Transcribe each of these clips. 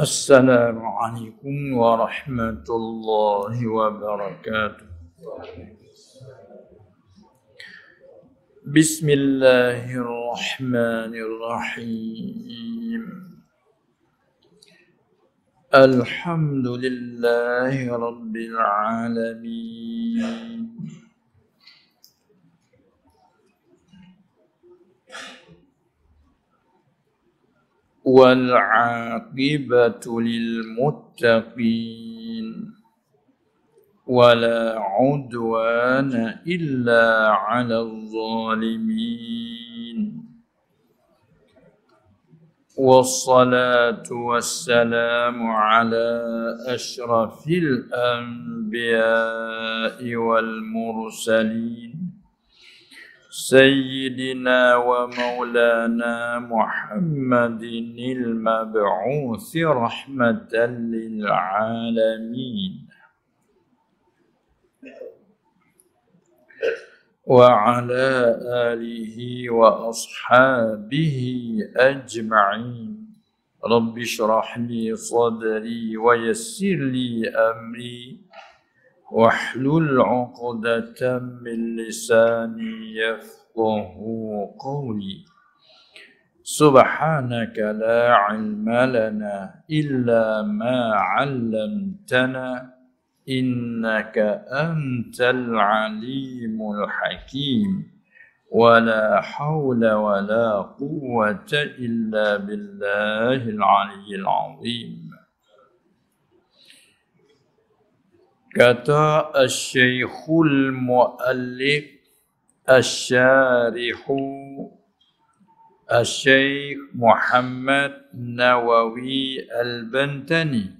السلام عليكم ورحمة الله وبركاته بسم الله الرحمن الرحيم الحمد لله رب العالمين والعاقبة للمتقين ولا عدوان إلا على الظالمين والصلاة والسلام على أشرف الأنبياء والمرسلين سيدنا ومولانا محمد المبعوث رحمة للعالمين وعلى آله وأصحابه أجمعين رب اشرح لي صدري ويسر لي أمري واحلل عقدة من لساني يفقه قولي سبحانك لا علم لنا إلا ما علمتنا إنك أنت العليم الحكيم ولا حول ولا قوة إلا بالله العلي العظيم Kata Asy-Syekhul Muallif Asy-Syarihu Asy-Syeikh Muhammad Nawawi Al-Bantani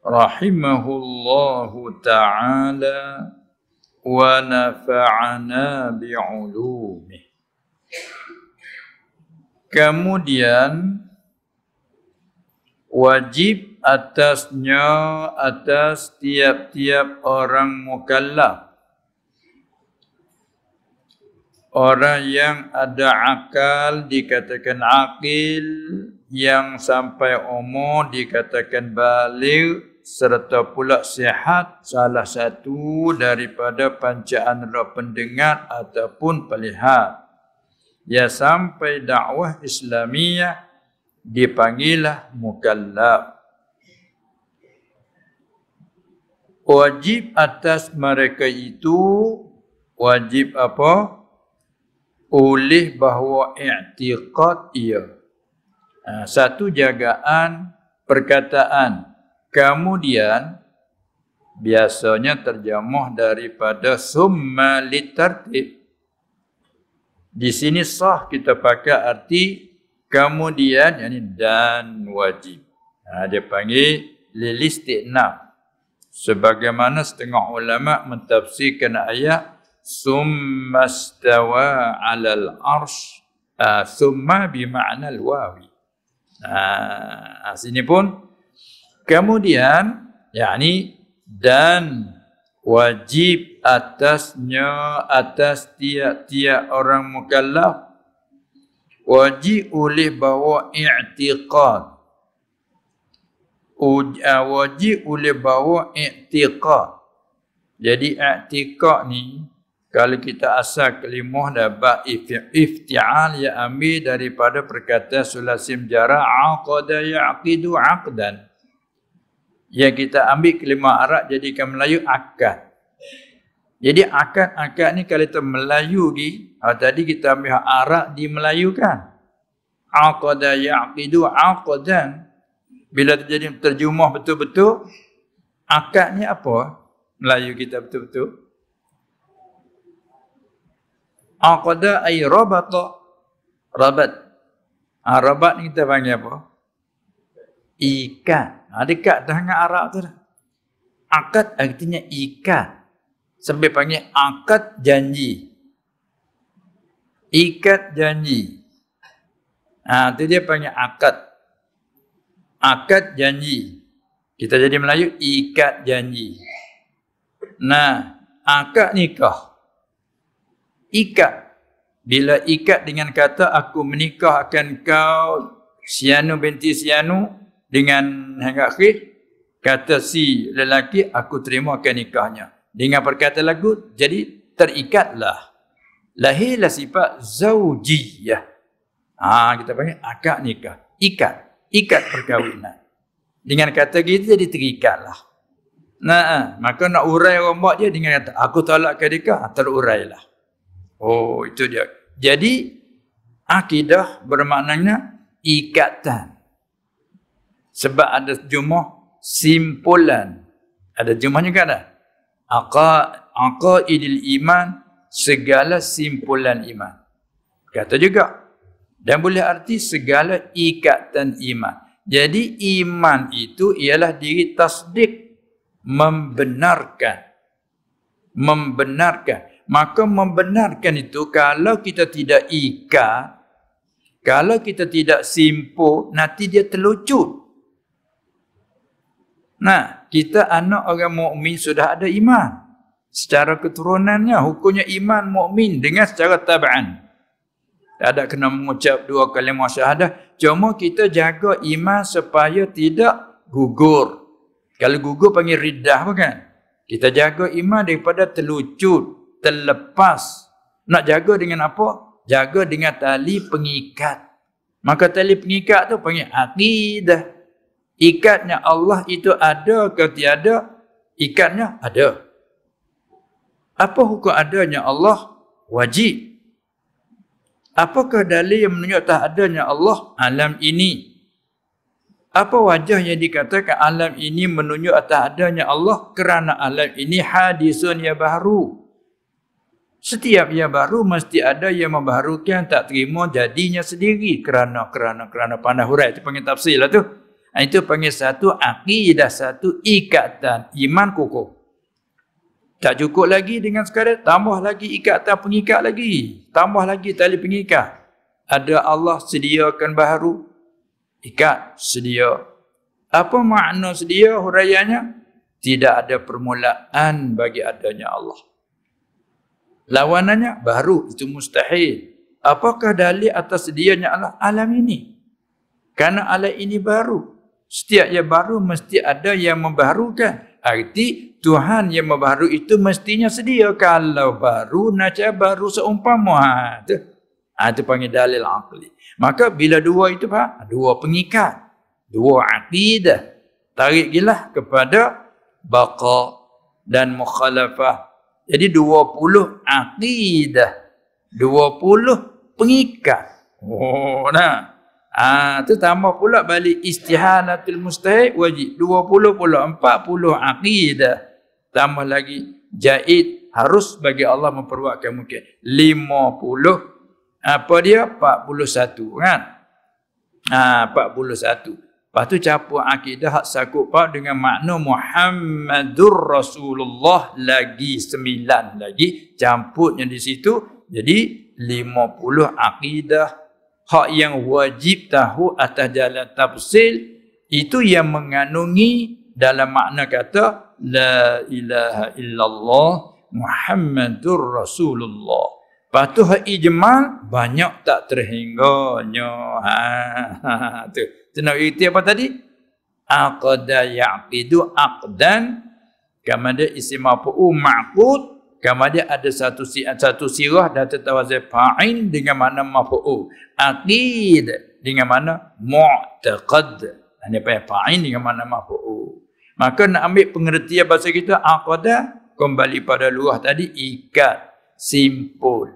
Rahimahullahu Ta'ala Wa nafa'ana bi'ulumih Kemudian wajib atasnya atas tiap-tiap orang mukallaf orang yang ada akal dikatakan akil yang sampai umur dikatakan baligh serta pula sihat salah satu daripada pancaan roh pendengar ataupun pelihat ya sampai dakwah islamiah dipanggilah mukallaf wajib atas mereka itu wajib apa oleh bahawa i'tiqad ia ha, satu jagaan perkataan kemudian biasanya terjemah daripada summa litartib di sini sah kita pakai arti kemudian yakni dan wajib ha, dia panggil lilistiqna sebagaimana setengah ulama mentafsirkan ayat summa summastawa 'alal arsh uh, summa bi ma'na al wawi uh, sini pun kemudian yakni dan wajib atasnya atas tiap-tiap orang mukallaf wajib oleh bawa i'tiqad Ah, wajib boleh bawa i'tiqah. Jadi i'tiqah ni kalau kita asal kelimah dah bab ifti'al ya ambil daripada perkataan sulasim jara aqada ya'qidu aqdan. Yang kita ambil kelimah arak jadikan Melayu akad. Jadi akad-akad ni kalau kita Melayu di, oh, ha, tadi kita ambil arak di Melayu kan. Aqada ya'qidu aqdan bila terjadi terjumah betul-betul akad ni apa Melayu kita betul-betul aqada ay rabata rabat ha, rabat ni kita panggil apa ikat ada ah, dekat dengan Arab tu dah akad artinya ikat sampai panggil akad janji ikat janji ha, tu dia panggil akad akad janji. Kita jadi Melayu, ikat janji. Nah, akad nikah. Ikat. Bila ikat dengan kata, aku menikah akan kau, Sianu binti Sianu, dengan hingga akhir, kata si lelaki, aku terima akan nikahnya. Dengan perkata lagu, jadi terikatlah. Lahirlah sifat zaujiyah. Ah ha, kita panggil akad nikah. Ikat ikat perkahwinan. Dengan kata gitu jadi terikatlah. Nah, ah, maka nak urai rombak dia dengan kata aku tolak kedekah ah, terurailah. Oh, itu dia. Jadi akidah bermaknanya ikatan. Sebab ada jumlah simpulan. Ada jumlah juga dah. Aqa aqaidil iman segala simpulan iman. Kata juga dan boleh arti segala ikatan iman. Jadi iman itu ialah diri tasdik membenarkan. Membenarkan. Maka membenarkan itu kalau kita tidak ikat, kalau kita tidak simpul, nanti dia terlucut. Nah, kita anak orang mukmin sudah ada iman. Secara keturunannya, hukumnya iman mukmin dengan secara tabaan ada kena mengucap dua kalimah syahadah cuma kita jaga iman supaya tidak gugur kalau gugur panggil ridah bukan kita jaga iman daripada terlucut terlepas nak jaga dengan apa jaga dengan tali pengikat maka tali pengikat tu panggil akidah ikatnya Allah itu ada ke tiada ikatnya ada apa hukum adanya Allah wajib Apakah dalil yang menunjuk tak adanya Allah alam ini? Apa wajah yang dikatakan alam ini menunjuk tak adanya Allah kerana alam ini hadisun ya baru. Setiap yang baru mesti ada yang membaharukan tak terima jadinya sendiri kerana kerana kerana pandah hurai itu panggil tafsir lah tu. Ha, itu panggil satu akidah satu ikatan iman kukuh. Tak cukup lagi dengan sekadar tambah lagi ikat ikatan pengikat lagi. Tambah lagi tali pengikat. Ada Allah sediakan baharu. Ikat sedia. Apa makna sedia huraiannya? Tidak ada permulaan bagi adanya Allah. Lawanannya baru itu mustahil. Apakah dalil atas sedianya Allah alam ini? Karena alam ini baru. Setiap yang baru mesti ada yang membarukan. Arti Tuhan yang baru itu mestinya sedia kalau baru naca baru seumpama ha, tu. Ha, tu panggil dalil akli. Maka bila dua itu ha, dua pengikat, dua akidah tarik gilah kepada baqa dan mukhalafah. Jadi dua puluh akidah, dua puluh pengikat. Oh, nah. Ah, ha, tu tambah pula balik istihanatul mustahid wajib. Dua puluh puluh empat puluh akidah. Tambah lagi jahit harus bagi Allah memperbuatkan mungkin lima puluh apa dia puluh satu kan ha 41 lepas tu campur akidah hak sakup pak dengan makna Muhammadur Rasulullah lagi sembilan lagi campurnya di situ jadi lima puluh akidah hak yang wajib tahu atas jalan tafsir itu yang mengandungi dalam makna kata la ilaha illallah muhammadur rasulullah patuh ijmal banyak tak terhingganya ha, ha, ha, ha tu tenang itu apa tadi aqda ya'qidu aqdan kama dia isim mafu ma'qud Kamada ada satu si satu sirah dan tatawazi fa'in dengan mana mafu aqid dengan mana mu'taqad ini apa ya? fa'in dengan mana mafu Maka nak ambil pengertian bahasa kita, akadah kembali pada luah tadi, ikat, simpul.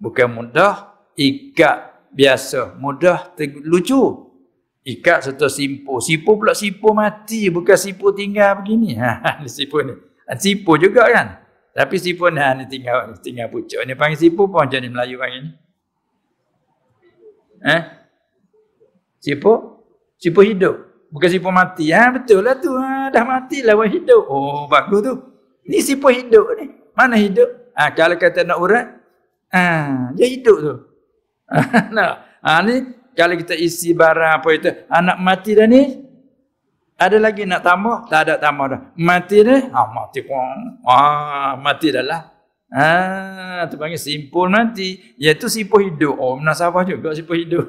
Bukan mudah, ikat biasa. Mudah, ter- lucu. Ikat serta simpul. Simpul pula simpul mati, bukan simpul tinggal begini. Ha, simpul ha, ni. Simpul ha, juga kan? Tapi simpul ni, ha, ni tinggal, tinggal pucuk. Ni panggil simpul pun macam ni Melayu panggil ni. Ha? Eh? Simpul? Simpul hidup. Bukan sipu mati. Ha, betul lah tu. Ha, dah mati lawan hidup. Oh, bagus tu. Ni sipu hidup ni. Mana hidup? Ha, kalau kata nak urat, ha, dia hidup tu. nah, ha, ni kalau kita isi barang apa itu. Anak ha, mati dah ni, ada lagi nak tambah? Tak ada tambah dah. Mati dah? Ha, mati pun. Ha, ah, mati dah lah. Ah, tu panggil simpul mati. Iaitu simpul hidup. Oh, munasabah juga simpul hidup.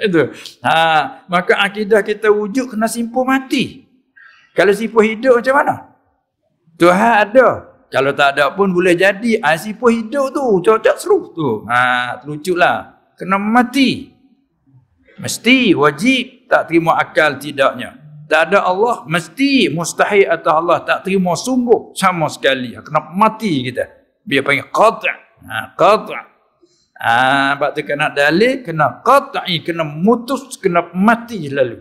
Itu. ha, maka akidah kita wujud kena simpul mati. Kalau simpul hidup macam mana? Tuhan ada. Kalau tak ada pun boleh jadi. Ah, simpul hidup tu. Cocok seru tu. Ha, lucu lah. Kena mati. Mesti wajib tak terima akal tidaknya. Tak ada Allah, mesti mustahil atau Allah tak terima sungguh sama sekali. Kena mati kita dia panggil qat' ha qat' ha bab tu kena dalil kena qat'i kena mutus kena mati lalu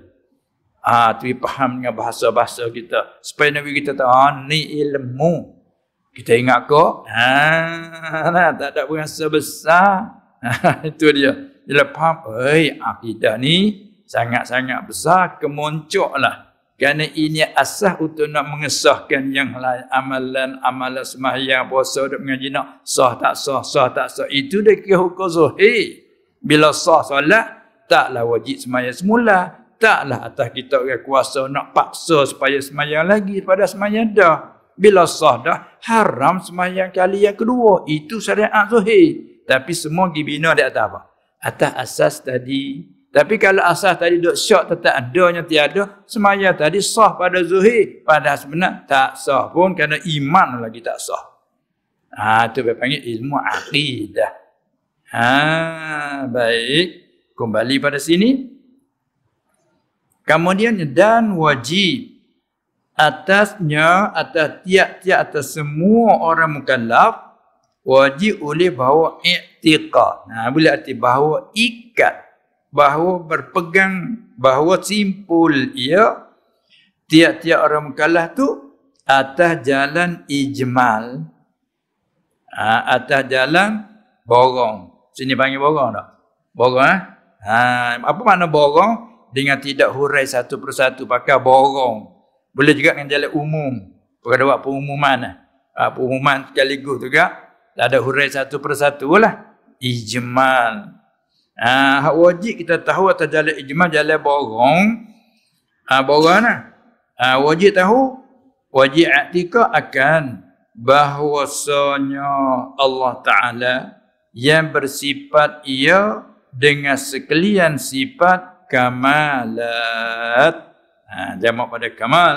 ha tu faham dengan bahasa-bahasa kita supaya nabi kita tahu ha, ni ilmu kita ingat ke ha nah, tak ada berasa besar ha, itu dia bila faham eh akidah ni sangat-sangat besar kemuncuklah kerana ini asah untuk nak mengesahkan yang lain. Amalan, amalan semahyang, puasa, duk mengaji nak. Sah tak sah, sah tak sah. Itu dia kira hukum zuhir. Bila sah solat, taklah wajib semahyang semula. Taklah atas kita orang kuasa nak paksa supaya semahyang lagi pada semahyang dah. Bila sah dah, haram semahyang kali yang kedua. Itu syariat zuhir. Tapi semua dibina di atas apa? Atas asas Tadi. Tapi kalau asah tadi duk syak tetap adanya tiada, semaya tadi sah pada zuhir. Pada sebenarnya tak sah pun kerana iman lagi tak sah. Ha, itu dia panggil ilmu aqidah. Ha, baik. Kembali pada sini. Kemudiannya dan wajib atasnya atas tiap-tiap atas semua orang mukallaf wajib oleh bahawa i'tiqad. Nah, ha, boleh arti bahawa ikat bahawa berpegang bahawa simpul ia tiap-tiap orang mengkalah tu atas jalan ijmal ha, atas jalan borong sini panggil borong tak? borong eh? ha, apa makna borong dengan tidak hurai satu persatu pakai borong boleh juga dengan jalan umum Pakai buat pengumuman eh? ha, pengumuman sekaligus juga tak ada hurai satu persatu lah ijmal Ah uh, wajib kita tahu atas jalan ijma jalan borong. Ah uh, borong nah. Uh, ah, wajib tahu wajib i'tikad akan bahwasanya Allah Taala yang bersifat ia dengan sekalian sifat kamalat. Ha, jamak pada kamal.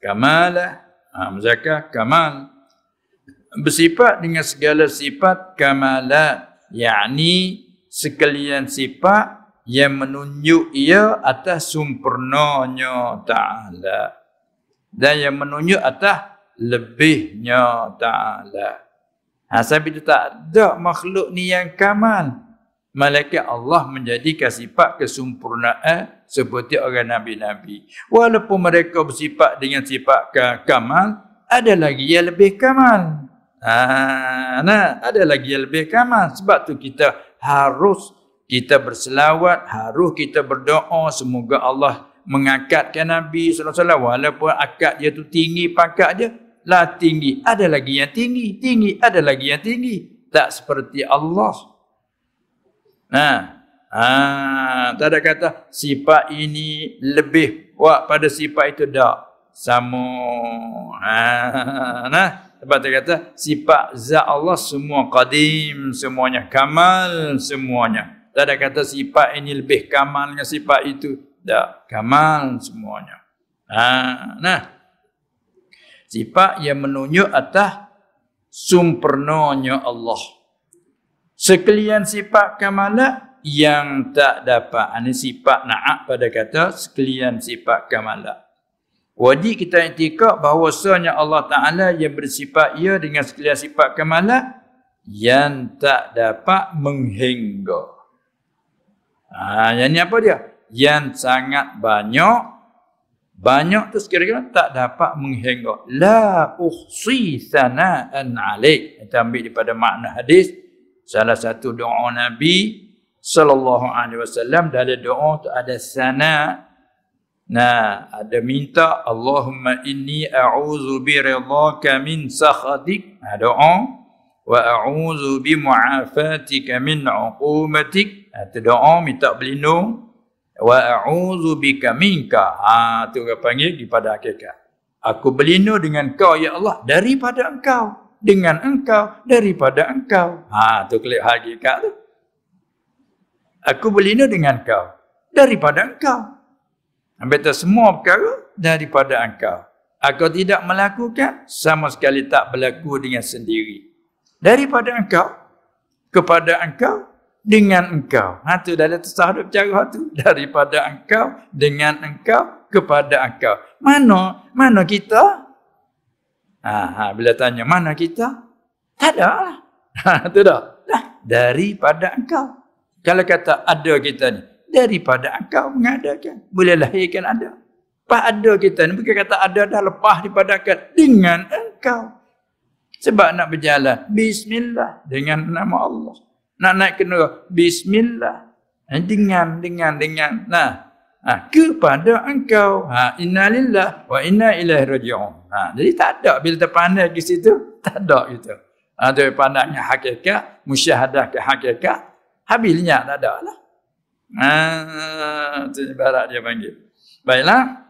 Kamalah. Ha, ah, muzakah, kamal. Bersifat dengan segala sifat kamalat. Yang sekalian sifat yang menunjuk ia atas sempurnanya Ta'ala dan yang menunjuk atas lebihnya Ta'ala ha, sebab itu tak ada makhluk ni yang kamal Malaikat Allah menjadikan sifat kesempurnaan seperti orang Nabi-Nabi. Walaupun mereka bersifat dengan sifat ke- kamal, ada lagi yang lebih kamal. Ha, nah, ada lagi yang lebih kamal. Sebab tu kita harus kita berselawat, harus kita berdoa semoga Allah mengakadkan Nabi SAW walaupun akad dia tu tinggi pangkat dia lah tinggi, ada lagi yang tinggi, tinggi, ada lagi yang tinggi tak seperti Allah nah ha. ha, tak ada kata sifat ini lebih wah pada sifat itu tak sama ha, nah sebab dia kata sifat za Allah semua qadim, semuanya kamal, semuanya. Tak lah ada kata sifat ini lebih kamal dengan sifat itu. Tak, kamal semuanya. Ha, nah, sifat yang menunjuk atas sumpernonya Allah. Sekalian sifat kamalak yang tak dapat. Ini sifat na'ak pada kata sekalian sifat kamalak. Wajib kita intikak bahawasanya Allah Ta'ala yang bersifat ia dengan sekalian sifat kemalat yang tak dapat menghingga. Ha, yang ni apa dia? Yang sangat banyak, banyak tu sekiranya tak dapat menghingga. La uhsi sana'an alik. Kita ambil daripada makna hadis. Salah satu doa Nabi Sallallahu Alaihi Wasallam dalam doa tu ada sana' Nah, ada minta Allahumma inni a'udzu bi ridhaka min sakhatik. Nah, doa wa a'udzu bi mu'afatika min Uqumatik Itu doa minta berlindung wa a'udzu bika minka. Ha, tu orang panggil di pada hakikat. Aku berlindung dengan kau ya Allah daripada engkau, dengan engkau daripada engkau. Ha, tu klik hakikat tu. Aku berlindung dengan kau daripada engkau, Ambil semua perkara daripada engkau. Aku tidak melakukan sama sekali tak berlaku dengan sendiri. Daripada engkau kepada engkau dengan engkau. Ha tu dalam tasawuf cara tu daripada engkau dengan engkau kepada engkau. Mana mana kita? Ha, ha bila tanya mana kita? Tak ada lah. Ha Dah daripada engkau. Kalau kata ada kita ni, daripada engkau mengadakan. Boleh lahirkan ada. Pak ada kita ni. Bukan kata ada dah lepas dipadakan dengan engkau. Sebab nak berjalan. Bismillah. Dengan nama Allah. Nak naik kena. Bismillah. Eh, dengan, dengan, dengan. Nah. Ha, kepada engkau. Ha, innalillah wa inna ilaihi raji'un. Ha, jadi tak ada bila terpandai ke situ. Tak ada gitu. Ha, pandangnya hakikat. Musyahadah ke hakikat. Habilnya tak ada lah. Ah, ha, barat dia panggil. Baiklah.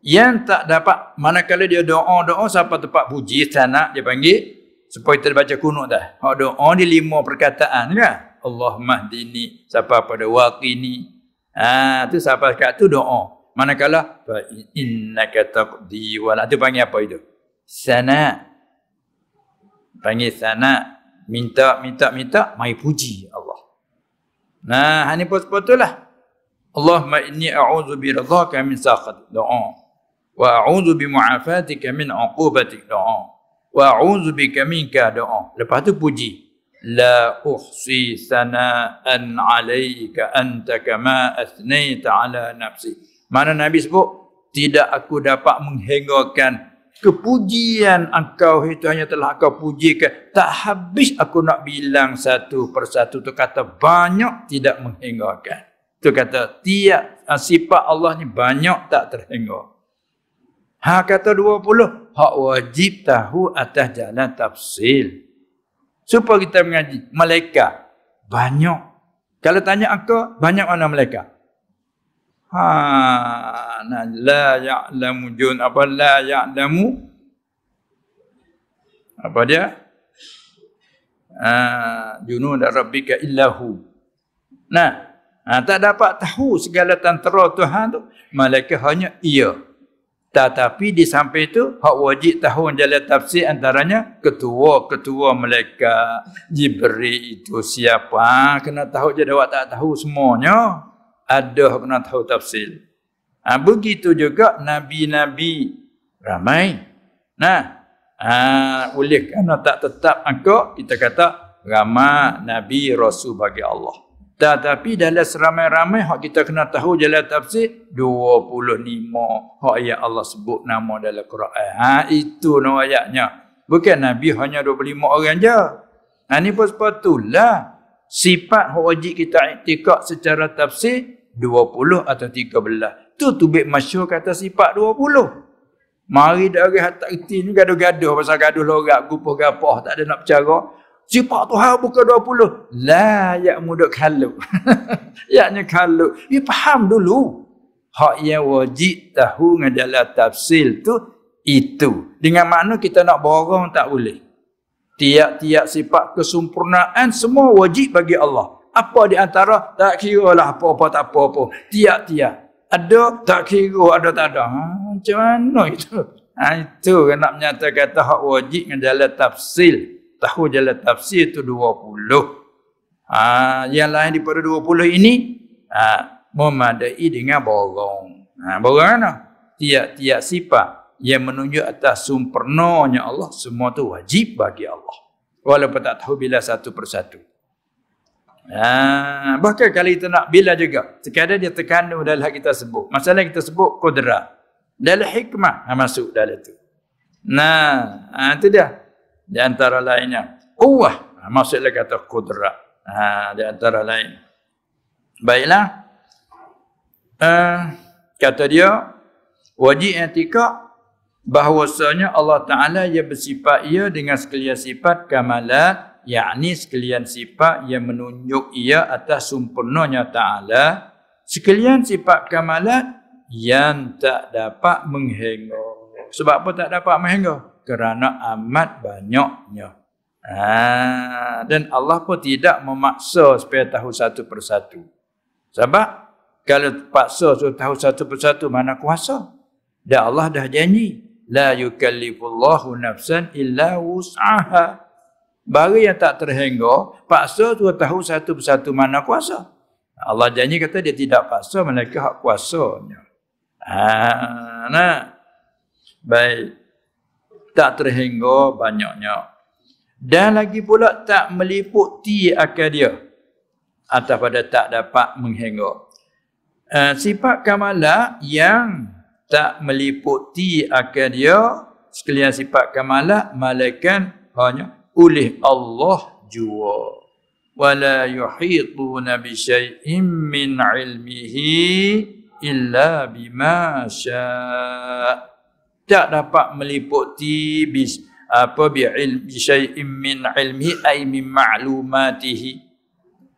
Yang tak dapat manakala dia doa-doa siapa tempat puji sanak dia panggil supaya kita baca kunut dah. Hak doa ni lima perkataan ya. Lah. Allah mahdini siapa pada wakini, Ah, ha, siapa kat tu doa. Manakala fa innaka taqdi wa la panggil apa itu? Sana. Panggil sana minta minta minta mai puji Allah. Nah, ini pun sepatutnya lah. Allahumma inni a'udhu bi radhaka min sakhat. Doa. Wa a'udhu bi mu'afatika min uqubatik. Doa. Wa a'udhu bi kaminka. Doa. Lepas tu puji. La uhsi sana'an alaika anta kama asnaita ala nafsi. Mana Nabi sebut? Tidak aku dapat menghengarkan kepujian engkau itu hanya telah engkau pujikan tak habis aku nak bilang satu persatu tu kata banyak tidak menghinggakan tu kata tiap eh, sifat Allah ni banyak tak terhingga ha kata 20 hak wajib tahu atas jalan tafsir supaya kita mengaji malaikat banyak kalau tanya engkau banyak mana malaikat Ha, subhana la ya'lamu jun apa la ya'lamu apa dia ha, ah, junu da rabbika illahu nah ha, tak dapat tahu segala tentera Tuhan tu malaikat hanya ia tetapi di sampai itu hak wajib tahu jalan tafsir antaranya ketua-ketua malaikat Jibril itu siapa kena tahu je dia tak tahu semuanya ada kena tahu tafsir. Ha, begitu juga nabi-nabi ramai. Nah, ha, oleh kerana tak tetap angka, kita kata ramai nabi rasul bagi Allah. Tetapi dalam seramai-ramai hak kita kena tahu jalan tafsir 25 hak ayat Allah sebut nama dalam Quran. Ha itu nama ayatnya. Bukan nabi hanya 25 orang saja. Ha ni pun sepatutlah sifat hak wajib kita iktikad secara tafsir Dua puluh atau tiga belah Tu tubik masyur kata sifat 20. Mari dari hati erti ni gaduh-gaduh pasal gaduh lorak, gupuh gapoh, tak ada nak bercara. Sifat Tuhan bukan 20. Lah, yak muduk kaluk. Yaknya kaluk. Dia ya, faham dulu. Hak yang wajib tahu adalah tafsil tu, itu. Dengan makna kita nak borong tak boleh. Tiap-tiap sifat kesempurnaan semua wajib bagi Allah apa di antara tak kira lah apa-apa tak apa-apa tiap-tiap ada tak kira ada tak ada ha, macam mana itu ha, itu kan nak menyatakan kata hak wajib dengan jalan tafsil tahu jalan tafsir itu dua puluh ha, yang lain daripada dua puluh ini ha, memadai dengan borong ha, borong mana? tiap-tiap sifat yang menunjuk atas sumpernanya Allah semua tu wajib bagi Allah walaupun tak tahu bila satu persatu Ha, bahkan kalau kita nak bila juga sekadar dia terkandung dalam hak kita sebut masalah kita sebut kudrah dalam hikmah yang masuk dalam itu nah ha, itu dia di antara lainnya kuah maksudnya kata kudrah ah, ha, di antara lain baiklah uh, kata dia wajib etika bahwasanya Allah Ta'ala ia bersifat ia dengan sekalian sifat kamalat yakni sekalian sifat yang menunjuk ia atas sempurnanya Ta'ala, sekalian sifat kamalat yang tak dapat menghengo. Sebab apa tak dapat menghengo? Kerana amat banyaknya. Ha, dan Allah pun tidak memaksa supaya tahu satu persatu. Sebab kalau paksa suruh tahu satu persatu mana kuasa? Dan Allah dah janji. La yukallifullahu nafsan illa wus'aha. Bara yang tak terhingga, paksa tu tahu satu persatu mana kuasa. Allah janji kata dia tidak paksa, mereka hak kuasanya. Ha, nah. Baik. Tak terhingga banyaknya. Dan lagi pula tak meliputi akal dia. Atas pada tak dapat menghingga. Ha, sifat Kamala yang tak meliputi akal dia. Sekalian sifat Kamala, malaikat banyak oleh Allah jua wala yuhituna bi syai'in min ilmihi illa bima syaa tak dapat meliputi bis apa bi ilmi syai'in min ilmihi ai min ma'lumatihi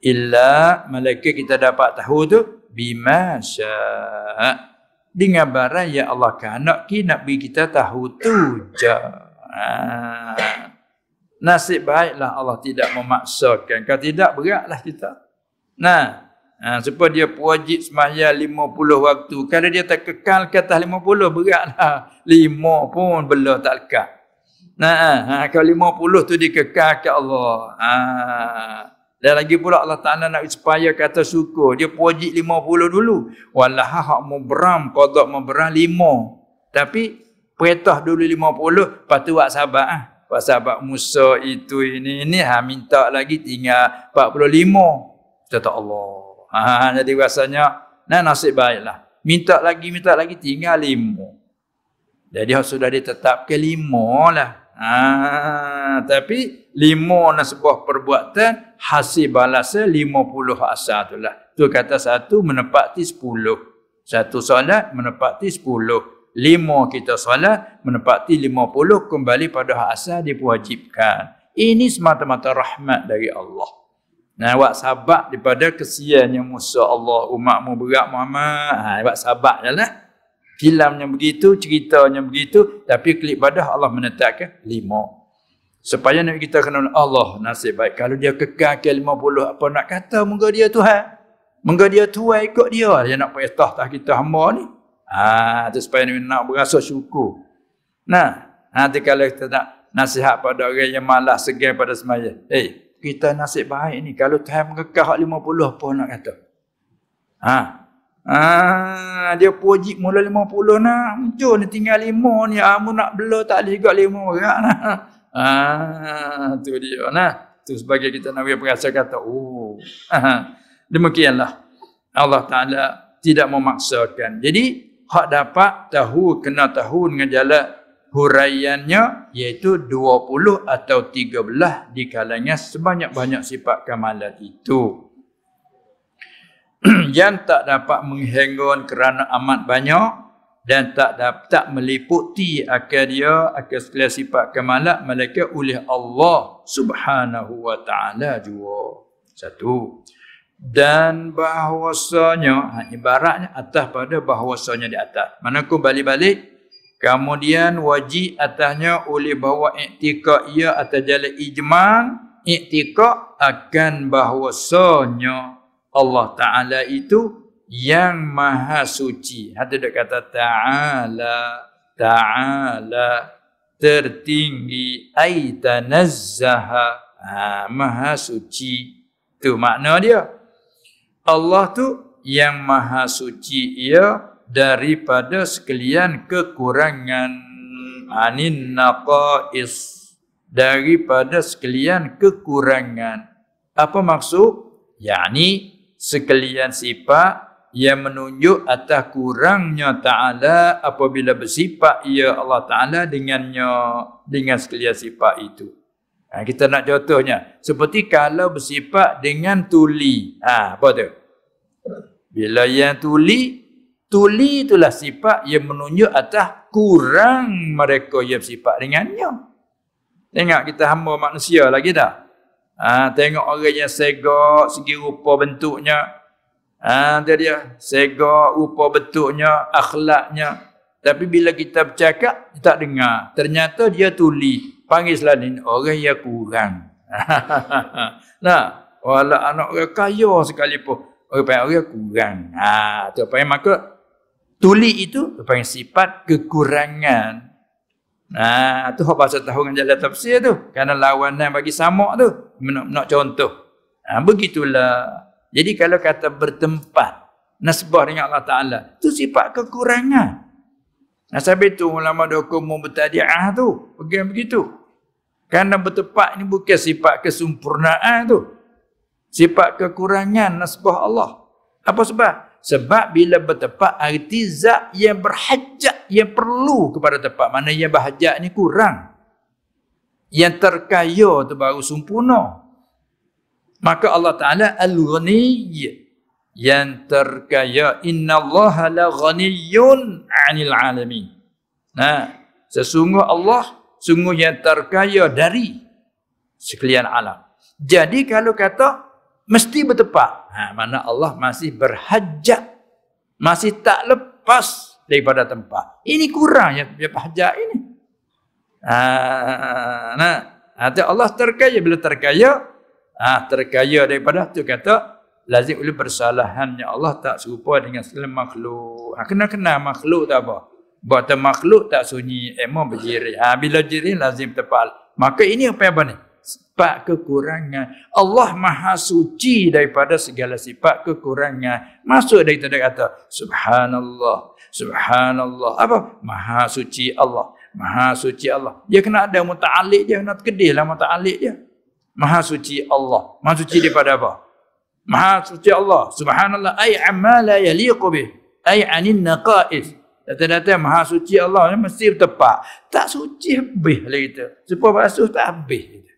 illa malaika kita dapat tahu tu bima syaa dengan barang ya Allah kanak ki nak bagi kita tahu tu je ha. Nasib baiklah Allah tidak memaksakan. Kalau tidak, beratlah kita. Nah, ha, sebab dia wajib semayal 50 waktu. Kalau dia tak kekal kata lima puluh beratlah. lima pun bela tak lekat. Nah, ha, ha kalau puluh tu dikekal ke Allah. Ha, dan lagi pula Allah Ta'ala nak supaya kata syukur. Dia lima puluh dulu. Walaha hak mubram, kodok mubram lima, Tapi, peretah dulu 50, lepas tu buat sahabat. Ha pasal bab Musa itu ini ini ha minta lagi tinggal 45 kata Allah ha, jadi rasanya nah nasib baiklah minta lagi minta lagi tinggal Lima. jadi sudah ke Lima lah ha, tapi Lima nak lah sebuah perbuatan hasil balasnya 50 asal itulah tu kata satu menepati sepuluh, satu solat menepati sepuluh lima kita salat, menepati lima puluh kembali pada hak asal diwajibkan. Ini semata-mata rahmat dari Allah. Nah, buat sabak daripada kesiannya Musa Allah umatmu berat Muhammad. Ha, buat sabak je lah. Filmnya begitu, ceritanya begitu. Tapi klik pada Allah menetapkan lima. Supaya nak kita kenal Allah nasib baik. Kalau dia kekal ke lima puluh apa nak kata. Moga dia Tuhan. Moga dia Tuhan ikut dia. Dia nak payah tahta kita hamba ni. Ah, tu supaya kita nak berasa syukur. Nah, nanti kalau kita nak nasihat pada orang yang malas segan pada semaya. Eh, hey, kita nasib baik ni. Kalau Tuhan mengekah 50 pun nak kata. Ha. ha dia puji mula 50 nak. Muncul ni tinggal 5 ni. Kamu ah, nak bela tak boleh juga 5 orang nak. Lah. Ha. Ah, tu dia nah. Tu sebagai kita nak berasa kata. Oh. Ha. Demikianlah. Allah Ta'ala tidak memaksakan. Jadi, hak dapat tahu kena tahu dengan jalan huraiannya iaitu 20 atau 13 di kalanya sebanyak-banyak sifat kamalat itu yang tak dapat menghenggon kerana amat banyak dan tak dapat meliputi akal dia akal segala sifat kamalat mereka oleh Allah Subhanahu wa taala jua satu dan bahwasanya ha, ibaratnya atas pada bahwasanya di atas mana aku balik-balik kemudian wajib atasnya oleh bawa iktikak ia atau jalan ijman iktikak akan bahwasanya Allah Ta'ala itu yang maha suci hati dia kata ta'ala ta'ala tertinggi ay tanazzaha ha, maha suci itu makna dia Allah tu yang maha suci ia daripada sekalian kekurangan anin naqais daripada sekalian kekurangan apa maksud yakni sekalian sifat yang menunjuk atas kurangnya Ta'ala apabila bersifat ia Allah Ta'ala dengannya dengan sekalian sifat itu. Ha, kita nak contohnya. Seperti kalau bersifat dengan tuli. Ha, apa tu? Bila yang tuli, tuli itulah sifat yang menunjuk atas kurang mereka yang bersifat dengannya. Tengok kita hamba manusia lagi dah. Ha, tengok orang yang segak segi rupa bentuknya. Ha, dia dia segak rupa bentuknya, akhlaknya. Tapi bila kita bercakap, kita tak dengar. Ternyata dia tuli panggillah ni orang yang kurang. nah, wala anak orang kaya pun orang panggil orang kurang. Ha, tu apa yang maka tuli itu panggil sifat kekurangan. Nah, ha, tu hak bahasa tahu dengan jalan tafsir tu. Karena lawanan bagi samak tu nak, nak contoh. Ha, begitulah. Jadi kalau kata bertempat nasbah dengan Allah Taala, tu sifat kekurangan. Nah, sampai tu ulama dokumen mubtadi'ah tu, pegang begitu. Karena bertepat ini bukan sifat kesempurnaan tu. Sifat kekurangan nasbah Allah. Apa sebab? Sebab bila bertepat arti zat yang berhajat, yang perlu kepada tepat. Mana yang berhajat ini kurang. Yang terkaya itu baru sempurna. Maka Allah Ta'ala al-ghani ya. yang terkaya. Inna Allah la ghaniyun anil alamin. Nah, sesungguh Allah sungguh yang terkaya dari sekalian alam. Jadi kalau kata mesti bertepat. Ha, mana Allah masih berhajat. Masih tak lepas daripada tempat. Ini kurang yang dia berhajat ini. Ha, nah, Nanti Allah terkaya bila terkaya. Ha, terkaya daripada tu kata lazim oleh bersalahannya Allah tak serupa dengan segala makhluk. Ha, kena-kena makhluk tak apa. Buat makhluk tak sunyi, emo eh, berjirih. Ha, bila jirih lazim tepal. Maka ini apa yang ni? Sifat kekurangan. Allah maha suci daripada segala sifat kekurangan. Masuk dari tanda kata, Subhanallah, Subhanallah. Apa? Maha suci Allah. Maha suci Allah. Dia kena ada muta'alik dia, kena kedih lah muta'alik dia. Maha suci Allah. Maha suci daripada apa? Maha suci Allah. Subhanallah. Ay amala yaliqubih. Ay anin naqais. Datang-datang maha suci Allah ni mesti bertepak. Tak suci habis lah kita. Sepuluh basuh tak habis.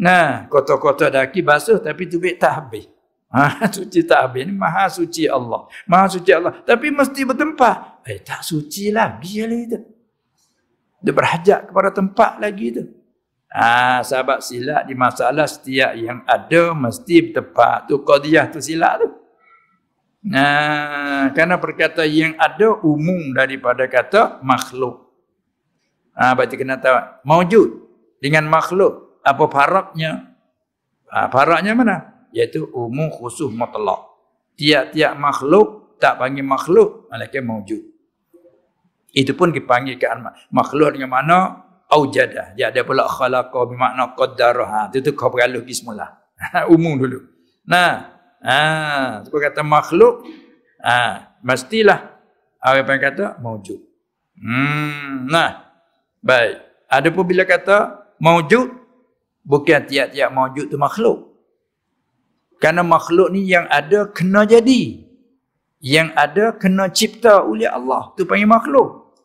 Nah, kotor-kotor daki basuh tapi tubik tak habis. Ha, suci tak habis ni maha suci Allah. Maha suci Allah. Tapi mesti bertempat. Eh, tak suci lagi lah kita. Dia berhajat kepada tempat lagi tu. Ha, sahabat silat di masalah setiap yang ada mesti bertempat. Tu kodiah tu silat tu. Nah, karena perkata yang ada umum daripada kata makhluk. Ah, ha, berarti kena tahu maujud dengan makhluk apa faraknya? Ah, ha, faraknya mana? Yaitu umum khusus mutlak. Tiap-tiap makhluk tak panggil makhluk, malaikat maujud. Itu pun dipanggil ke makhluk dengan mana? Aujadah. Dia ada pula khalaqa bermakna qaddarah. Ha, itu tu kau perlu pergi semula. umum dulu. Nah, Ah, ha, kata makhluk, ah, ha, mestilah orang yang kata maujud. Hmm, nah. Baik. Adapun bila kata maujud bukan tiap-tiap maujud tu makhluk. Karena makhluk ni yang ada kena jadi. Yang ada kena cipta oleh Allah tu panggil makhluk.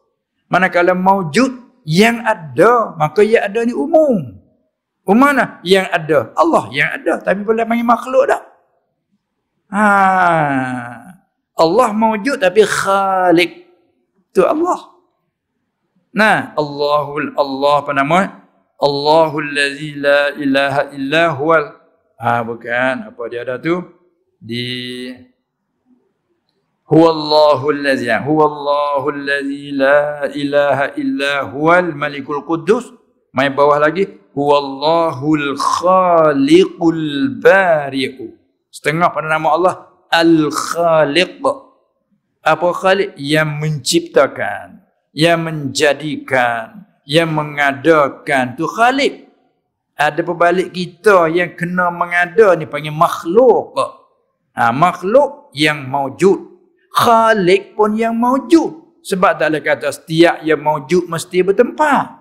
Manakala maujud yang ada, maka yang ada ni umum. Umum mana? Yang ada. Allah yang ada. Tapi boleh panggil makhluk dah. Ha. Allah mawujud tapi khalik. Itu Allah. Nah, Allahul Allah apa nama? Allahul ladzi la ilaha illa huwal. Ha bukan apa dia ada tu? Di Huwallahul ladzi ya, huwallahul ladzi la ilaha illa huwal malikul quddus. Mai bawah lagi, huwallahul khaliqul bari'u. Setengah pada nama Allah Al-Khaliq Apa Khaliq? Yang menciptakan Yang menjadikan Yang mengadakan tu Khaliq Ada pebalik kita yang kena mengada ni panggil makhluk ha, Makhluk yang maujud Khaliq pun yang maujud Sebab tak kata setiap yang maujud mesti bertempat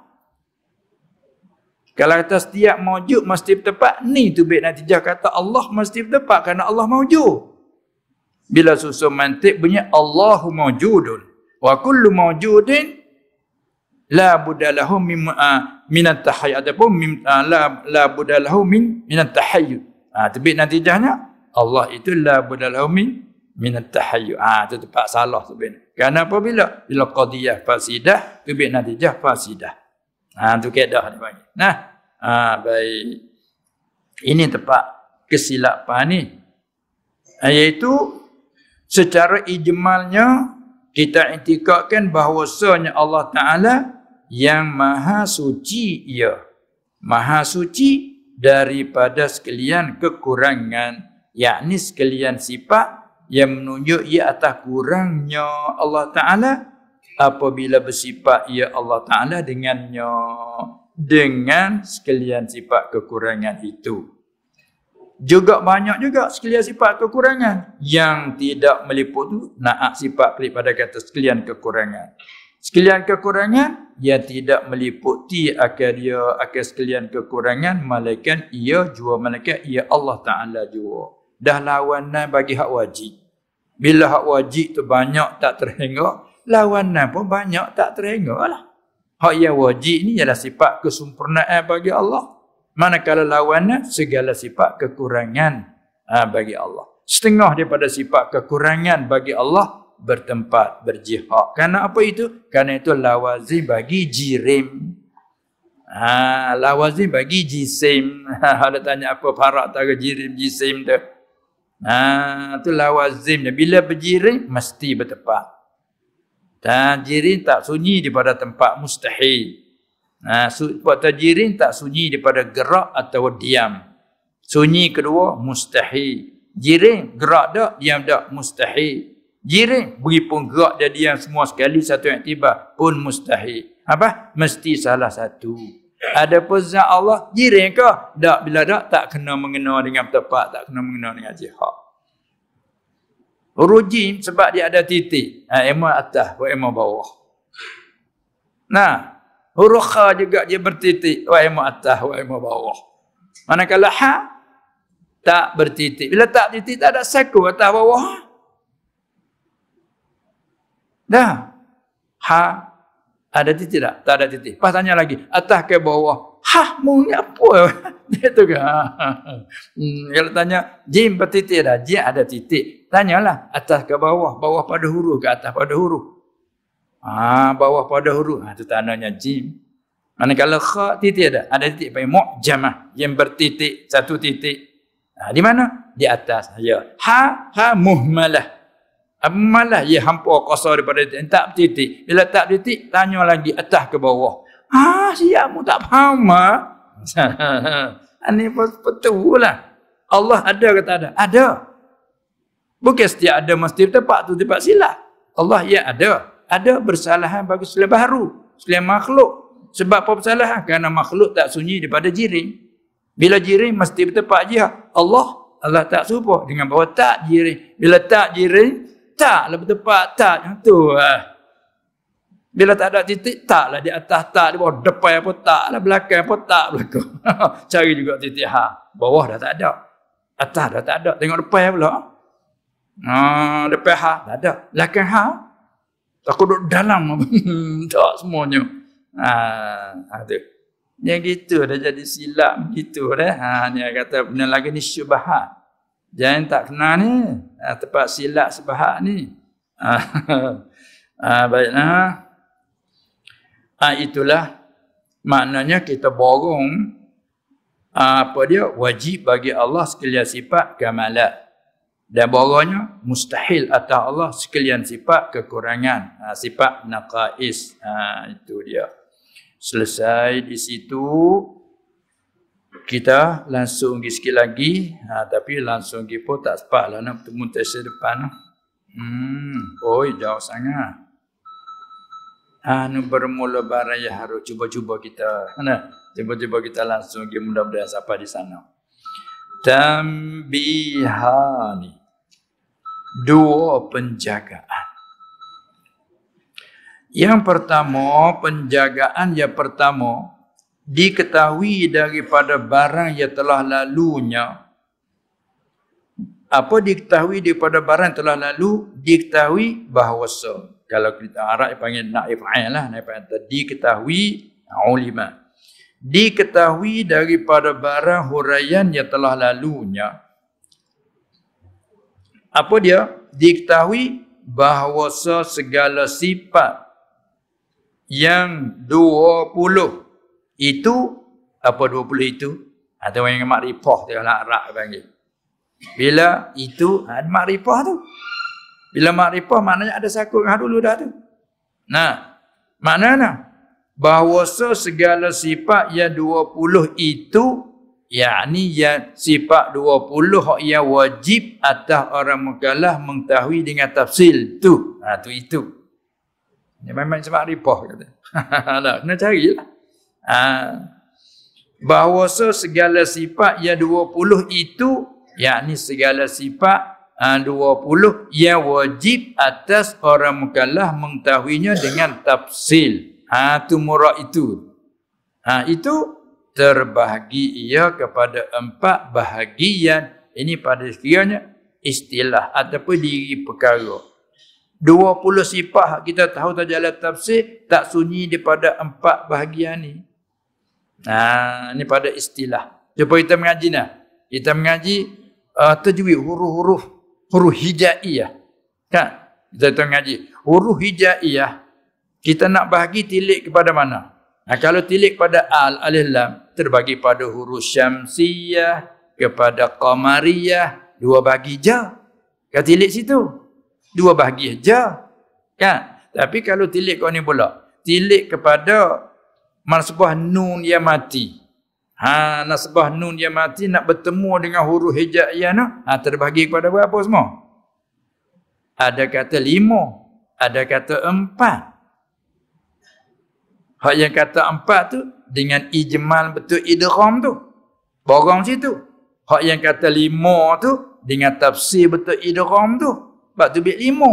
kalau kata setiap maujud mesti bertepat, ni tu baik natijah kata Allah mesti bertepat kerana Allah maujud. Bila susun mantik bunyi Allahu maujudun wa kullu maujudin la budalahu min uh, min at-tahayyud ataupun min uh, la la budalahu min min at-tahayyud. Ha ah, tu baik natijahnya Allah itu la budalahu min min at-tahayyud. Ha ah, tu tepat salah tu baik. Kenapa bila? Bila qadiyah fasidah, tu baik natijah fasidah. Ha tu kaedah dia panggil. Nah. Ha baik. Ini tepat kesilapan ni. Ha, iaitu secara ijmalnya kita intikakkan bahawasanya Allah Ta'ala yang maha suci ia. Maha suci daripada sekalian kekurangan. yakni sekalian sifat yang menunjuk ia atas kurangnya Allah Ta'ala apabila bersifat ya Allah Ta'ala dengannya dengan sekalian sifat kekurangan itu. Juga banyak juga sekalian sifat kekurangan yang tidak meliput tu naak sifat daripada pada kata sekalian kekurangan. Sekalian kekurangan yang tidak meliputi akan dia akan sekalian kekurangan malaikat ia jua malaikat ia Allah Ta'ala jua. Dah lawanan bagi hak wajib. Bila hak wajib tu banyak tak terhingga, lawanan pun banyak tak terengah lah. Hak yang wajib ni ialah sifat kesempurnaan bagi Allah. Manakala lawannya segala sifat kekurangan ha, bagi Allah. Setengah daripada sifat kekurangan bagi Allah bertempat berjihad. Karena apa itu? Karena itu lawazim bagi jirim. Ha, lawazim bagi jisim. Ha, ada tanya apa farak tak jirim jisim tu. Ha, ah, itu lawazim. Bila berjirim mesti bertempat. Tajirin ah, tak sunyi daripada tempat mustahil. Nah, tajirin tak sunyi daripada gerak atau diam. Sunyi kedua mustahil. Jiring gerak tak, diam tak, mustahil. Jiring beri pun gerak dia diam semua sekali satu yang tiba pun mustahil. Apa? Mesti salah satu. Ada pun Allah jiring ke? Tak bila tak tak kena mengena dengan tempat, tak kena mengena dengan jihad. Huruf jim sebab dia ada titik. Ha, ima atas, wa ima bawah. Nah, huruf kha juga dia bertitik. Wa ima atas, wa ima bawah. Manakala ha, tak bertitik. Bila tak titik, tak ada seku atas bawah. Dah. Ha, ada titik tak? Tak ada titik. Pas tanya lagi, atas ke bawah? Ha, mengunyi apa? Dia tu ke? Hmm, kalau tanya, jim bertitik dah. Jim ada titik. Tanyalah, atas ke bawah? Bawah pada huruf ke atas pada huruf? Ha, bawah pada huruf. Ha, itu tandanya jim. Mana kalau kha, titik ada? Ada titik panggil mu'jamah. jim bertitik, satu titik. Ha, di mana? Di atas. Ha, ya. Ha, ha, muhmalah. Malah ia ya, hampa kosa daripada titik. Tak titik. Bila tak titik, tanya lagi atas ke bawah. Ah, ha, siapmu tak faham Ini betul lah. Allah ada ke tak ada? Ada. Bukan setiap ada mesti tepat tu tepat silap. Allah ya ada. Ada bersalahan bagi selain baru. Selain makhluk. Sebab apa bersalahan? Kerana makhluk tak sunyi daripada jiring. Bila jiring mesti bertepat je. Allah Allah tak serupa dengan bahawa tak jiring. Bila tak jiring, tak lebih tepat, tak. Itu lah. Bila tak ada titik, tak di atas tak, di bawah depan pun tak lah, belakang pun tak belakang. Cari juga titik ha. Bawah dah tak ada. Atas dah tak ada. Tengok depan pula. Ha, depan ha, tak ada. Belakang ha. tak duduk dalam. tak semuanya. Ha, ha tu. Yang gitu dah jadi silap gitu. dah. Ha, ni kata benda lagi ni syubahat. Jangan tak kenal ni. Ha, tempat silap sebahak ni. Ha, ha, baiklah. Ha. Ha, itulah maknanya kita borong ha, apa dia wajib bagi Allah sekalian sifat kamalat. Dan borongnya mustahil atas Allah sekalian sifat kekurangan, ha, sifat naqais. Ha, itu dia. Selesai di situ kita langsung pergi sikit lagi. Ha, tapi langsung pergi pun tak sepatlah nak bertemu tersebut depan. Lah. Hmm, oi jauh sangat anu bermula barang yang harus cuba-cuba kita nah cuba-cuba kita langsung pergi mudah-mudahan siapa di sana tambihani dua penjagaan yang pertama penjagaan yang pertama diketahui daripada barang yang telah lalunya apa diketahui daripada barang yang telah lalu diketahui bahawa so kalau kita Arab panggil naif ain lah naif ain diketahui ulima diketahui daripada barang huraian yang telah lalunya apa dia diketahui bahawa segala sifat yang 20 itu apa 20 itu atau ha, yang makrifah dia lah Arab panggil bila itu ha, makrifah tu bila makrifah maknanya ada sakut dengan dulu dah tu. Nah, mana nak? Bahawa segala sifat yang dua puluh itu, yakni yang sifat dua puluh yang wajib atas orang mengalah mengetahui dengan tafsir tu. Ha, tu itu. Ini memang sebab ripah kata. nah, kena carilah. Ha. Bahawa segala sifat yang dua puluh itu, yakni segala sifat uh, 20 ia wajib atas orang mukallaf mengetahuinya dengan tafsil ha tu murah itu ha itu terbahagi ia kepada empat bahagian ini pada sekiranya istilah ataupun diri perkara puluh sifat kita tahu tak jalan tafsir tak sunyi daripada empat bahagian ini. Ha, ah, ini pada istilah. Cuba kita mengaji dah. Kita mengaji uh, tajwid huruf-huruf huruf hijaiyah. Kan? Kita tengah ngaji. Huruf hijaiyah, kita nak bahagi tilik kepada mana? Nah, ha, kalau tilik pada al, alif lam, terbagi pada huruf syamsiyah, kepada qamariyah, dua bagi ja. Kan tilik situ? Dua bagi ja. Kan? Tapi kalau tilik kau ni pula, tilik kepada marsebuah nun yang mati. Ha nasbah nun yang mati nak bertemu dengan huruf hijaiyah nak ha, terbahagi kepada berapa semua? Ada kata lima, ada kata empat. Hak yang kata empat tu dengan ijmal betul idgham tu. Borong situ. Hak yang kata lima tu dengan tafsir betul idgham tu. Sebab tu bit lima.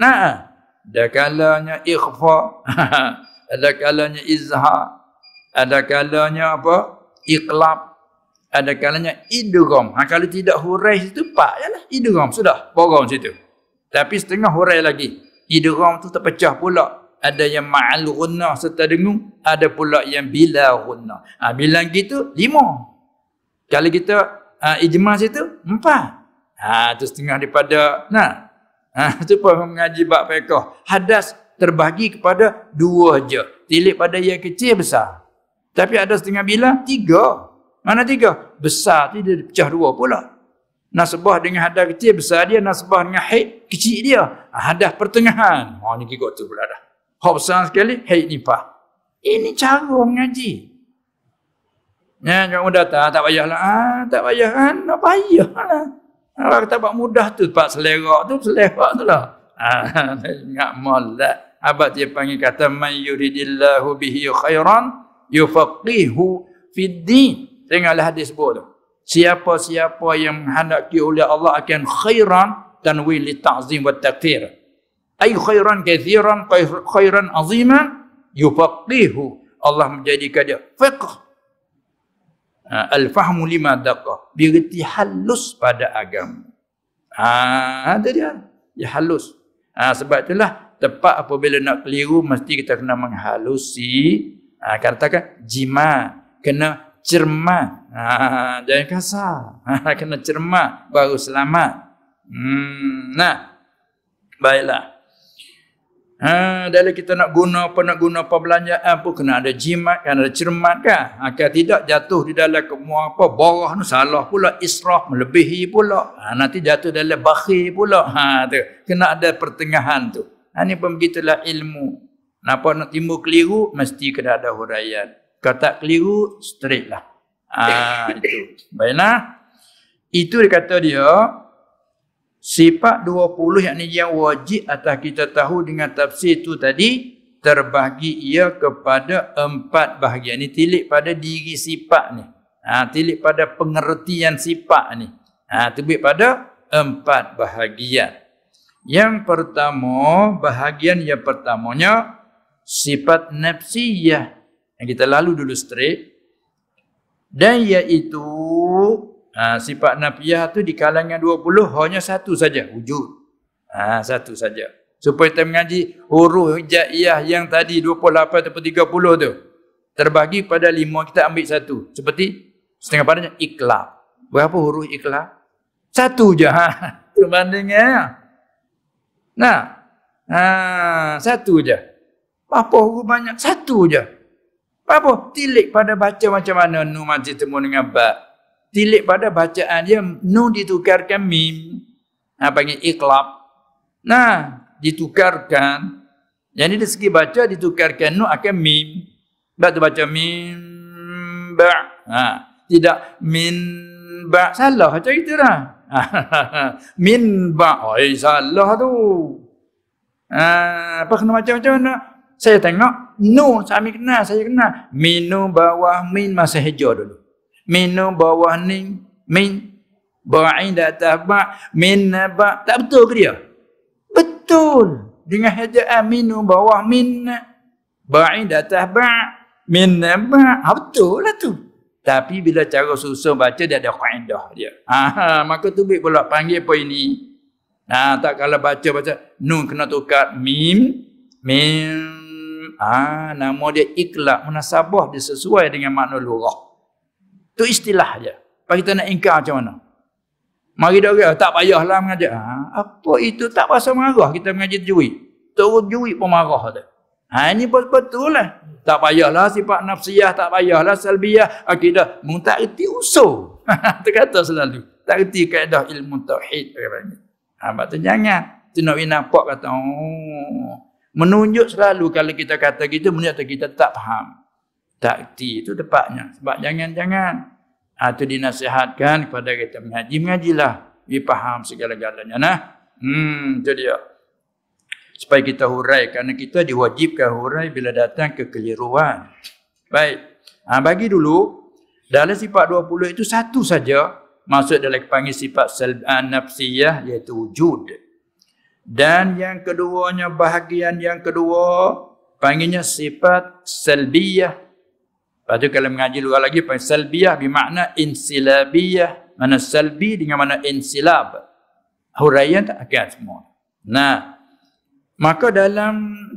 Nah. Ada kalanya ikhfa. ada kalanya izha, Ada kalanya apa? iqlab ada kalanya idgham ha kalau tidak hurai situ pak jelah ya idgham sudah borong situ tapi setengah hurai lagi idgham tu terpecah pula ada yang ma'al gunnah serta dengung ada pula yang bila gunnah ha bila gitu lima kalau kita ha, ijma situ empat ha tu setengah daripada nah ha tu pun mengaji bab fiqh hadas terbahagi kepada dua je tilik pada yang kecil besar tapi ada setengah bila tiga. Mana tiga? Besar tu dia pecah dua pula. Nasbah dengan hadah kecil besar dia, nasbah dengan haid kecil dia. Ha, hadah pertengahan. Oh, ni kikot tu pula dah. Hak besar sekali, haid nipah. Ini cara mengaji. Ya, kamu mudah tak payahlah. Ah, ha, tak payah kan? Tak payahlah. Kalau kita buat mudah tu, tempat selera tu, selera tu lah. Ah, ingat mallah. Abad dia panggil kata, Man yuridillahu bihi khairan, yufaqihu fid din. Tengoklah hadis sebut tu. Siapa-siapa yang menghendaki oleh Allah akan khairan dan li ta'zim wa taqdir. Ay khairan kathiran khairan aziman yufaqihu. Allah menjadikan dia fiqh. Ha, al-fahmu lima daqah. Berarti halus pada agama. Ha, ada dia. Dia halus. Ha, sebab itulah tepat apabila nak keliru mesti kita kena menghalusi Ha, katakan jima kena cerma Ha, jangan kasar. Ha, kena cerma baru selamat. Hmm, nah. Baiklah. Ha, dalam kita nak guna apa nak guna perbelanjaan pun kena ada jimat kena ada cermat kan. Ha, Akan tidak jatuh di dalam kemua apa borah tu salah pula israf melebihi pula. Ha, nanti jatuh dalam bakhil pula. Ha tu. Kena ada pertengahan tu. Ha, ini pun begitulah ilmu. Kenapa nak timbul keliru, mesti kena ada huraian. Kalau tak keliru, straight lah. Haa, ah, itu. Baiklah. Itu dia kata dia, sifat 20 yang ni yang wajib atas kita tahu dengan tafsir itu tadi, terbahagi ia kepada empat bahagian. Ini tilik pada diri sifat ni. Ha, tilik pada pengertian sifat ni. Ha, terbit pada empat bahagian. Yang pertama, bahagian yang pertamanya, sifat nafsiyah yang kita lalu dulu straight dan iaitu ha, sifat nafiyah tu di kalangan 20 hanya satu saja wujud ha, satu saja supaya kita mengaji huruf hijaiyah yang tadi 28 atau 30 tu terbagi pada lima kita ambil satu seperti setengah padanya ikhlas berapa huruf ikhlas satu je ha perbandingannya nah ha satu je apa huruf banyak? Satu je. Apa? Tilik pada baca macam mana nu mati temu dengan ba. Tilik pada bacaan dia nu ditukarkan mim. Ha, panggil iklab. Nah, ditukarkan. Jadi dari segi baca ditukarkan nu akan mim. Sebab tu baca mim ba. Ha. Tidak min ba. Salah macam itu lah. min ba. Oi, salah tu. Ha, apa kena macam-macam nak? saya tengok saya sami kenal saya kenal minu bawah min masa hijau dulu minu bawah ni min ba'in datah tabak min ba tak betul ke dia betul dengan hijaan minu bawah min ba'in datah tabak min ba ha, betul lah tu tapi bila cara susun baca dia ada kaedah dia ha, ha, maka tu baik pula panggil apa ini Nah, ha, tak kalau baca-baca nun kena tukar mim mim ah ha, nama dia ikhlak munasabah dia sesuai dengan makna lurah tu istilah aja. Pak kita nak ingkar macam mana mari dia kata tak payahlah mengajar ha, apa itu tak rasa marah kita mengaji jui terus jui pun marah tu ha, ini betul betul lah tak payahlah sifat nafsiyah tak payahlah salbiyah akidah muntah itu usul tu kata selalu tak reti kaedah ilmu tauhid kata ha, tu jangan tu nak nampak kata oh menunjuk selalu kalau kita kata gitu menyata kita tak faham takti itu tepatnya sebab jangan-jangan atau ah, dinasihatkan kepada kita mengaji mengajilah we faham segala-galanya nah hmm itu dia supaya kita hurai kerana kita diwajibkan hurai bila datang kekeliruan baik ha, bagi dulu dalam sifat 20 itu satu saja masuk dalam panggil sifat ah, nafsiyah iaitu wujud dan yang keduanya bahagian yang kedua panggilnya sifat salbiyah. Lepas kalau mengaji luar lagi panggil salbiyah bermakna insilabiyah. Mana salbi dengan mana insilab. Huraian tak akan semua. Nah, maka dalam 20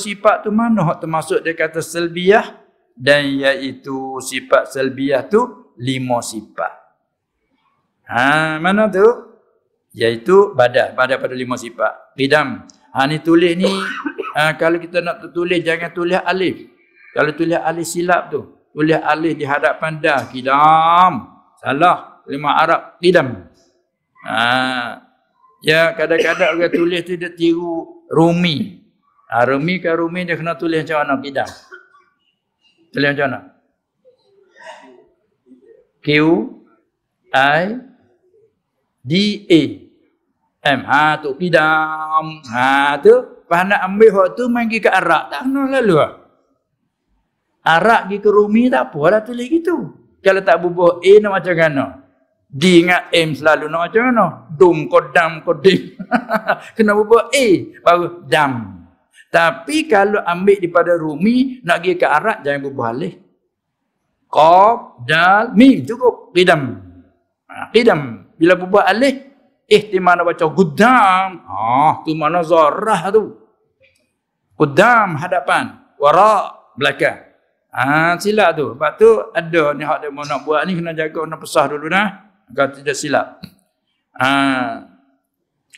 sifat tu mana termasuk dia kata salbiyah dan iaitu sifat salbiyah tu lima sifat. Ha, mana tu? iaitu badah badah pada lima sifat ridam ha ni tulis ni ha, kalau kita nak tertulis jangan tulis alif kalau tulis alif silap tu tulis alif di hadapan dah kidam salah lima arab Kidam. ha ya kadang-kadang orang tulis tu dia tiru rumi ha, rumi ke kan rumi dia kena tulis macam mana kidam tulis macam mana q i D A M ha tu kidam ha tu pas nak ambil hak tu main ke arak tak kena lalu ah arak gi ke rumi tak apalah tulis gitu kalau tak bubuh A nak macam mana D ingat M selalu nak macam mana dum kodam kodim kena bubuh A baru dam tapi kalau ambil daripada rumi nak gi ke arak jangan bubuh alih qaf dal mim cukup kidam ha, kidam bila berbuat alih, eh di mana baca gudam. Ah, ha, tu mana zarah tu. Gudam hadapan, wara belakang. Ah, silap tu. Sebab tu ada ni hak dia nak buat ni kena jaga kena pesah dulu dah. Agar tidak silap. Ah.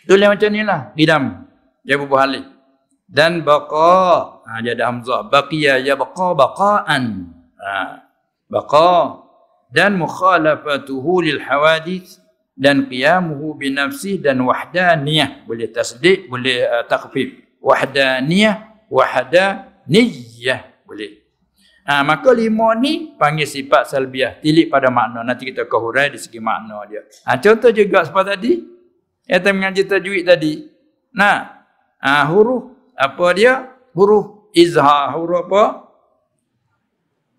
Tu lah macam nilah, Gudam, Dia berbuat alih. Dan baqa, ah ha, jadi hamzah. Baqiya ya baqa baqaan. Ah. Ha, baqa dan mukhalafatuhu lil hawadith dan qiyamuhu bi dan wahdaniyah boleh tasdid boleh uh, takfif wahdaniyah wahdaniyah boleh ha, maka lima ni panggil sifat salbiah tilik pada makna nanti kita kehurai di segi makna dia ha, contoh juga seperti tadi kita mengaji tajwid tadi nah ha, huruf apa dia huruf izha. huruf apa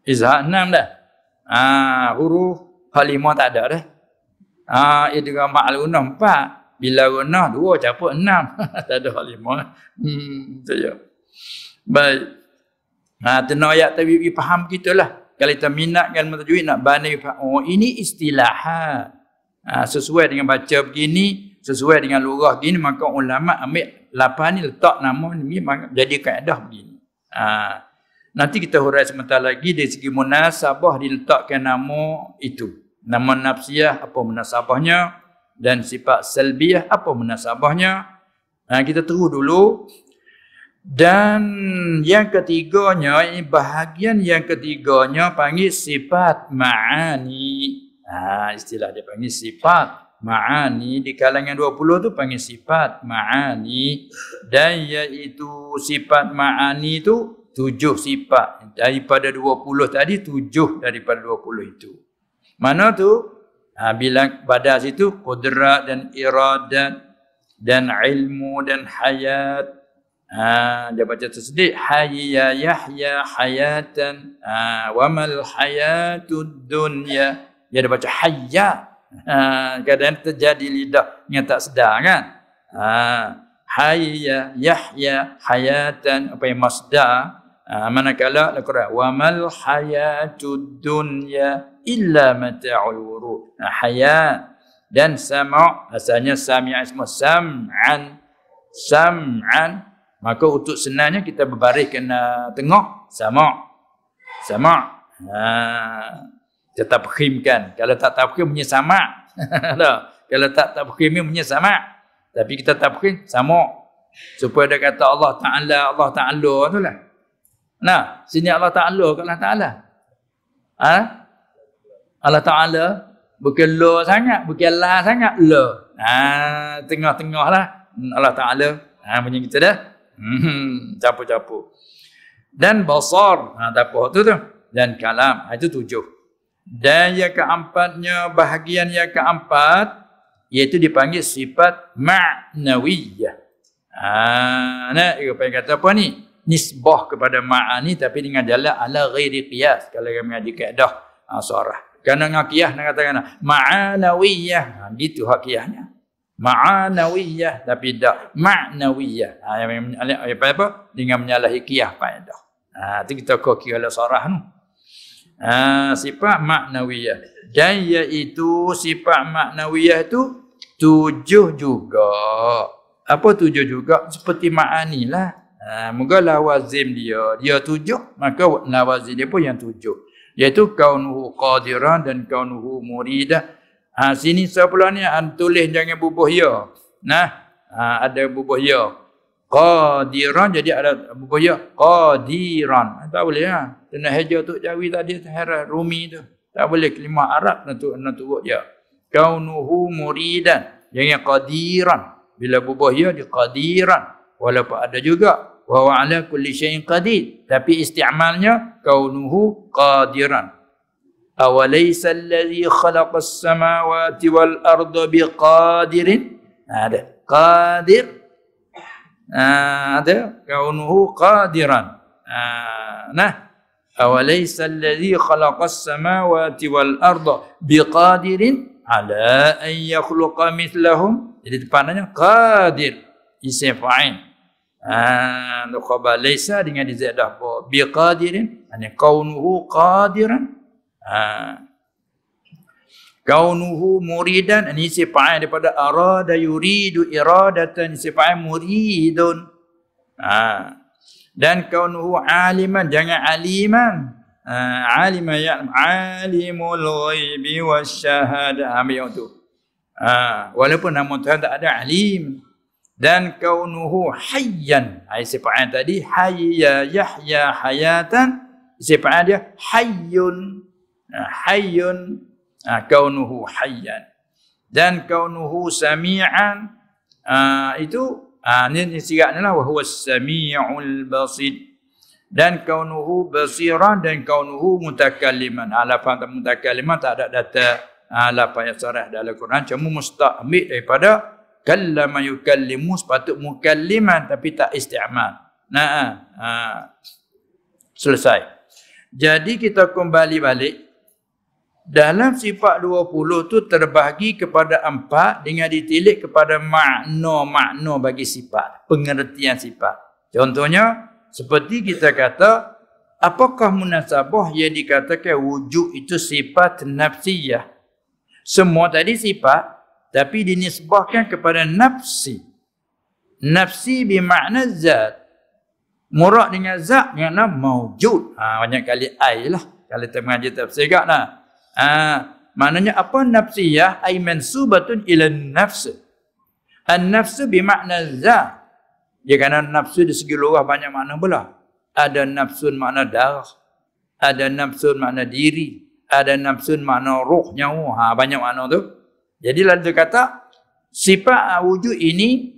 Izha enam dah ha, huruf halimah tak ada dah Ha, idgham ma'al gunnah empat. Bila gunnah dua capa enam. tak ada lima. Hmm, tu je. Baik. Ha, tenang ayat tapi kita faham gitulah. Kalau kita minat dengan matajuid nak bani oh ini istilah. Ha. sesuai dengan baca begini, sesuai dengan lurah begini maka ulama ambil lapan ni letak nama ni jadi kaedah begini. Ha. nanti kita huraikan sebentar lagi dari segi munasabah diletakkan nama itu nama nafsiyah apa munasabahnya dan sifat selbiyah apa munasabahnya ha, kita teru dulu dan yang ketiganya bahagian yang ketiganya panggil sifat ma'ani ha, istilah dia panggil sifat ma'ani di kalangan 20 tu panggil sifat ma'ani dan iaitu sifat ma'ani tu tujuh sifat daripada 20 tadi tujuh daripada 20 itu mana tu? Ha, bila pada situ kudrat dan iradat dan ilmu dan hayat. Ha, dia baca tersedih. Hayya yahya hayatan ha, wa mal hayatu dunya. Dia ada baca hayya. Ha, kadang terjadi lidah yang tak sedar kan? Ha, hayya yahya hayatan. Apa yang masdar? Ha, manakala Al-Quran. Wa mal hayatu dunya illa mata'ul wuru haya dan sama' asalnya sami'a ismu sam'an sam'an maka untuk senangnya kita berbaris tengok sama' sama' ha kita tafkhimkan kalau tak khim punya sama' kalau tak khim punya sama' tapi kita khim sama' supaya dia kata Allah Ta'ala Allah Ta'ala tu lah nah sini Allah Ta'ala ke Allah Ta'ala ha Allah Ta'ala bukan lo sangat, bukan lah sangat lo. Ha, tengah-tengah lah hmm, Allah Ta'ala. Ha, macam kita dah. Hmm, capu-capu. Dan basar. Ha, tak apa tu tu. Dan kalam. Ha, itu tujuh. Dan yang keempatnya, bahagian yang keempat, iaitu dipanggil sifat ma'nawiyah. Ha, nak, ikut apa yang kata apa ni? Nisbah kepada ma'ani tapi dengan jala ala ghairi qiyas. Kalau kami ada kaedah ha, suara. Kerana ngakiyah nak katakan ma'anawiyah. Ha, gitu hakiyahnya. Ma'anawiyah tapi tak ma'nawiyah. Ha, yang, yang, yang, yang, apa, dengan menyalahi kiyah kaedah. Ha, itu kita kau kira lah sarah ni. Ha, sifat ma'nawiyah. Dan iaitu sifat ma'nawiyah tu tujuh juga. Apa tujuh juga? Seperti lah Ha, moga lawazim dia. Dia tujuh. Maka lawazim dia pun yang tujuh iaitu kaunuhu qadiran dan kaunuhu muridah ha sini siapa ni an ha, tulis jangan bubuh ya nah ha, ada bubuh ya qadiran jadi ada bubuh ya qadiran ha, tak boleh ha kena heja tu jawi tadi tahara rumi tu tak boleh kelima arab nak tu ya kaunuhu muridan jangan qadiran bila bubuh ya di qadiran walaupun ada juga wa huwa ala kulli syai'in qadir tapi isti'malnya kaunuhu qadiran awalaysa allazi khalaqas samawati wal arda biqadirin ada qadir ada kaunuhu qadiran nah أوليس الذي samawati wal arda biqadirin ala an yakhluqa mithlahum jadi depannya qadir isim fa'il Ha, Nukhaba laysa dengan izadah apa? Biqadirin. Ini kaunuhu qadiran. Ha. Kaunuhu muridan. Ini sifat daripada arada yuridu iradatan. Ini sifat muridun. Ha. Dan kaunuhu aliman. Jangan aliman. Uh, alima ya alimul ghaibi wasyahada ambil yang tu walaupun nama Tuhan tak ada alim dan kaunuhu hayyan ayat ha, sifat tadi hayya yahya hayatan sifat dia hayyun ha, hayyun ha, kaunuhu hayyan dan kaunuhu sami'an itu ini ni sigak ni lah sami'ul basid dan kaunuhu basiran dan kaunuhu mutakalliman alafan mutakalliman tak ada data alafan yang syarah dalam Quran cuma mustahmid daripada kallama yukallimu sepatut mukalliman tapi tak isti'mal. Nah, ha. Selesai. Jadi kita kembali balik dalam sifat 20 tu terbahagi kepada empat dengan ditilik kepada makna-makna bagi sifat, pengertian sifat. Contohnya seperti kita kata apakah munasabah yang dikatakan wujud itu sifat nafsiyah? Semua tadi sifat tapi dinisbahkan kepada nafsi nafsi bermakna zat murak dengan zat yang nama maujud ha, banyak kali ai lah kalau kita mengaji tafsir kat lah ha, maknanya apa nafsi ya ai mansubatun ila nafsi An-nafsu bermakna zat. Ya kerana nafsu di segi luar banyak makna pula. Ada nafsu makna darah. Ada nafsu makna diri. Ada nafsu makna roh nyawa. Ha, banyak makna tu. Jadi lalu kata sifat wujud ini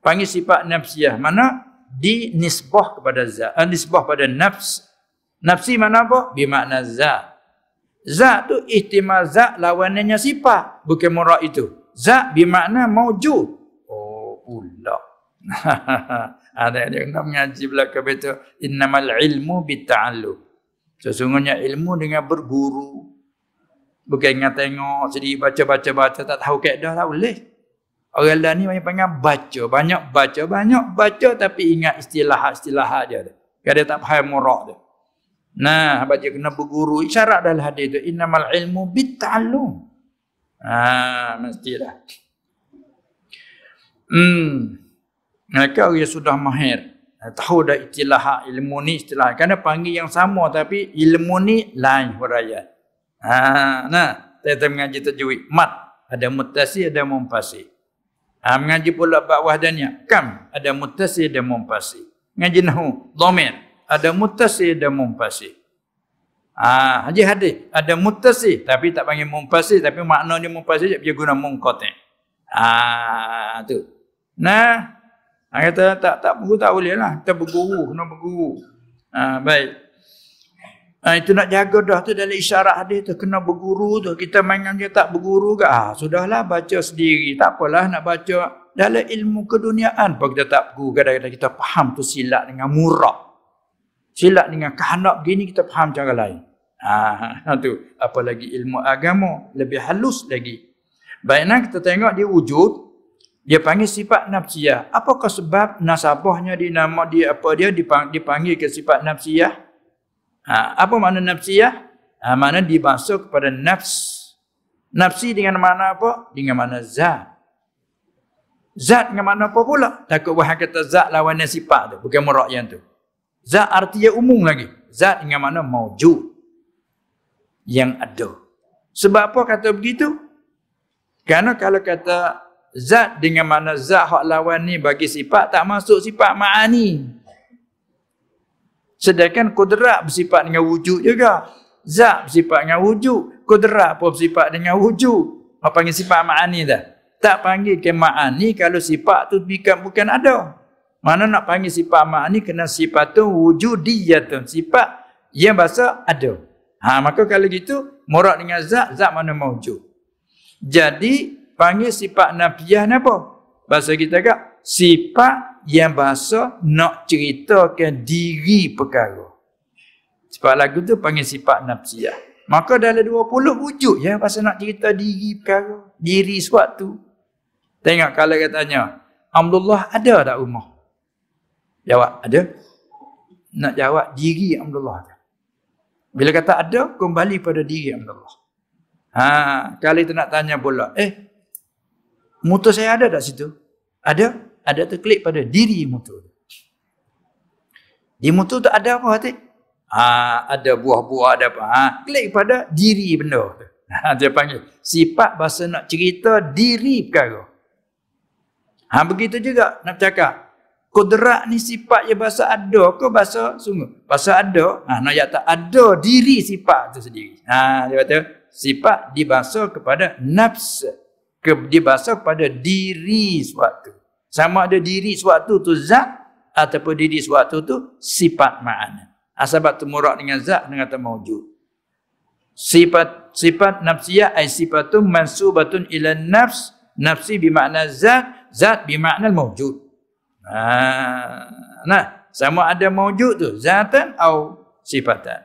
panggil sifat nafsiyah. Mana dinisbah kepada zat, uh, nisbah pada nafs. Nafsi mana apa? Bermakna za za tu ihtimal za lawannya sifat, bukan murak itu. Zat bermakna maujud. Oh, ulah. Ada yang nak mengaji belaka betul innamal ilmu bitta'allu. Sesungguhnya ilmu dengan berguru, Bukan ingat tengok sendiri baca-baca-baca tak tahu kaedah tak lah, boleh orang lain ni banyak panggil baca banyak baca banyak baca tapi ingat istilah-istilah aja. tu tak faham murak dia nah baca kena berguru isyarat dalam hadis tu innamal ilmu bitalum ha ah, mestilah hmm mereka orang yang sudah mahir tahu dah istilah ilmu ni istilah kerana panggil yang sama tapi ilmu ni lain huraian Ha, nah, kita mengaji tajwid. Mat, ada mutasi, ada mumpasi. Ha, mengaji pula bab wahdanya. Kam, ada mutasi, ada mumpasi. Mengaji nahu, domen. Ada mutasi, ada mumpasi. Ha, haji hadis, ada mutasi. Tapi tak panggil mumpasi. Tapi maknanya mumpasi, dia guna mungkotnya. Ha, tu. Nah, ha, kata tak tak buku tak boleh lah. Kita berguru, kena berguru. Ha, baik. Ha, itu nak jaga dah tu dalam isyarat hadis tu kena berguru tu. Kita mainkan kita tak berguru ke? Ah, ha, sudahlah baca sendiri. Tak apalah nak baca dalam ilmu keduniaan pun kita tak berguru. Kadang-kadang kita faham tu silap dengan murak. Silap dengan kehendak gini kita faham cara lain. Ah, ha, tu apalagi ilmu agama lebih halus lagi. Baiklah kita tengok dia wujud dia panggil sifat nafsiyah. Apakah sebab nasabahnya dinama dia apa dia dipanggil, dipanggil ke sifat nafsiyah? Ha, apa makna nafsiyah? Ha, makna dibasuh kepada nafs. Nafsi dengan mana apa? Dengan mana zat. Zat dengan mana apa pula? Takut Wahai kata zat lawan sifat tu. Bukan murak yang tu. Zat artinya umum lagi. Zat dengan mana mauju Yang ada. Sebab apa kata begitu? Karena kalau kata zat dengan mana zat hak lawan ni bagi sifat tak masuk sifat ma'ani. Sedangkan kudrat bersifat dengan wujud juga. Zat bersifat dengan wujud. Kudrat pun bersifat dengan wujud. Apa panggil sifat ma'ani dah? Tak panggil ke ma'ani kalau sifat tu bukan, bukan ada. Mana nak panggil sifat ma'ani kena sifat tu wujudiyatun. Sifat yang bahasa ada. Ha, maka kalau gitu, murad dengan zat, zat mana mawujud. Jadi, panggil sifat nafiyah ni apa? Bahasa kita kata sifat yang bahasa nak ceritakan diri perkara. Sifat lagu tu panggil sifat nafsiyah. Maka dalam dua puluh wujud ya pasal nak cerita diri perkara. Diri suatu Tengok kalau katanya, Alhamdulillah ada tak rumah? Jawab, ada. Nak jawab, diri Alhamdulillah. ada. Bila kata ada, kembali pada diri Alhamdulillah. Ha, kali tu nak tanya pula, eh, motor saya ada tak situ? Ada ada terkelip pada diri mutu tu. Di mutu tu ada apa hati? Ha, ada buah-buah, ada apa. Ha, klik pada diri benda tu. Ha, dia panggil. Sifat bahasa nak cerita diri perkara. Ha, begitu juga nak cakap. Kudrak ni sifat yang bahasa ada ke bahasa sungguh? Bahasa ada, ha, nak kata ada diri sifat tu sendiri. Ha, dia kata, sifat dibahasa kepada nafsu. Ke, dibahasa kepada diri suatu. Sama ada diri suatu tu zat ataupun diri suatu tu sifat ma'ana. Asabat ah, tu murak dengan zat dengan kata mawujud. Sifat sifat nafsiyah ay sifatun mansubatun ila nafs nafsi bimakna zat zat bimakna mawujud. Ha. Ah, nah, sama ada mawujud tu zatan atau sifatan.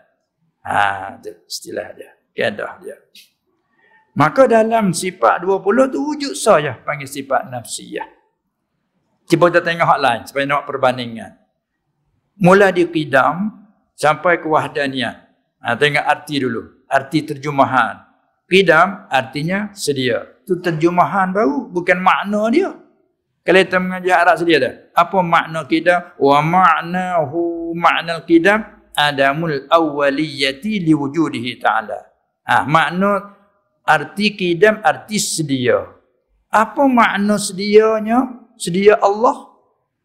Ah, tu istilah dia. Kedah dia. Maka dalam sifat 20 tu wujud saja panggil sifat nafsiyah. Cuba kita tengok hak lain supaya nak perbandingan. Mula di Qidam sampai ke Wahdaniyah. Ha, tengok arti dulu. Arti terjemahan. Qidam artinya sedia. Itu terjemahan baru. Bukan makna dia. Kalau kita mengajar Arab sedia dah. Apa makna Qidam? Wa ma'nahu makna Qidam adamul li liwujudihi ta'ala. Ha, makna arti Qidam arti sedia. Apa makna sedianya? sedia Allah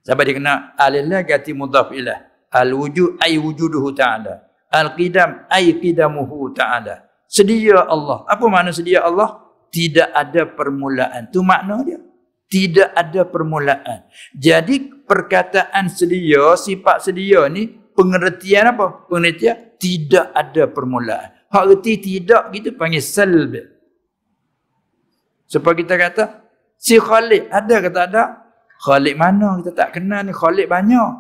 sampai dia kena alilah gati mudhaf ilah alwujud ay wujuduhu ta'ala alqidam ay qidamuhu ta'ala sedia Allah apa makna sedia Allah tidak ada permulaan tu makna dia tidak ada permulaan jadi perkataan sedia sifat sedia ni pengertian apa pengertian tidak ada permulaan hak erti tidak gitu panggil salb sebab kita kata si khalid ada kata ada Khalid mana kita tak kenal ni Khalid banyak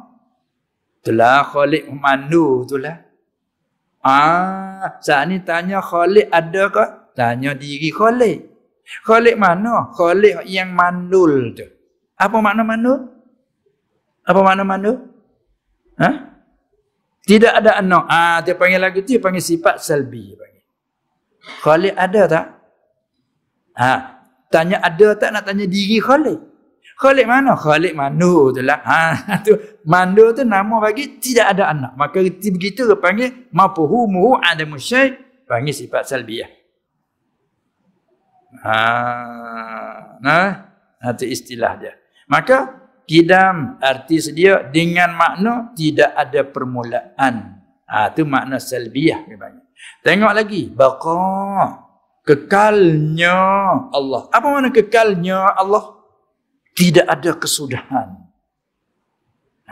Itulah Khalid memandu itulah Ah, saat ni tanya Khalid ada ke? Tanya diri Khalid Khalid mana? Khalid yang mandul tu Apa makna mandul? Apa makna mandul? Ha? Tidak ada anak Ah, Dia panggil lagi tu, dia panggil sifat selbi panggil. Khalid ada tak? Ah, tanya ada tak nak tanya diri Khalid Khalid mana? Khalid Mandu tu lah. Ha, tu. Mandu tu nama bagi tidak ada anak. Maka begitu dia panggil Mapuhu Muhu Adamu Syed. Panggil sifat salbiah. Ha, nah, itu istilah dia. Maka kidam artis dia dengan makna tidak ada permulaan. Ha, itu makna salbiah. Tengok lagi. Baqa. Kekalnya Allah. Apa makna kekalnya Allah tidak ada kesudahan.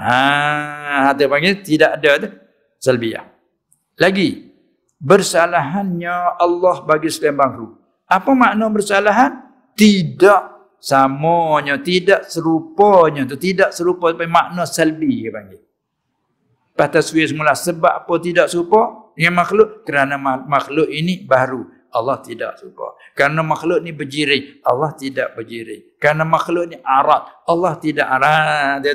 Ha, hati panggil tidak ada zalbiyah. Lagi, bersalahannya Allah bagi selembang ruh. Apa makna bersalahan? Tidak samanya, tidak serupanya, tu tidak serupa tapi makna salbi dia panggil. Pasal semula sebab apa tidak serupa dengan makhluk? Kerana makhluk ini baru. Allah tidak serupa. Karena makhluk ni berjiring, Allah tidak berjiring. Karena makhluk ni arat, Allah tidak arat. Dia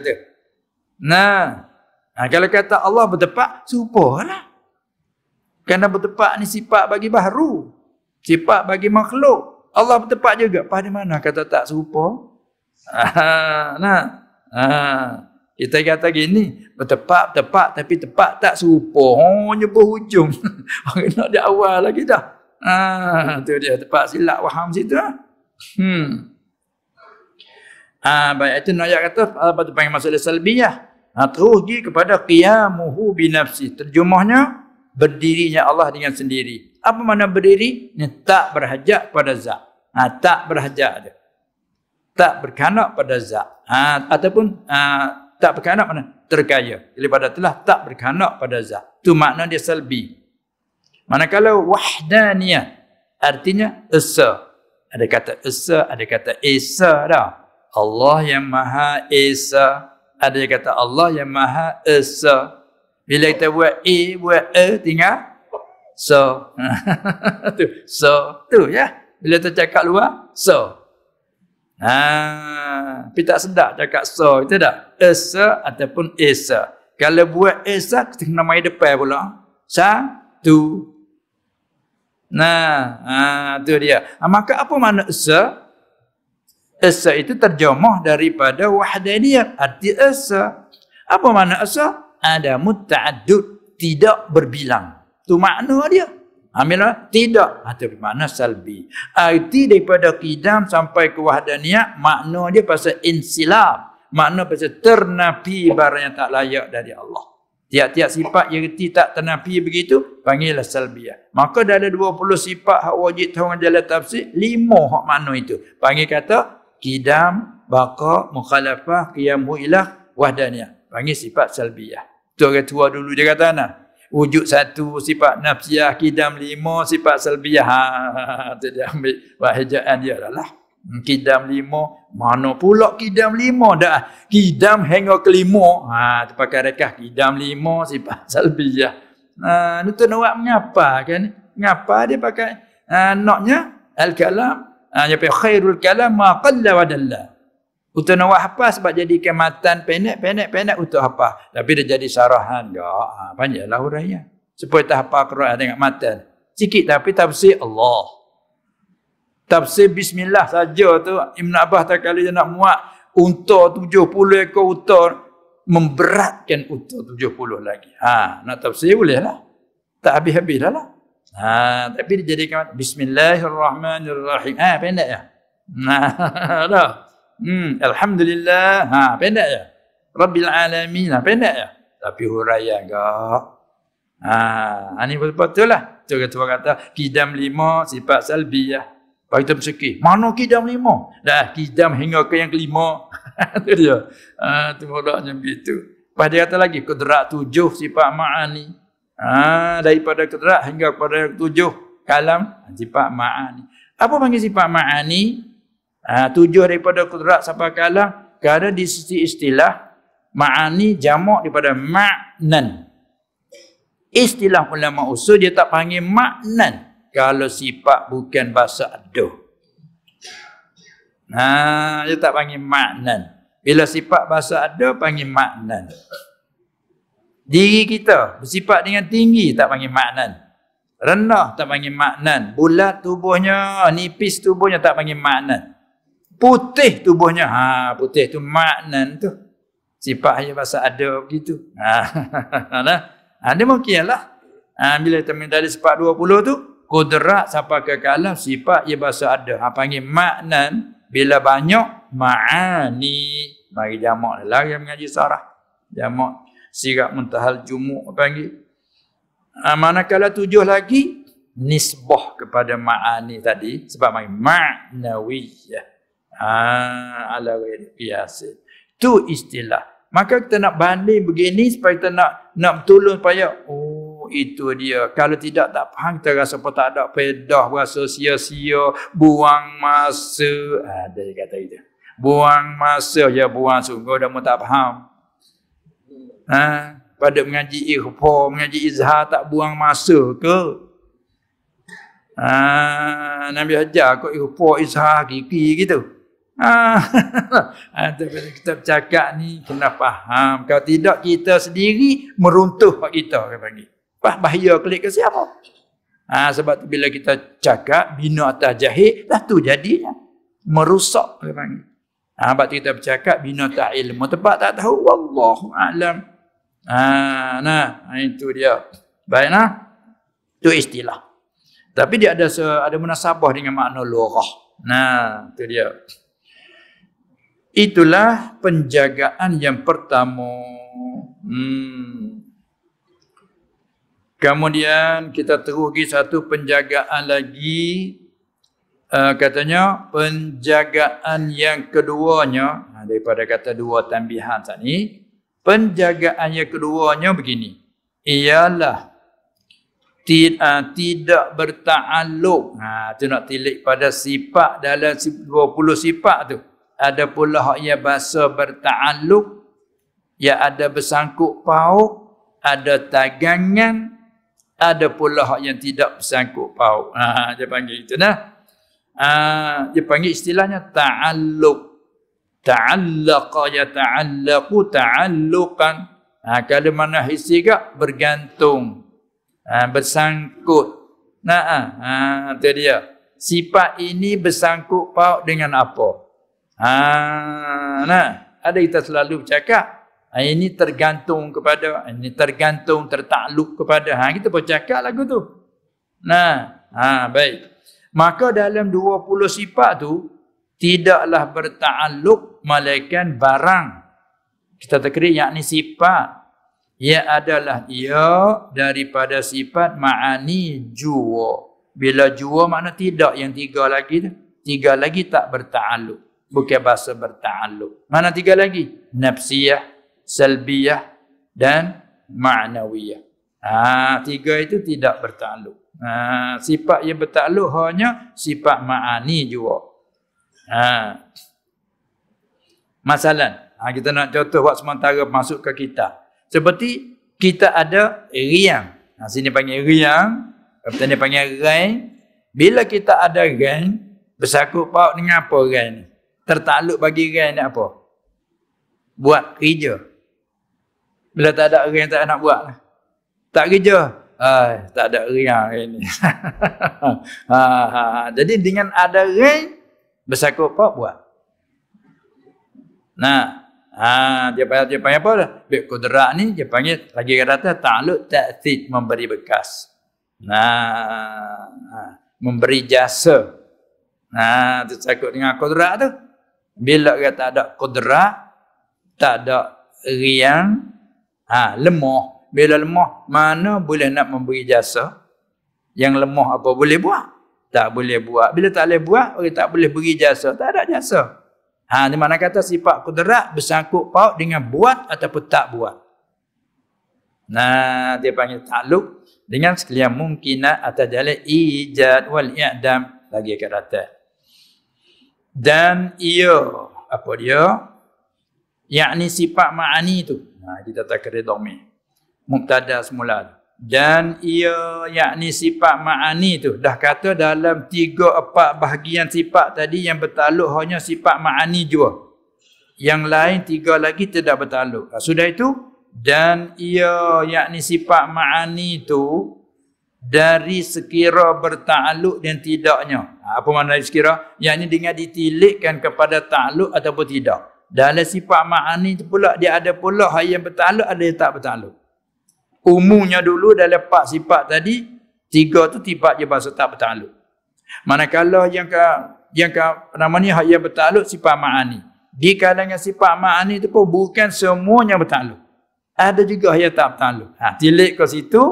Nah. nah. kalau kata Allah bertepat, serupa lah. Kerana bertepat ni sifat bagi baru, Sifat bagi makhluk. Allah bertepat juga. Pada mana kata tak serupa? nah. nah. Kita kata gini, bertepat, tepat, tapi tepat tak supo. Oh, nyebuh hujung. Orang nak di awal lagi dah. Ah, ha. tu dia tempat silap waham situ. Ha? Hmm. Ah, baik itu Noya kata apa tu panggil masalah salbiyah. Ah, terus pergi kepada qiyamuhu binafsi. Terjemahnya berdirinya Allah dengan sendiri. Apa mana berdiri? Ini tak berhajat pada zat. Ha, tak berhajat dia. Tak berkanak pada zat. Ha, ataupun ha, tak berkanak mana? Terkaya. Daripada telah tak berkanak pada zat. Tu makna dia selbi. Manakala wahdaniyah artinya esa. Ada kata esa, ada kata esa dah. Allah yang maha esa. Ada yang kata Allah yang maha esa. Bila kita buat e, buat e, tinggal so. tu, so, tu ya. Bila kita cakap luar, so. Ha, tapi tak sedap cakap so, itu dah. Esa ataupun esa. Kalau buat esa, kita kena main depan pula. Satu, Nah, itu ha, dia. Ha, maka apa makna esa? Esa itu terjemah daripada wahdaniyat. Arti esa. Apa makna esa? Ada muta'adud. Tidak berbilang. Itu makna dia. Ha, Amilah Tidak. atau ha, makna salbi. Arti daripada kidam sampai ke wahdaniyat. Makna dia pasal insilab. Makna pasal ternapi barang yang tak layak dari Allah tiap-tiap sifat yang reti tak ternafi begitu panggillah salbiah maka dah dalam 20 sifat hak wajib tahu dalam tafsir lima hak mana itu panggil kata kidam baqa mukhalafah qiyamu ilah wahdaniyah panggil sifat salbiah tu orang tua dulu dia kata nah wujud satu sifat nafsiah kidam lima sifat salbiah ha, ha, ha, ha dia ambil bahajaan dia lah kidam hmm, lima mana pula kidam lima dah. Kidam hingga kelima. Ha, terpakai rekah kidam lima si pasal biyah. Ha, nutut nak mengapa kan? Mengapa dia pakai? Ha, naknya Al-Kalam. Ha, dia pakai khairul kalam maqalla wa dalla. Untuk nak apa sebab jadi kematan Penek, penek, penek. untuk apa. Tapi dia jadi sarahan. Ya, ha, panjanglah huraian. Seperti tak apa kerana dengan matan. Sikit tapi tafsir Allah. Tafsir bismillah saja tu Ibn Abbas tak kali dia nak muak unta 70 ekor unta memberatkan unta 70 lagi. Ha, nak tafsir boleh lah. Tak habis-habis lah lah. Ha, tapi dia jadikan bismillahirrahmanirrahim. Ha, pendek ya. Nah, ha, dah. Hmm, alhamdulillah. Ha, pendek ya. Rabbil alamin. Ha, pendek ya. Tapi huraian gak. Ha, ani ha, betul-betul lah. Tu kata kata kidam lima sifat salbiyah. Kalau kita bersekir, mana kidam lima? Dah, kidam hingga ke yang kelima. Itu dia. Ha, itu mulanya begitu. Lepas dia kata lagi, kudrak tujuh sifat ma'ani. Ha, daripada kudrak hingga kepada yang tujuh. Kalam sifat ma'ani. Apa panggil sifat ma'ani? Ha, tujuh daripada kudrak sifat kalam. Kerana di sisi istilah, ma'ani jamak daripada ma'nan. Istilah ulama usul, dia tak panggil maknan kalau sifat bukan bahasa aduh. nah, ha, dia tak panggil maknan. Bila sifat bahasa aduh, panggil maknan. Diri kita bersifat dengan tinggi tak panggil maknan. Rendah tak panggil maknan. Bulat tubuhnya, nipis tubuhnya tak panggil maknan. Putih tubuhnya, ha, putih tu maknan tu. Sifat hanya bahasa ada begitu. Ha, ha, ha, ha, ha, ha. ha dia mungkin lah. Ha, bila kita minta dari sifat 20 tu, kudrat siapa ke kalah sifat ia bahasa ada ha, panggil maknan bila banyak ma'ani bagi jamak lah yang mengaji sarah jamak sirat muntahal jumuk panggil ha, manakala tujuh lagi nisbah kepada ma'ani tadi sebab panggil ma'nawiyah ha, ala wa'idu biasa tu istilah maka kita nak banding begini supaya kita nak nak betulun supaya oh itu dia. Kalau tidak tak faham, kita rasa pun tak ada pedah, rasa sia-sia, buang masa. Ah, ada ha, kata itu. Buang masa, ya buang sungguh, dah tak faham. Ha? Pada mengaji ikhfa, mengaji izhar, tak buang masa ke? Ha, Nabi Hajar, kau ikhfa, izhar, kiki gitu. Ah, ha, ha kita, kita cakap ni kena faham. Kalau tidak kita sendiri meruntuh kita kata lagi. Pak bahaya klik ke siapa? Ha, sebab tu bila kita jaga bina atas jahil, lah tu jadinya. Merusak orang ni. Ha, sebab tu kita bercakap bina atas ilmu. Tepat tak tahu, Wallahu alam. Ha, nah, ha, itu dia. Baik nah. Itu istilah. Tapi dia ada se- ada munasabah dengan makna lurah. Nah, itu dia. Itulah penjagaan yang pertama. Hmm. Kemudian kita terus pergi satu penjagaan lagi uh, katanya penjagaan yang keduanya ha, daripada kata dua tambihan saat ini penjagaan yang keduanya begini ialah ha, tidak bertakluk. Ha, tu nak tilik pada sifat dalam 20 sifat tu. Ada pula haknya yang bahasa bertakluk. Yang ada bersangkut paut. Ada tagangan ada pula hak yang tidak bersangkut pau. Ha, dia panggil itu nah. Ha, dia panggil istilahnya ta'alluq. Ta'allaqa ya ta'allaqu ta'alluqan. Ha, kalau mana hisi gak bergantung. Ha, bersangkut. Nah, ha, ha, itu dia. Sifat ini bersangkut pau dengan apa? Ha, nah, ada kita selalu bercakap Ah, ini tergantung kepada, ah, ini tergantung, tertakluk kepada. Ha, kita pun cakap lagu tu. Nah, ha, baik. Maka dalam dua puluh sifat tu, tidaklah bertakluk malaikan barang. Kita terkira yakni sifat. Ia adalah ia daripada sifat ma'ani jua. Bila jua makna tidak yang tiga lagi tu. Tiga lagi tak bertakluk. Bukan bahasa bertakluk. Mana tiga lagi? Nafsiyah, salbiyah dan ma'nawiyah. Ha, tiga itu tidak bertakluk. Ha, sifat yang bertakluk hanya sifat ma'ani juga. Ha. Masalah, ha, kita nak contoh buat sementara masuk ke kita. Seperti kita ada riang. Ha, sini panggil riang. Kita ni panggil rain. Bila kita ada rain, bersakut paut dengan apa rain ni? Tertakluk bagi rain ni apa? Buat kerja bila tak ada orang yang tak nak buat tak kerja Ay, tak ada orang yang ini ha, ha, ha. jadi dengan ada orang bersakut pak buat nah ha, dia panggil, dia panggil apa dah bib kudrak ni dia panggil lagi kata ta'luk ta'thid memberi bekas nah ha, memberi jasa nah ha, tercakup dengan kudrak tu bila kata ada kudrak tak ada riang Ha, lemah. Bila lemah, mana boleh nak memberi jasa? Yang lemah apa boleh buat? Tak boleh buat. Bila tak boleh buat, orang tak boleh beri jasa. Tak ada jasa. Ha, di mana kata sifat kudrat bersangkut paut dengan buat ataupun tak buat. Nah, dia panggil takluk dengan sekalian mungkinat atau jalan ijad wal i'dam lagi ke rata. Dan ia, apa dia? Yang ni sifat ma'ani tu. Ha, kita tak kira domi. Mubtada semula. Dan ia yakni sifat ma'ani tu. Dah kata dalam tiga empat bahagian sifat tadi yang bertaluk hanya sifat ma'ani jua. Yang lain tiga lagi tidak bertaluk. Ha, sudah itu. Dan ia yakni sifat ma'ani tu dari sekira bertaluk dan tidaknya. Ha, apa makna dari sekira? Yang ini dengan ditilikkan kepada taluk ataupun tidak. Dalam sifat ma'ani tu pula dia ada pula hal yang bertakluk ada yang tak bertakluk. Umumnya dulu dalam empat sifat tadi tiga tu tiba je bahasa tak bertakluk. Manakala yang ke, yang ke, namanya hal yang bertakluk sifat ma'ani. Di kalangan sifat ma'ani tu pun bukan semuanya bertakluk. Ada juga yang tak bertakluk. Ha, tilik ke situ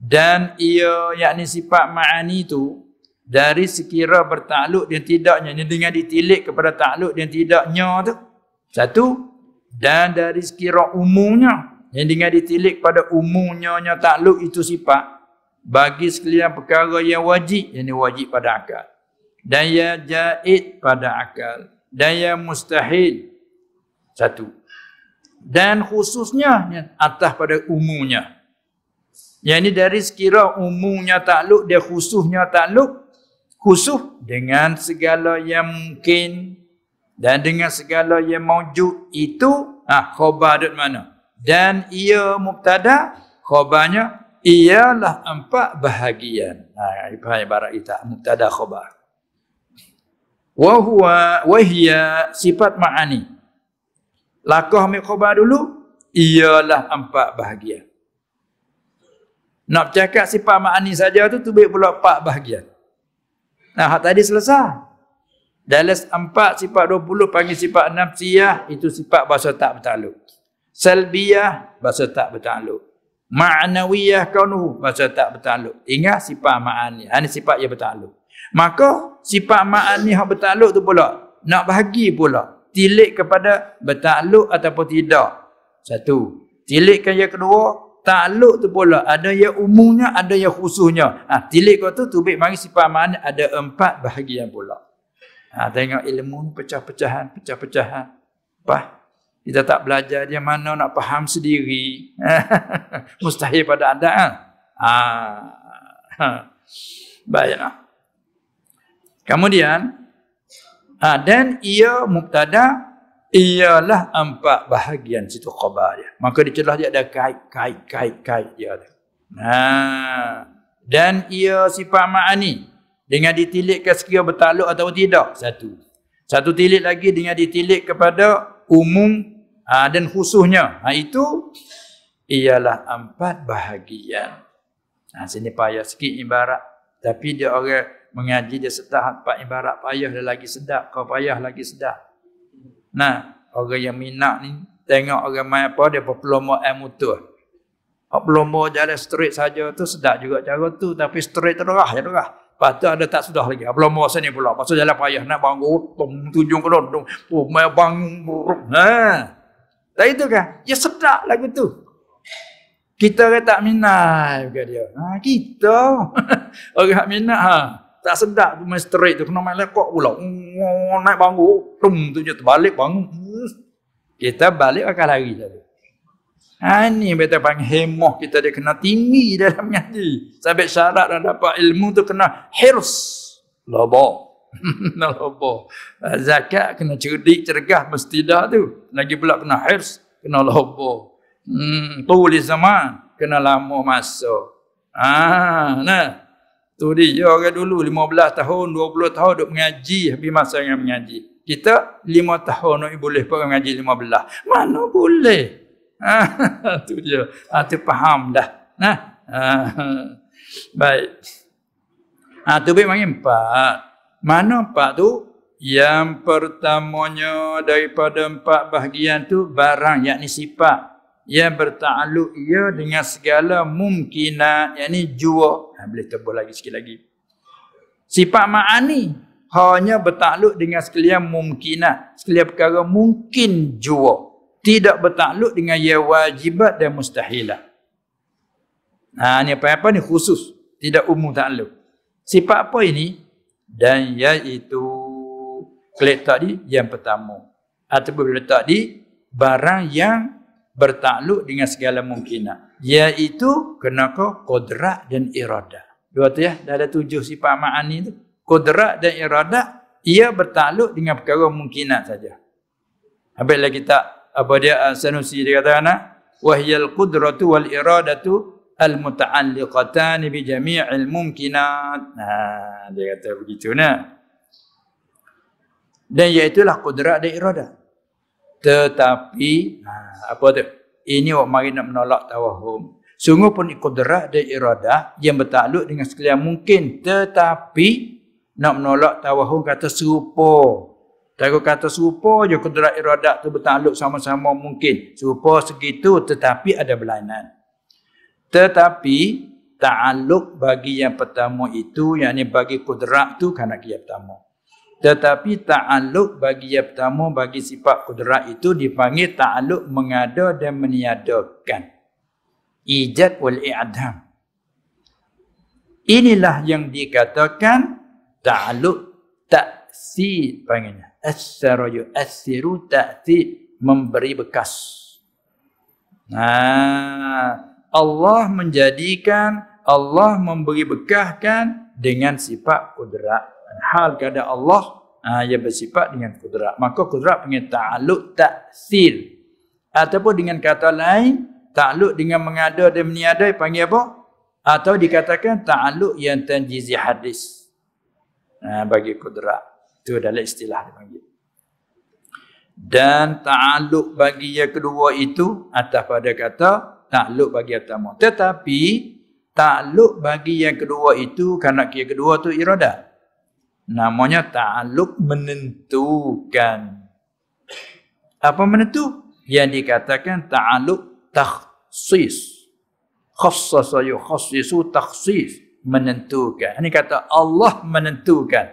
dan ia yakni sifat ma'ani tu dari sekira bertakluk dia tidaknya dengan ditilik kepada takluk dia tidaknya tu satu dan dari sekira umumnya yang dengan ditilik pada umumnya takluk itu sifat bagi sekalian perkara yang wajib yang wajib pada akal dan yang jaid pada akal dan yang mustahil satu dan khususnya yang atas pada umumnya yang ini dari sekira umumnya takluk dia khususnya takluk khusus dengan segala yang mungkin dan dengan segala yang maujud itu ah ha, khabar dekat mana dan ia mubtada khabarnya ialah empat bahagian ha ibarat barat kita mubtada khabar wa huwa wa hiya sifat ma'ani lakah mi khabar dulu ialah empat bahagian nak cakap sifat ma'ani saja tu tu baik pula empat bahagian Nah, hak tadi selesai. Dalam empat sifat dua puluh panggil sifat siyah itu sifat bahasa tak bertakluk. Salbiyah, bahasa tak bertakluk. Ma'anawiyah kaunuhu, bahasa tak bertakluk. Ingat sifat ma'ani, ini ha, sifat yang bertakluk. Maka sifat ma'ani yang bertakluk tu pula, nak bagi pula, tilik kepada bertakluk ataupun tidak. Satu. Tilikkan yang kedua, Takluk tu pula ada yang umumnya, ada yang khususnya. Ha, tilik kau tu tu baik. mari sifat mana ada empat bahagian pula. Ha, tengok ilmu pecah-pecahan, pecah-pecahan. Apa? Kita tak belajar dia mana nak faham sendiri. Mustahil pada anda kan? Ha. ha. Baiklah. Kemudian, ha, dan ia muktadah ialah empat bahagian situ khabar dia. Maka dicelah dia ada kait, kait, kait, kait dia. Ada. Nah, dan ia sifat ma'ani dengan ditilik ke sekira bertakluk atau tidak. Satu. Satu tilik lagi dengan ditilik kepada umum aa, ah, dan khususnya. Ha, itu ialah empat bahagian. Ha, sini payah sikit ibarat. Tapi dia orang mengaji dia setahap empat ibarat payah dia lagi sedap. Kau payah lagi sedap. Nah, orang yang minat ni tengok orang main apa dia berpeloma ilmu tu. Berpeloma jalan straight saja tu sedap juga cara tu tapi straight tu terah je terah. Lepas tu ada tak sudah lagi. Berpeloma sini pula. Pasal jalan payah nak bangun tung tujung ke lorong. Tung oh, main bangun. Ha. Tak itu kan? Ya sedap lagu tu. Kita kan tak minat juga dia. Ha, kita. orang yang minat ha. Tak sedap tu main straight tu. Kena main lekok pula. Hmm, naik bangku, tum tu je terbalik bangku. Hmm. Kita balik akan lari tadi. Ha ni beta panggil hemoh kita dia kena tinggi dalam nyati. Sebab syarat nak dapat ilmu tu kena hirs. Lobo. Lobo. Zakat kena cerdik, cergah mesti dah tu. Lagi pula kena hirs, kena lobo. Hmm, tulis zaman kena lama masuk. Ah, nah. Tu dia orang dulu 15 tahun, 20 tahun duk mengaji habis masa dengan mengaji. Kita 5 tahun nak boleh pergi mengaji 15. Mana boleh? Ha, tu dia. Ha, tu faham dah. Nah. Ha, ha, baik. Ha, tu baik mangin empat. Mana empat tu? Yang pertamanya daripada empat bahagian tu barang yakni sifat yang bertakluk ia dengan segala mungkinat yakni jua Ah, boleh tebal lagi sikit lagi. Sifat ma'ani hanya bertakluk dengan sekalian mungkinat, sekalian perkara mungkin jua. Tidak bertakluk dengan ia wajibat dan mustahilah. Ha ini apa-apa ni khusus, tidak umum takluk. Sifat apa ini? Dan iaitu klik tadi yang pertama. Ataupun letak di barang yang bertakluk dengan segala mungkinat iaitu kenaka kodra dan irada. Dua tu ya, dah ada tujuh sifat ma'an ni tu. Kodrak dan irada, ia bertakluk dengan perkara mungkinan saja. Habislah kita, apa dia, ah, Sanusi dia kata anak, ah, wahiyal kudratu wal iradatu al muta'alliqatan bi jami'il mumkinat. Nah, dia kata begitu nah. Dan iaitulah kudrak dan irada. Tetapi, nah, apa tu? Ini awak mari nak menolak tawahum. Sungguh pun ikudrah dan iradah yang bertakluk dengan sekalian mungkin. Tetapi nak menolak tawahum kata serupa. Takut kata serupa je kudrah iradah tu bertakluk sama-sama mungkin. Serupa segitu tetapi ada berlainan. Tetapi ta'aluk bagi yang pertama itu, yang bagi kudrah tu kanak kia pertama. Tetapi ta'aluk bagi yang pertama, bagi sifat kudrat itu dipanggil ta'aluk mengada dan meniadakan. Ijad wal i'adham. Inilah yang dikatakan ta'aluk ta'asir panggilnya. Asyaraju asyiru ta'asir. Memberi bekas. Nah, Allah menjadikan, Allah memberi bekahkan dengan sifat kudrat hal kepada Allah uh, ha, yang bersifat dengan kudrat. Maka kudrat punya ta'aluk ta'sil. Ataupun dengan kata lain, ta'aluk dengan mengada dan meniada panggil apa? Atau dikatakan ta'aluk yang tanjizi hadis. Uh, bagi kudrat. Itu adalah istilah dia panggil. Dan ta'aluk bagi yang kedua itu atas pada kata ta'aluk bagi yang pertama. Tetapi ta'aluk bagi yang kedua itu kerana yang kedua tu iradah namanya ta'aluk menentukan apa menentu yang dikatakan ta'aluk takhsis khassasa yukhassisu takhsis menentukan ini kata Allah menentukan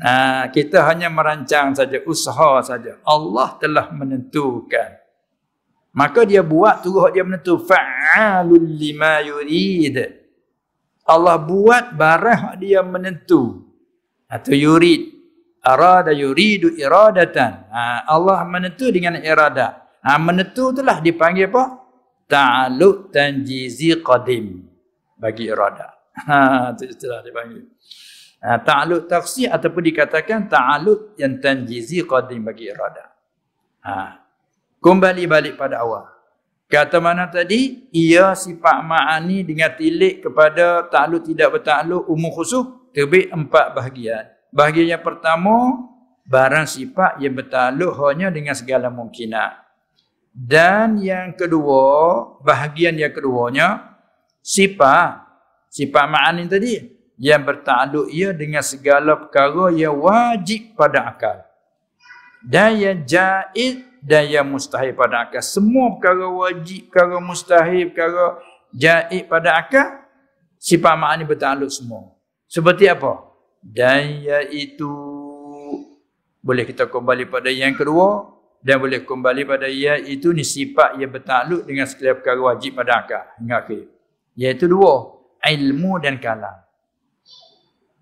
nah, kita hanya merancang saja usaha saja Allah telah menentukan maka dia buat tu dia menentu fa'alul lima yurid Allah buat barah dia menentu atau ha, yurid arada yuridu iradatan ha, Allah menentu dengan irada ha, menentu itulah dipanggil apa ta'aluk tanjizi qadim bagi irada ha, itu istilah dipanggil ha, ta'aluk taksi ataupun dikatakan ta'aluk yang tanjizi qadim bagi irada ha, kembali balik pada awal Kata mana tadi? Ia sifat ma'ani dengan tilik kepada takluk tidak bertakluk umum khusus. Terbit empat bahagian. Bahagian yang pertama, barang sifat yang bertakluk hanya dengan segala mungkinan. Dan yang kedua, bahagian yang keduanya, sifat. Sifat ma'ani tadi. Yang bertakluk ia dengan segala perkara yang wajib pada akal. Dan yang jaiz dan yang mustahil pada akal. Semua perkara wajib, perkara mustahil, perkara jaib pada akal, sifat ma'ani bertakluk semua. Seperti apa? Dan iaitu boleh kita kembali pada yang kedua dan boleh kembali pada iaitu ni sifat yang bertakluk dengan setiap perkara wajib pada akal. Hingga akhir. Iaitu dua. Ilmu dan kalam.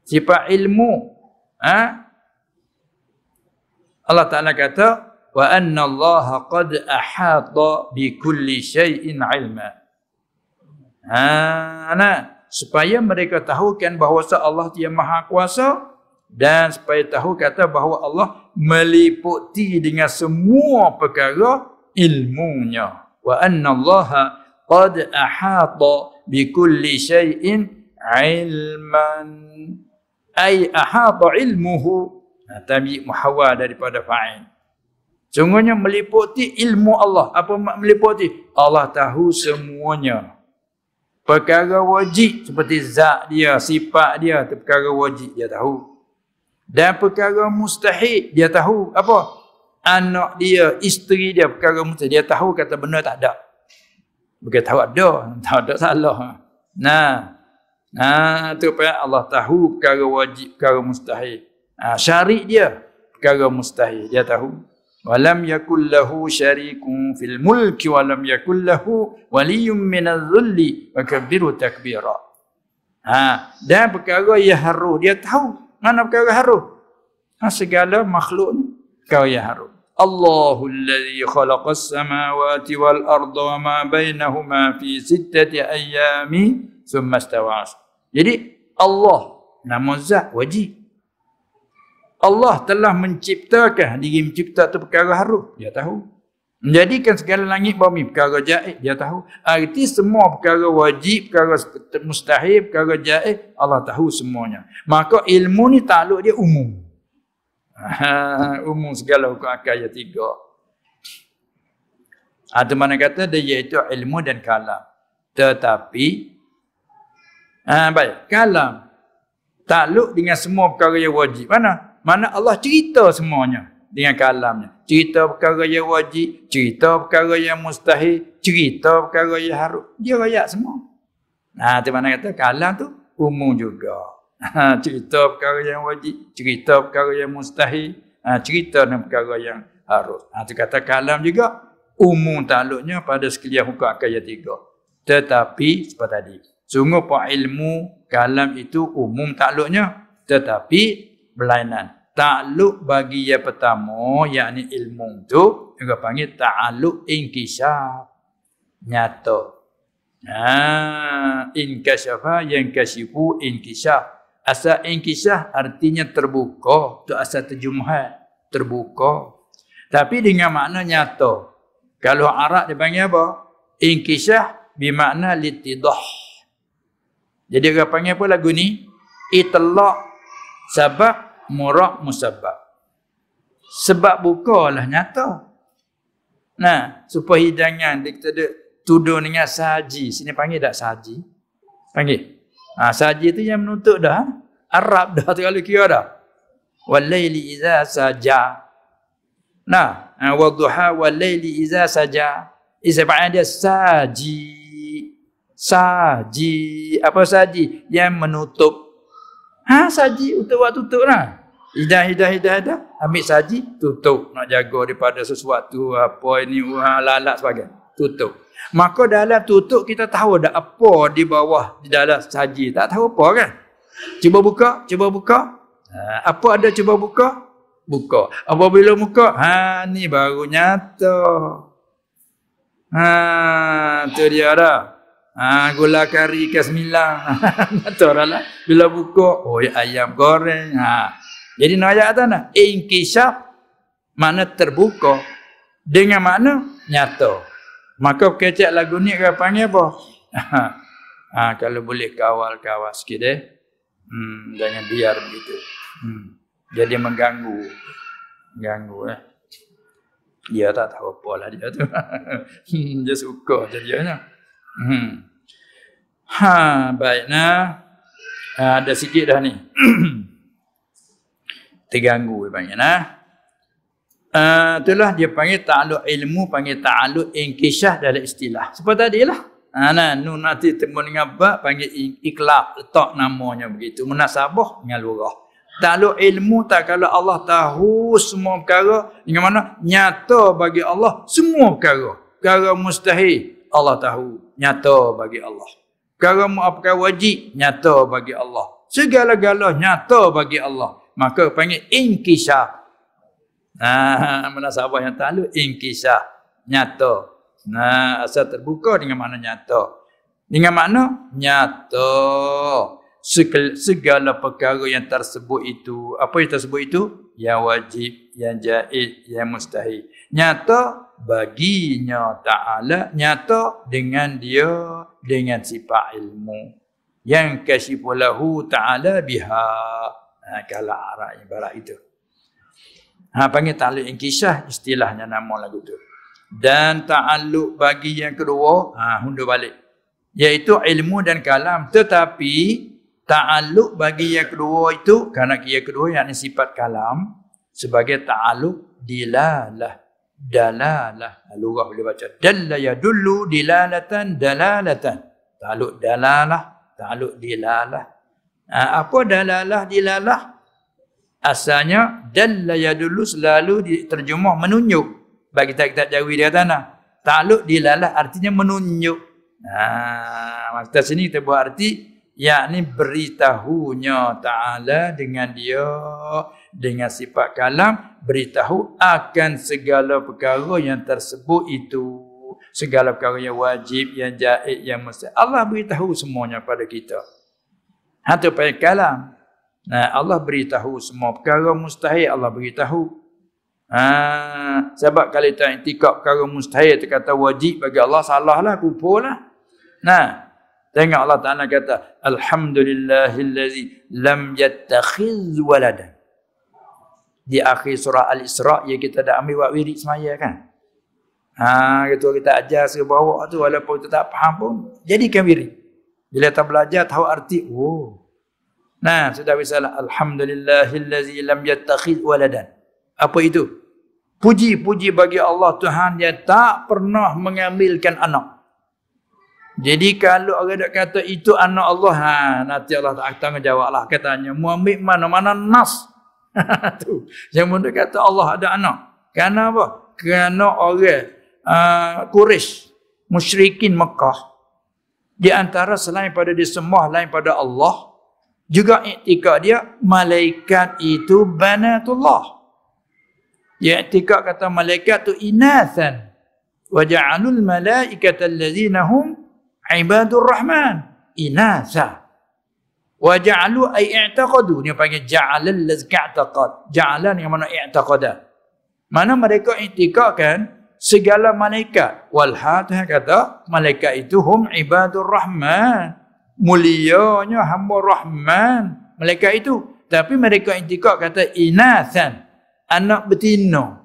Sifat ilmu. Ha? Allah Ta'ala kata, wa anna Allah qad ahata bi kulli syai'in ilma. Ha, nah, supaya mereka tahukan bahawa Allah dia maha kuasa dan supaya tahu kata bahawa Allah meliputi dengan semua perkara ilmunya wa anna Allah qad ahata bi kulli syai'in ilman ai ahata ilmuhu ha, tabi muhawa daripada fa'il Sungguhnya meliputi ilmu Allah. Apa meliputi? Allah tahu semuanya. Perkara wajib seperti zat dia, sifat dia, perkara wajib dia tahu. Dan perkara mustahil dia tahu apa? Anak dia, isteri dia, perkara mustahil dia tahu kata benar tak ada. Bukan tahu ada, tahu ada salah. Nah, nah itu perkara Allah tahu perkara wajib, perkara mustahil. Nah, syarik dia, perkara mustahil dia tahu. ولم يكن له شريك في الملك ولم يكن له ولي من الذل وكبره تكبيرا ha dan perkara yang haruh dia tahu mana perkara haruh ha, segala makhluk ni kau yang haruh Allahu alladhi khalaqas samawati wal arda wa ma bainahuma fi sittati ayami thumma istawa jadi Allah nama zat wajib Allah telah menciptakan diri mencipta tu perkara haruf, dia tahu menjadikan segala langit bumi perkara jaib dia tahu arti semua perkara wajib perkara mustahil perkara jaib Allah tahu semuanya maka ilmu ni takluk dia umum umum segala hukum akal yang tiga Atau ah, mana kata dia iaitu ilmu dan kalam tetapi ha, baik kalam takluk dengan semua perkara yang wajib mana mana Allah cerita semuanya dengan kalamnya. Cerita perkara yang wajib, cerita perkara yang mustahil, cerita perkara yang harus. Dia rakyat semua. Nah, di mana kata kalam tu umum juga. Ha, cerita perkara yang wajib, cerita perkara yang mustahil, ha, cerita dengan perkara yang harus. Ha, itu kata kalam juga, umum taluknya pada sekalian hukum akal yang tiga. Tetapi, seperti tadi, sungguh pak ilmu kalam itu umum taluknya, tetapi berlainan takluk bagi yang pertama yakni ilmu itu. juga panggil takluk inkisaf nyata ha inkisafa yang kasifu inkisaf asa inkisaf artinya terbuka tu asa terjemahan terbuka tapi dengan makna nyata kalau Arab dia panggil apa inkisaf bermakna litidah jadi orang panggil apa lagu ni Itelok sebab murak musabab. Sebab buka lah nyata. Nah, supaya hidangan dia kita ada tuduh dengan sahaji. Sini panggil tak sahaji? Panggil. Ha, sahaji tu yang menuntut dah. Arab dah tu kalau kira dah. Walaili iza saja. Nah, ha, wa duha walaili iza saja. Isi dia sahaji. Sahaji. Apa sahaji? Yang menutup. Ha, sahaji untuk waktu tutup lah. Hidah, hidah, hidah, hidah. Ambil saji, tutup. Nak jaga daripada sesuatu, apa ini, lalak sebagainya. Tutup. Maka dalam tutup kita tahu ada apa di bawah di dalam saji. Tak tahu apa kan? Cuba buka, cuba buka. Ha, apa ada cuba buka? Buka. Apa bila buka? Ha, ni baru nyata. Ha, tu dia dah. Ha, gula kari ke sembilan. Nyata lah. Bila buka, oh ayam goreng. Ha, jadi naya tanda eh, inkisaf makna terbuka dengan makna nyata. Maka kecek lagu ni kau panggil apa? ha, kalau boleh kawal kawal sikit eh. Hmm, jangan biar begitu. Hmm. Jadi mengganggu. Ganggu eh. Dia tak tahu apa lah dia tu. Hmm, dia suka je dia ni. Hmm. Ha, baiklah, Ha, ah, ada sikit dah ni. terganggu dia panggil nah. Uh, itulah dia panggil ta'aluk ilmu, panggil ta'aluk inkisah dalam istilah. Seperti tadi lah. Ha, ah, nah, nun nanti temu dengan ba, panggil ikhlaq, letak namanya begitu. Munasabah dengan lurah. Ta'aluk ilmu tak kalau Allah tahu semua perkara dengan mana nyata bagi Allah semua perkara. Perkara mustahil Allah tahu nyata bagi Allah. Perkara apakah wajib nyata bagi Allah. Segala-galanya nyata bagi Allah maka panggil inkisah nah mana ha, munasabah yang tahu inkisah nyata nah ha, asal terbuka dengan mana nyata dengan makna nyata segala perkara yang tersebut itu apa yang tersebut itu yang wajib yang jaiz yang mustahil nyata baginya taala nyata dengan dia dengan sifat ilmu yang kasih kasyifulahu ta'ala biha kalau ha, arak ibarat itu. Ha, panggil ta'aluk yang kisah, istilahnya nama lagu tu. Dan ta'aluk bagi yang kedua, ha, hundur balik. Iaitu ilmu dan kalam. Tetapi, ta'aluk bagi yang kedua itu, kerana yang kedua yang ada sifat kalam, sebagai ta'aluk dilalah. Dalalah. Ha, lurah boleh baca. Dallaya dulu dilalatan dalalatan. Ta'aluk dalalah. Ta'aluk dilalah. Ha, apa dalalah dilalah? Asalnya dan dalla dulu selalu diterjemah menunjuk. Bagi kitab kita jauh dia kata nah. Ta'luk dilalah artinya menunjuk. Ha, maksudnya sini kita buat arti yakni beritahunya Ta'ala dengan dia dengan sifat kalam beritahu akan segala perkara yang tersebut itu segala perkara yang wajib yang jaiz yang mesti Allah beritahu semuanya pada kita Hang tu pakai Nah, Allah beritahu semua perkara mustahil Allah beritahu. Ha, sebab kalau tak intikap perkara mustahil terkata wajib bagi Allah salahlah kufurlah. Nah, tengok Allah Taala kata alhamdulillahillazi lam yattakhiz walada. Di akhir surah Al-Isra Ya kita dah ambil buat wirid semaya kan. Ha, gitu kita ajar sebab bawa tu walaupun kita tak faham pun jadikan wirid. Bila tak belajar tahu arti oh. Nah, sudah bisalah. lah. Alhamdulillahillazi lam yattakhid waladan. Apa itu? Puji-puji bagi Allah Tuhan yang tak pernah mengambilkan anak. Jadi kalau orang nak kata itu anak Allah, ha, nanti Allah tak akan jawablah katanya. Muamik mana-mana nas. tu. Yang mana kata Allah ada anak. Kenapa? apa? Kerana orang uh, Quraisy musyrikin Mekah di antara selain pada disembah lain pada Allah juga iktikad dia malaikat itu banatullah dia iktikad kata malaikat itu inathan wa ja'alul malaikata allazina hum ibadur rahman inasa, wa ja'alu ay i'taqadu dia panggil ja'alal lazka'taqad ja'alan yang mana i'taqada mana mereka iktikadkan segala malaikat. Walhad kata malaikat itu hum ibadur rahman. Mulianya hamba rahman malaikat itu. Tapi mereka intikak kata inasan. Anak betina.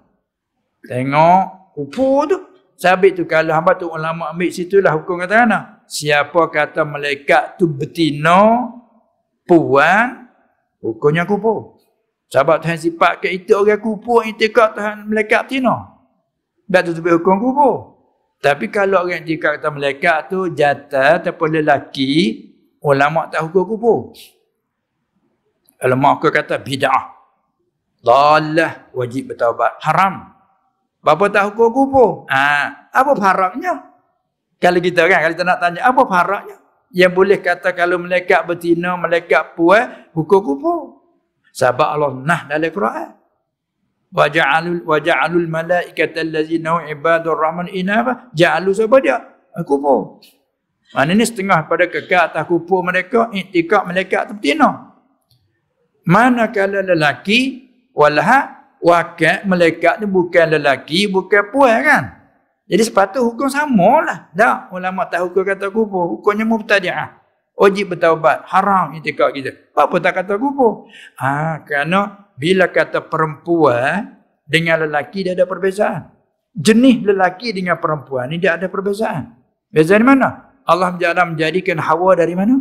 Tengok kupu tu. Sabit tu kalau hamba tu ulama ambil situlah hukum kata mana. Siapa kata malaikat tu betina puan hukumnya kupu. Sebab Tuhan sifat ke itu orang kupu intikak Tuhan malaikat betina. Tak tutupi hukum kubur. Tapi kalau orang yang cakap kata malaikat tu jatah ataupun lelaki, ulama tak hukum kubur. Kalau mak aku kata bid'ah. Dalah wajib bertaubat. Haram. Bapa tak hukum kubur. Ha, apa haramnya? Kalau kita kan, kalau kita nak tanya, apa haramnya? Yang boleh kata kalau mereka bertina, mereka puas, hukum kubur. Sebab Allah nah dalam Quran waja'alul malaikat malaikata allazina hum ibadul rahman inaba ja'alu siapa dia aku boh. mana ni setengah pada kekal atas kubur mereka iktikad mereka tu betina mana kalau lelaki walha wakat mereka ni bukan lelaki bukan puan kan jadi sepatu hukum sama lah. Dah ulama tak hukum kata kubur. Hukumnya mubtadi'ah. ojib bertaubat. Haram itikad kita. Apa pun tak kata kubur. Ah, ha, kerana bila kata perempuan dengan lelaki dia ada perbezaan. Jenis lelaki dengan perempuan ini dia ada perbezaan. Beza di mana? Allah Jalla menjadikan Hawa dari mana?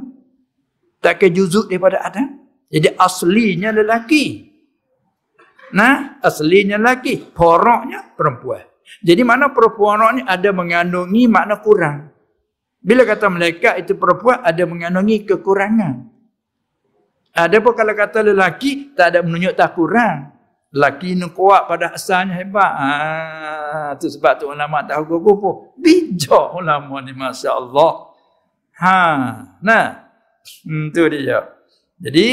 Tak ke juzuk daripada Adam. Jadi aslinya lelaki. Nah, aslinya lelaki, poroknya perempuan. Jadi mana perempuan orang ni ada mengandungi makna kurang. Bila kata mereka itu perempuan ada mengandungi kekurangan. Ada pun kalau kata lelaki tak ada menunjuk tak kurang. Lelaki ni kuat pada asalnya hebat. Ha, tu sebab tu ulama tak hukum-hukum pun. Bijak ulama ni masya Allah. Ha, nah. Hmm, tu dia. Jadi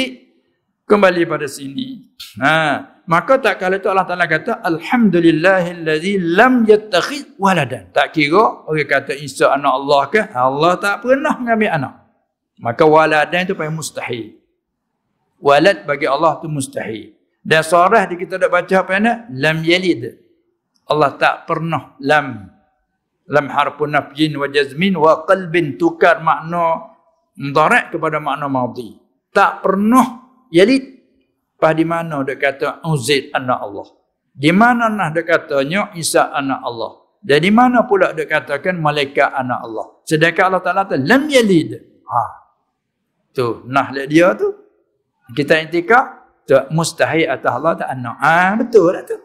kembali pada sini. Ha, maka tak kala tu Allah Taala kata alhamdulillahillazi lam yattakhid waladan. Tak kira orang kata Isa anak Allah ke, Allah tak pernah mengambil anak. Maka waladan itu paling mustahil. Walad bagi Allah tu mustahil. Dan sarah dia kita dah baca apa yang Lam yalid. Allah tak pernah lam. Lam harpun nafjin wa jazmin wa qalbin tukar makna mudarat kepada makna madhi. Tak pernah yalid. Pada di mana dia kata Uzid anak Allah. Di mana nah dia katanya Isa anak Allah. Dan di mana pula dia katakan malaikat anak Allah. Sedangkan Allah Ta'ala kata lam yalid. Ha. Tu nah dia tu kita intikah tak mustahil atas Allah tak anak ah betul tak tu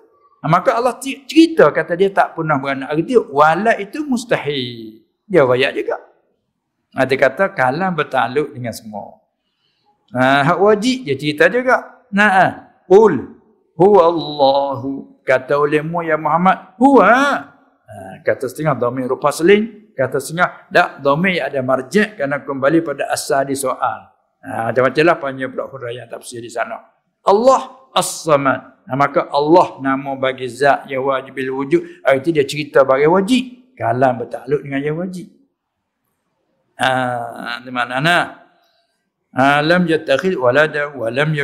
ah, maka Allah cerita kata dia tak pernah beranak dia wala itu mustahil dia wayak juga ada ah, kata kalam bertaluk dengan semua ah hak wajib dia cerita juga nah ah, qul huwa Allahu kata olehmu ya Muhammad huwa kata setengah domi rupa seling kata setengah tak domi ada marji' kerana kembali pada asal di soal macam-macam ha, lah punya pula tak tafsir di sana. Allah As-Samad. Nah, ha, maka Allah nama bagi zat yang wajib wujud. Arti ha, dia cerita bagi wajib. Kalam bertakluk dengan yang wajib. Ha, di mana Alam Ha, lam yattakhid walada wa lam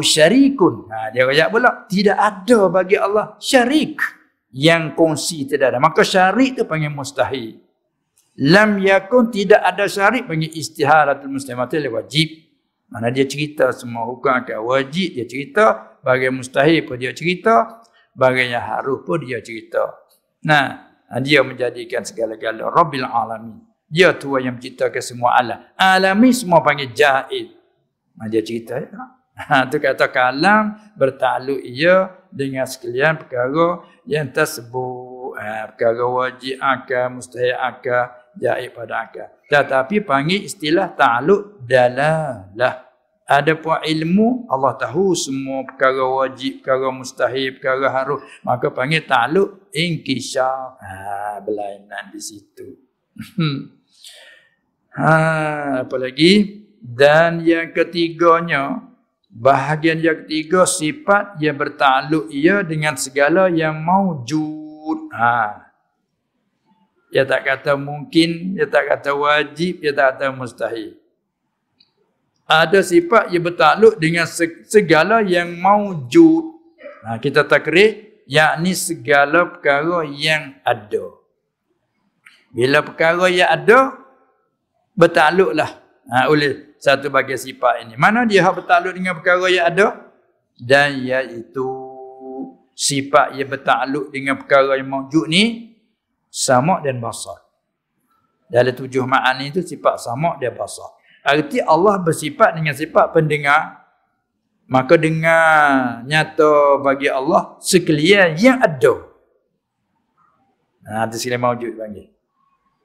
syarikun. Ha, dia kata pula tidak ada bagi Allah syarik yang kongsi tidak ada. Maka syarik tu panggil mustahil lam yakun tidak ada syarik bagi istihalatul muslimatil wajib mana dia cerita semua hukum akan wajib dia cerita bagi mustahil pun dia cerita bagi yang harus pun dia cerita nah dia menjadikan segala-gala rabbil alami. dia tua yang menciptakan semua alam alami semua panggil jahil nah, dia cerita ya Ha, itu kata kalam bertakluk ia dengan sekalian perkara yang tersebut. Ha, perkara wajib akal, mustahil akal jaib pada akal. Tetapi panggil istilah ta'luk dalalah. Ada puan ilmu, Allah tahu semua perkara wajib, perkara mustahil, perkara harus. Maka panggil ta'luk inkisyaf. Ha, berlainan di situ. ha, apa lagi? Dan yang ketiganya, bahagian yang ketiga sifat yang bertakluk ia dengan segala yang maujud. Ha, dia tak kata mungkin, dia tak kata wajib, dia tak kata mustahil. Ada sifat yang bertakluk dengan segala yang maujud. Ha, kita tak takrir, yakni segala perkara yang ada. Bila perkara yang ada, bertakluklah ha, oleh satu bagian sifat ini. Mana dia hak bertakluk dengan perkara yang ada? Dan iaitu sifat yang bertakluk dengan perkara yang maujud ni, samak dan basar. Dalam tujuh ma'an itu sifat samak dan basar. Arti Allah bersifat dengan sifat pendengar. Maka dengar nyata bagi Allah sekalian yang ada. Nah, ada sekalian mawujud lagi.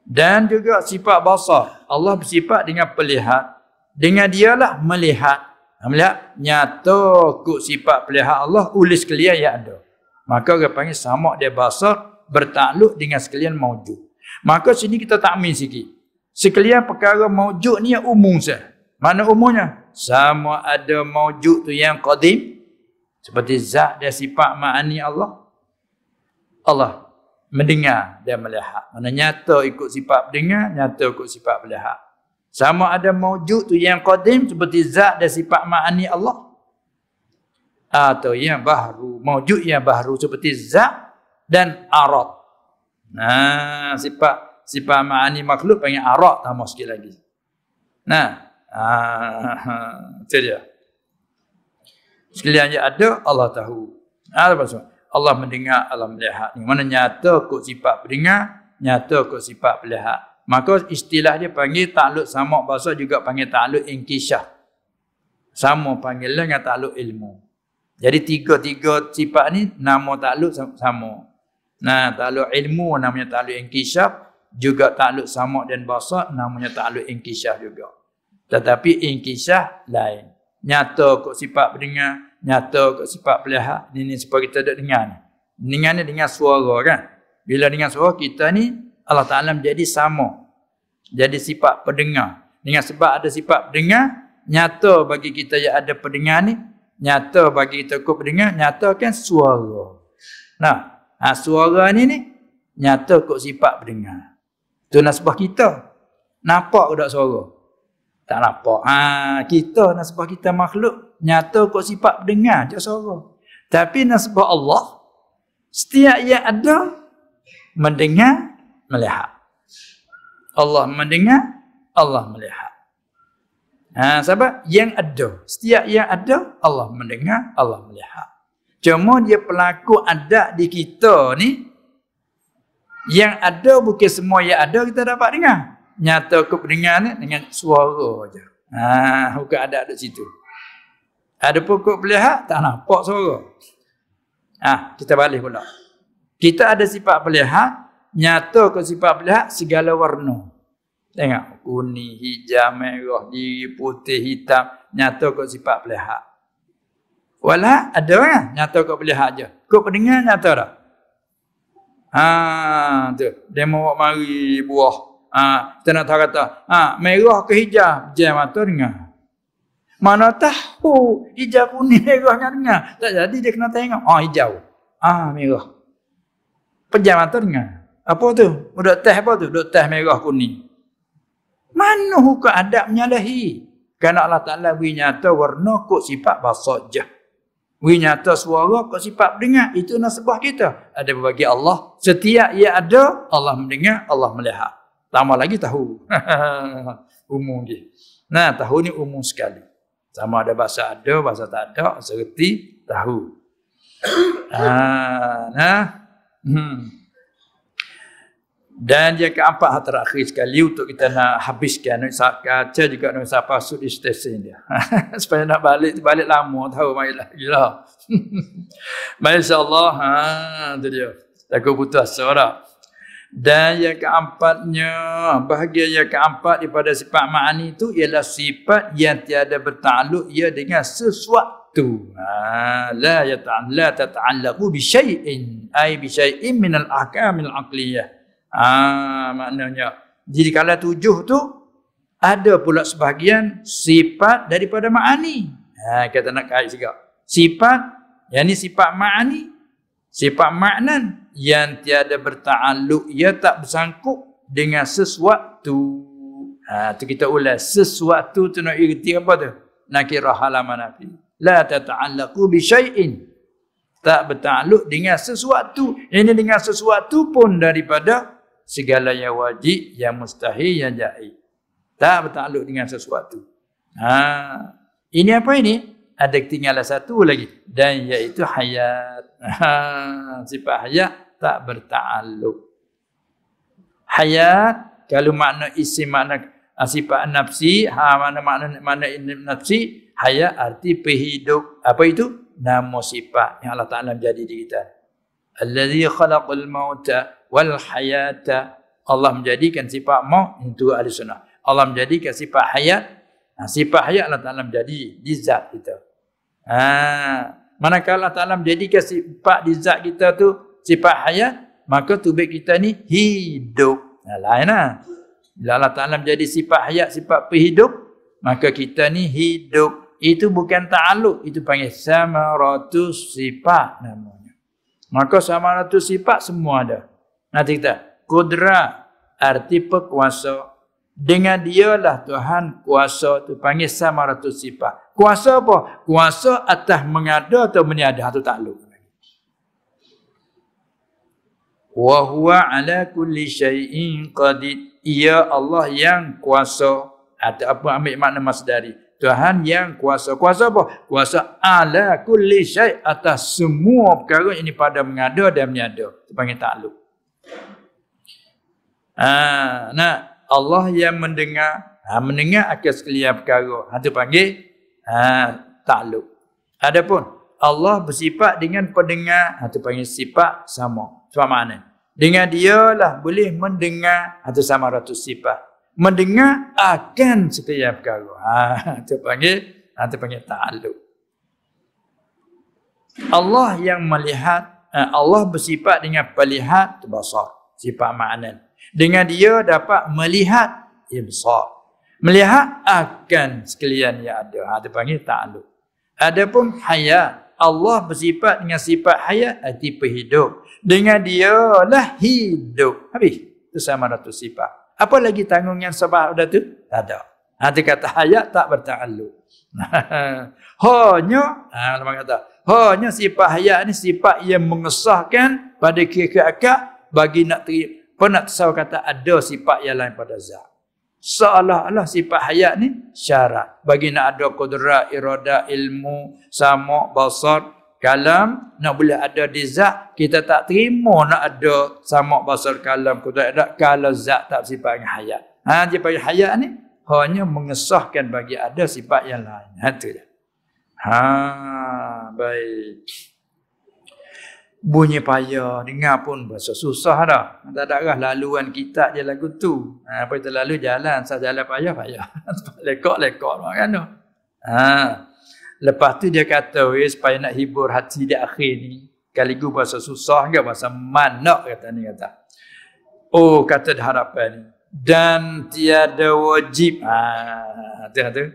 Dan juga sifat basar. Allah bersifat dengan pelihat. Dengan dialah melihat. Melihat nyata kut sifat pelihat Allah ulis sekalian yang ada. Maka orang panggil samak dia basar bertakluk dengan sekalian maujud. Maka sini kita tak takmin sikit. Sekalian perkara maujud ni yang umum saja. Mana umumnya? Sama ada maujud tu yang qadim. Seperti zat dan sifat ma'ani Allah. Allah mendengar dan melihat. Mana nyata ikut sifat mendengar, nyata ikut sifat melihat. Sama ada maujud tu yang qadim seperti zat dan sifat ma'ani Allah. Atau ah, yang baru Maujud yang baru seperti zat dan arad. Nah, sifat sifat ma'ani makhluk panggil arad tambah sikit lagi. Nah, ah, itu dia. Sekalian ada Allah tahu. Ah, apa semua? Allah mendengar, Allah melihat. Di mana nyata kot sifat pendengar, nyata kot sifat melihat. Maka istilah dia panggil takluk sama bahasa juga panggil takluk inkisyah. Sama panggil dengan takluk ilmu. Jadi tiga-tiga sifat ni nama takluk sama. Nah, takluk ilmu namanya takluk inkisyaf. Juga takluk samak dan basak namanya takluk inkisyaf juga. Tetapi inkisyaf lain. Nyata kot sifat pendengar. Nyata kot sifat pelihat. Ini seperti kita duduk dengar ni. Dengar ni dengar suara kan. Bila dengar suara kita ni Allah Ta'ala jadi sama. Jadi sifat pendengar. Dengan sebab ada sifat pendengar. Nyata bagi kita yang ada pendengar ni. Nyata bagi kita kot pendengar. Nyatakan suara. Nah. Ha, suara ni ni nyata kok sifat pendengar. Tu nasbah kita. Nampak ke tak suara? Tak nampak. Ha, kita nasbah kita makhluk nyata kok sifat pendengar je suara. Tapi nasbah Allah setiap yang ada mendengar melihat. Allah mendengar, Allah melihat. Ha, sahabat, yang ada. Setiap yang ada, Allah mendengar, Allah melihat. Cuma dia pelaku ada di kita ni yang ada bukan semua yang ada kita dapat dengar. Nyata aku dengar ni dengan suara aja. Ha, bukan ada ada situ. Ada pokok kau lihat tak nampak suara. Ah, ha, kita balik pula. Kita ada sifat melihat, nyata ke sifat melihat segala warna. Tengok, kuning, hijau, merah, biru putih, hitam, nyata ke sifat melihat. Wala ada lah. Nyata kau boleh hak je. Kau pendengar nyata dah. Ha, tu. Dia mahu buat mari buah. Ha, kita nak tahu kata. Ha, merah ke hijau? Jangan mata dengar. Mana tahu oh, hijau kuning merahnya dengar. Tak jadi dia kena tengok. Oh hijau. Ah merah. Pejam mata dengar. Apa tu? Budak teh apa tu? Budak teh merah kuning. Mana hukum adab menyalahi? Kerana Allah Ta'ala beri nyata warna kot sifat basah jahat. Beri nyata suara kau sifat mendengar. Itu nasabah kita. Ada bagi Allah. Setiap ia ada, Allah mendengar, Allah melihat. Tambah lagi tahu. umum dia. Nah, tahu ni umum sekali. Sama ada bahasa ada, bahasa tak ada, serti tahu. ah, nah. Hmm. Dan yang keempat hal terakhir sekali untuk kita nak habiskan Nabi Sa'ad ah, kaca juga Nabi Sa'ad pasuk di stesen dia. Supaya nak balik, balik lama tahu mailah. Gila. Masya Allah. Ha, itu dia. Takut butuh suara. Dan yang keempatnya, bahagian yang keempat daripada sifat ma'ani itu ialah sifat yang tiada bertakluk ia dengan sesuatu. Ha, la ya ta'ala ta'ala ku bisyai'in. Ay bisyai'in minal akamil aqliyah. Ah maknanya jadi kalau tujuh tu ada pula sebahagian sifat daripada ma'ani. Ha, kita nak kait juga. Sifat, yang sifat ma'ani. Sifat maknan yang tiada bertaluk, ia tak bersangkut dengan sesuatu. Ha, tu kita ulas. Sesuatu tu nak ikuti apa tu? Nakirah halaman nabi. La tata'allaku bisyai'in. Tak bertaluk dengan sesuatu. Ini dengan sesuatu pun daripada segala yang wajib, yang mustahil, yang jahil, Tak bertakluk dengan sesuatu. Ha. Ini apa ini? Ada ketinggalan satu lagi. Dan iaitu hayat. Ha. Sifat hayat tak bertakluk. Hayat, kalau makna isi makna ha, sifat nafsi, ha, makna makna, makna nafsi, hayat arti perhidup. Apa itu? Nama sifat yang Allah Ta'ala menjadi diri kita. Alladhi khalaqul mauta wal hayata. Allah menjadikan sifat mau itu ahli sunnah. Allah menjadikan sifat hayat. Nah, ha, sifat hayat Allah Ta'ala menjadi di zat kita. Ha. Manakala Allah Ta'ala menjadikan sifat di zat kita tu sifat hayat, maka tubuh kita ni hidup. Nah, ha, lain lah. Bila Allah Ta'ala menjadi sifat hayat, sifat perhidup, maka kita ni hidup. Itu bukan ta'aluk. Itu panggil samaratu sifat namanya. Maka samaratu sifat semua ada. Nanti kita, kudra arti pekuasa. Dengan dialah Tuhan kuasa tu panggil sama ratu sifat. Kuasa apa? Kuasa atas mengada atau meniada. atau takluk lu. Wa huwa ala kulli syai'in qadid. Ia Allah yang kuasa. Atau apa ambil makna dari Tuhan yang kuasa. Kuasa apa? Kuasa ala kulli syai' atas semua perkara ini pada mengada dan meniada. Itu panggil takluk. Ha, nah, Allah yang mendengar, ha, mendengar akan sekalian perkara. Itu ha, panggil ha, takluk. Adapun Allah bersifat dengan pendengar, itu ha, panggil sifat sama. Sama mana? Dengan lah boleh mendengar, atau ha, sama ratus sifat. Mendengar akan sekalian perkara. Ha, itu panggil, itu panggil takluk. Allah yang melihat Eh, Allah bersifat dengan pelihat basar sifat ma'nan dengan dia dapat melihat imsar melihat akan sekalian yang ada ha dia panggil ada pun hayat Allah bersifat dengan sifat hayat hati eh, hidup dengan dia lah hidup habis itu sama satu sifat apa lagi tanggung yang sebab ada tu tak ada ha kata hayat tak bertakluk hanya ha lama kata hanya sifat hayat ni sifat yang mengesahkan pada kira-kira bagi nak teri apa nak kata ada sifat yang lain pada zat seolah-olah sifat hayat ni syarat bagi nak ada kudra, iroda ilmu, samak, basar, kalam nak boleh ada di zat kita tak terima nak ada samak, basar, kalam, kudra, irada kalau zat tak sifat dengan hayat ha, dia hayat ni hanya mengesahkan bagi ada sifat yang lain ha, itu dia Ha, baik. Bunyi payah, dengar pun bahasa susah dah. Tak ada arah laluan kita je lagu tu. Ha, apa itu lalu jalan, saya jalan payah, payah. Lekok-lekok lah kan tu. Ha. Lepas tu dia kata, weh supaya nak hibur hati di akhir ni. Kali gue bahasa susah ke bahasa mana kata ni kata. Oh kata harapan Dan tiada wajib. Ha, tu, tu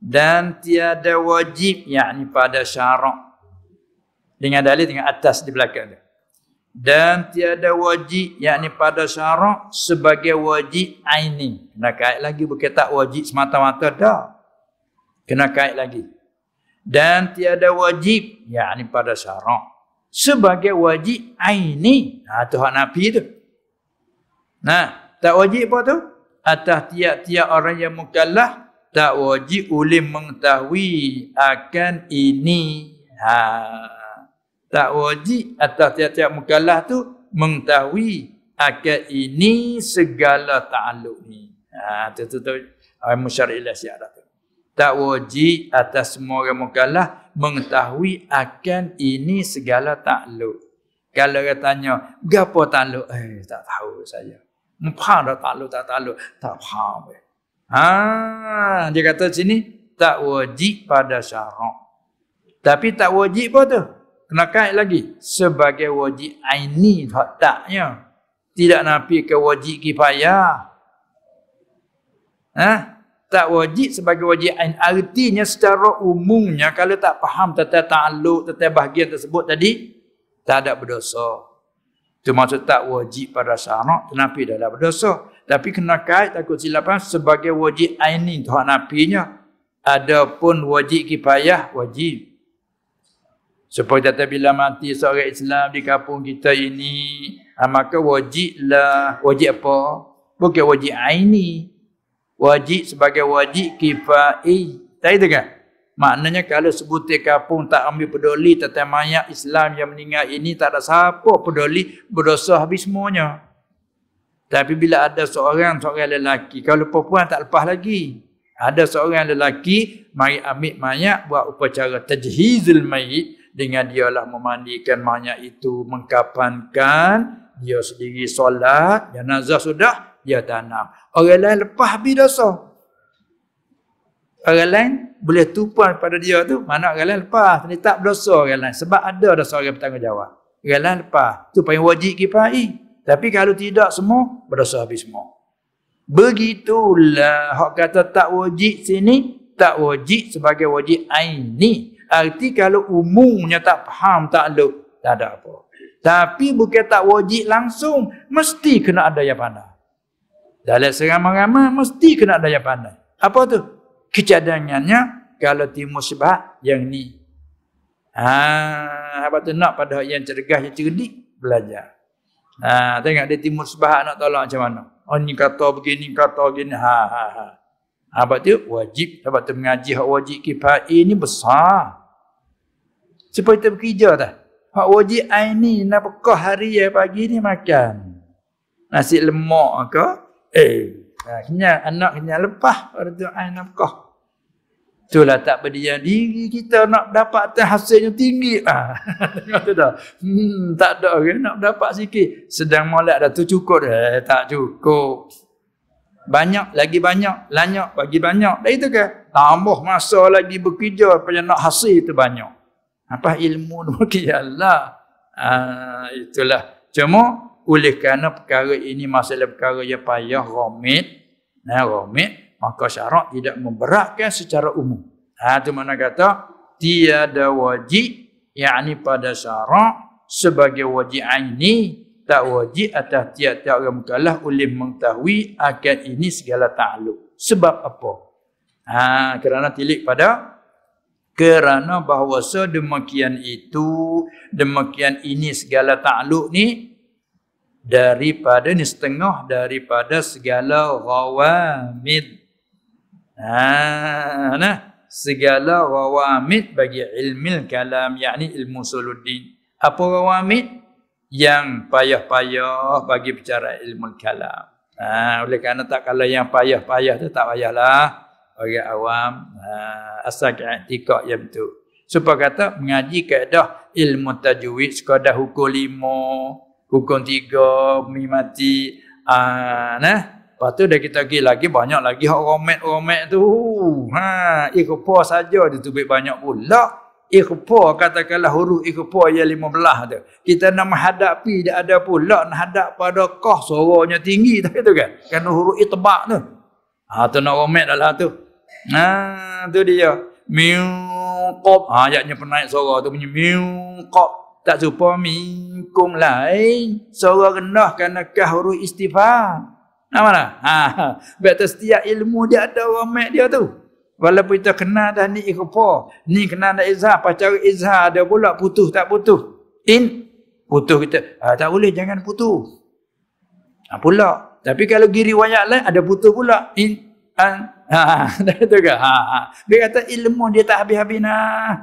dan tiada wajib yakni pada syarak dengan dalil dengan atas di belakang dia dan tiada wajib yakni pada syarak sebagai wajib aini kena kait lagi bukan tak wajib semata-mata dah kena kait lagi dan tiada wajib yakni pada syarak sebagai wajib aini ha tu hak nabi tu nah tak wajib apa tu atas tiap-tiap orang yang mukallaf tak wajib ulim mengetahui akan ini ha tak wajib atas tiap-tiap mukallaf tu mengetahui akan ini segala ta'alluq ni ha tu tu tu musyarak ila syarat tak wajib atas semua orang mukallaf mengetahui akan ini segala ta'alluq kalau dia tanya gapo ta'alluq eh tak tahu saya mempang dah ta'alluq tak ta'alluq tak faham eh. Ah dia kata sini tak wajib pada syarak. Tapi tak wajib apa tu? Kena kait lagi. Sebagai wajib aini taknya. Tidak nafi ke wajib kifayah. Ha? Tak wajib sebagai wajib ain. Artinya secara umumnya kalau tak faham tata ta'aluk, tata bahagian tersebut tadi, tak ada berdosa. Itu maksud tak wajib pada syarak, tetapi dah ada berdosa. Tapi kena kait takut silap faham sebagai wajib aini Tuhan Nabi-nya. Adapun wajib kipayah, wajib. Seperti kata bila mati seorang Islam di kampung kita ini, ah, maka wajiblah. Wajib apa? Bukan wajib aini. Wajib sebagai wajib kifai. Tak itu kan? Maknanya kalau sebutir kampung tak ambil peduli tentang mayat Islam yang meninggal ini, tak ada siapa peduli berdosa habis semuanya. Tapi bila ada seorang seorang lelaki, kalau perempuan tak lepas lagi. Ada seorang lelaki mari ambil mayat buat upacara tajhizul mayit dengan dia lah memandikan mayat itu, mengkapankan dia sendiri solat, jenazah sudah dia tanam. Orang lain lepas habis dosa. Orang lain boleh tupuan pada dia tu, mana orang lain lepas, ni tak berdosa orang lain sebab ada dah seorang bertanggungjawab. Orang lain lepas, tu paling wajib kipai. Tapi kalau tidak semua, berdosa habis semua. Begitulah hak kata tak wajib sini, tak wajib sebagai wajib aini. Arti kalau umumnya tak faham, tak ada, tak ada apa. Tapi bukan tak wajib langsung, mesti kena ada yang pandai. Dalam seramah-ramah, mesti kena ada yang pandai. Apa tu? Kecadangannya, kalau timur sebab yang ni. Ha, apa tu nak pada yang cergah, yang cerdik, belajar. Ha, tengok dia timur sebah nak tolong macam mana. Oh ni kata begini, kata begini. Ha ha ha. Ha apa tu? Wajib. Sebab tu mengaji hak wajib kifai ini besar. Supaya itu bekerja dah. Hak wajib ai ni nak pekah hari ya pagi ni makan. Nasi lemak ke? Eh, ha, kenyang anak kenyang lepas orang tu ai nak pekah. Itulah tak berdiam diri kita nak dapatkan hasil yang tinggi. Ah. Kata dah. Hmm, tak ada ke nak dapat sikit. Sedang molek dah tu cukup Eh, tak cukup. Banyak lagi banyak, banyak bagi banyak. Dah itu ke? Tambah masa lagi bekerja supaya nak hasil itu banyak. Apa ilmu bagi Allah. Ah, itulah. Cuma oleh kerana perkara ini masalah perkara yang payah, romit. Nah, eh, romit maka syarat tidak memberatkan secara umum. Ha tu mana kata tiada wajib yakni pada syarat sebagai wajib aini tak wajib atas tiada orang mukallaf oleh mengetahui akan ini segala takluk. Sebab apa? Ha kerana tilik pada kerana bahawa demikian itu demikian ini segala takluk ni daripada ni setengah daripada segala ghawamid Ah, nah, segala rawamid bagi ilmil kalam, yakni ilmu suluddin. Apa rawamid? Yang payah-payah bagi bicara ilmu kalam. Ha, oleh kerana tak kalau yang payah-payah tu tak payahlah. Orang awam, ha, asal kaitikak yang tu. Supa kata mengaji kaedah ilmu tajwid sekadar hukum lima, hukum tiga, mimati, ah, nah, Lepas tu dia kita pergi lagi banyak lagi hak romet-romet tu. Ha, ikhfa saja dia tubik banyak pula. Ikhfa katakanlah huruf ikhfa yang lima belah tu. Kita nak menghadapi dia ada pula nak hadap pada kah suaranya tinggi tak itu kan. Kan huruf itbak tu. Ha tu nak romet dalam tu. Ha tu dia. Miqab. Ha ayatnya penaik suara tu punya miqab. Tak serupa minkum lain. Suara rendah kerana kah huruf istifah. Nampak tak? Ha. Betul setiap ilmu dia ada orang mak dia tu. Walaupun kita kenal dah ni ikhfa, ni kenal dah izhar, pacar izhar ada pula putus tak putus. In putus kita. Ha, tak boleh jangan putus. Ha, pula. Tapi kalau giri wayak lain ada putus pula. In an ha, ha dah ha. tu ke? Ha, ha. Dia kata ilmu dia tak habis-habis nah.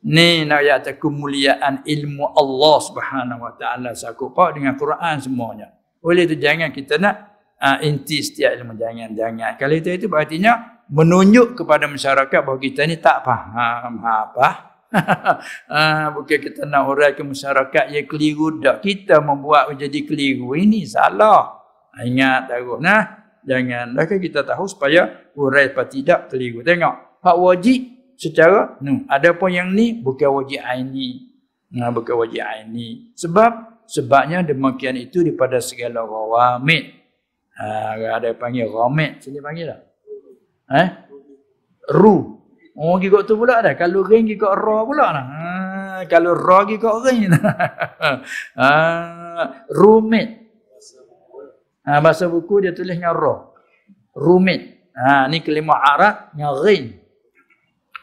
Ni nak ya kemuliaan ilmu Allah Subhanahu Wa Taala sakupak dengan Quran semuanya. Oleh itu jangan kita nak uh, inti setiap ilmu jangan jangan. Kalau itu itu artinya menunjuk kepada masyarakat bahawa kita ni tak faham ha, apa. uh, bukan kita nak orang ke masyarakat yang keliru dah. Kita membuat menjadi keliru. Ini salah. Ah, ingat taruh. Nah, jangan. Dah kan kita tahu supaya orang apa tidak keliru. Tengok. Hak wajib secara nu. Ada pun yang ni bukan wajib aini. Nah, bukan wajib aini. Sebab sebabnya demikian itu daripada segala ghawamid ha, ada yang panggil ghamid sini panggil tak eh ha? ru oh gigot tu pula dah kalau ring gigot ra pula nah ha, kalau ra gigot ring nah ha, rumit ha, bahasa buku dia tulisnya ra rumit ha ni kelima arab nya ghain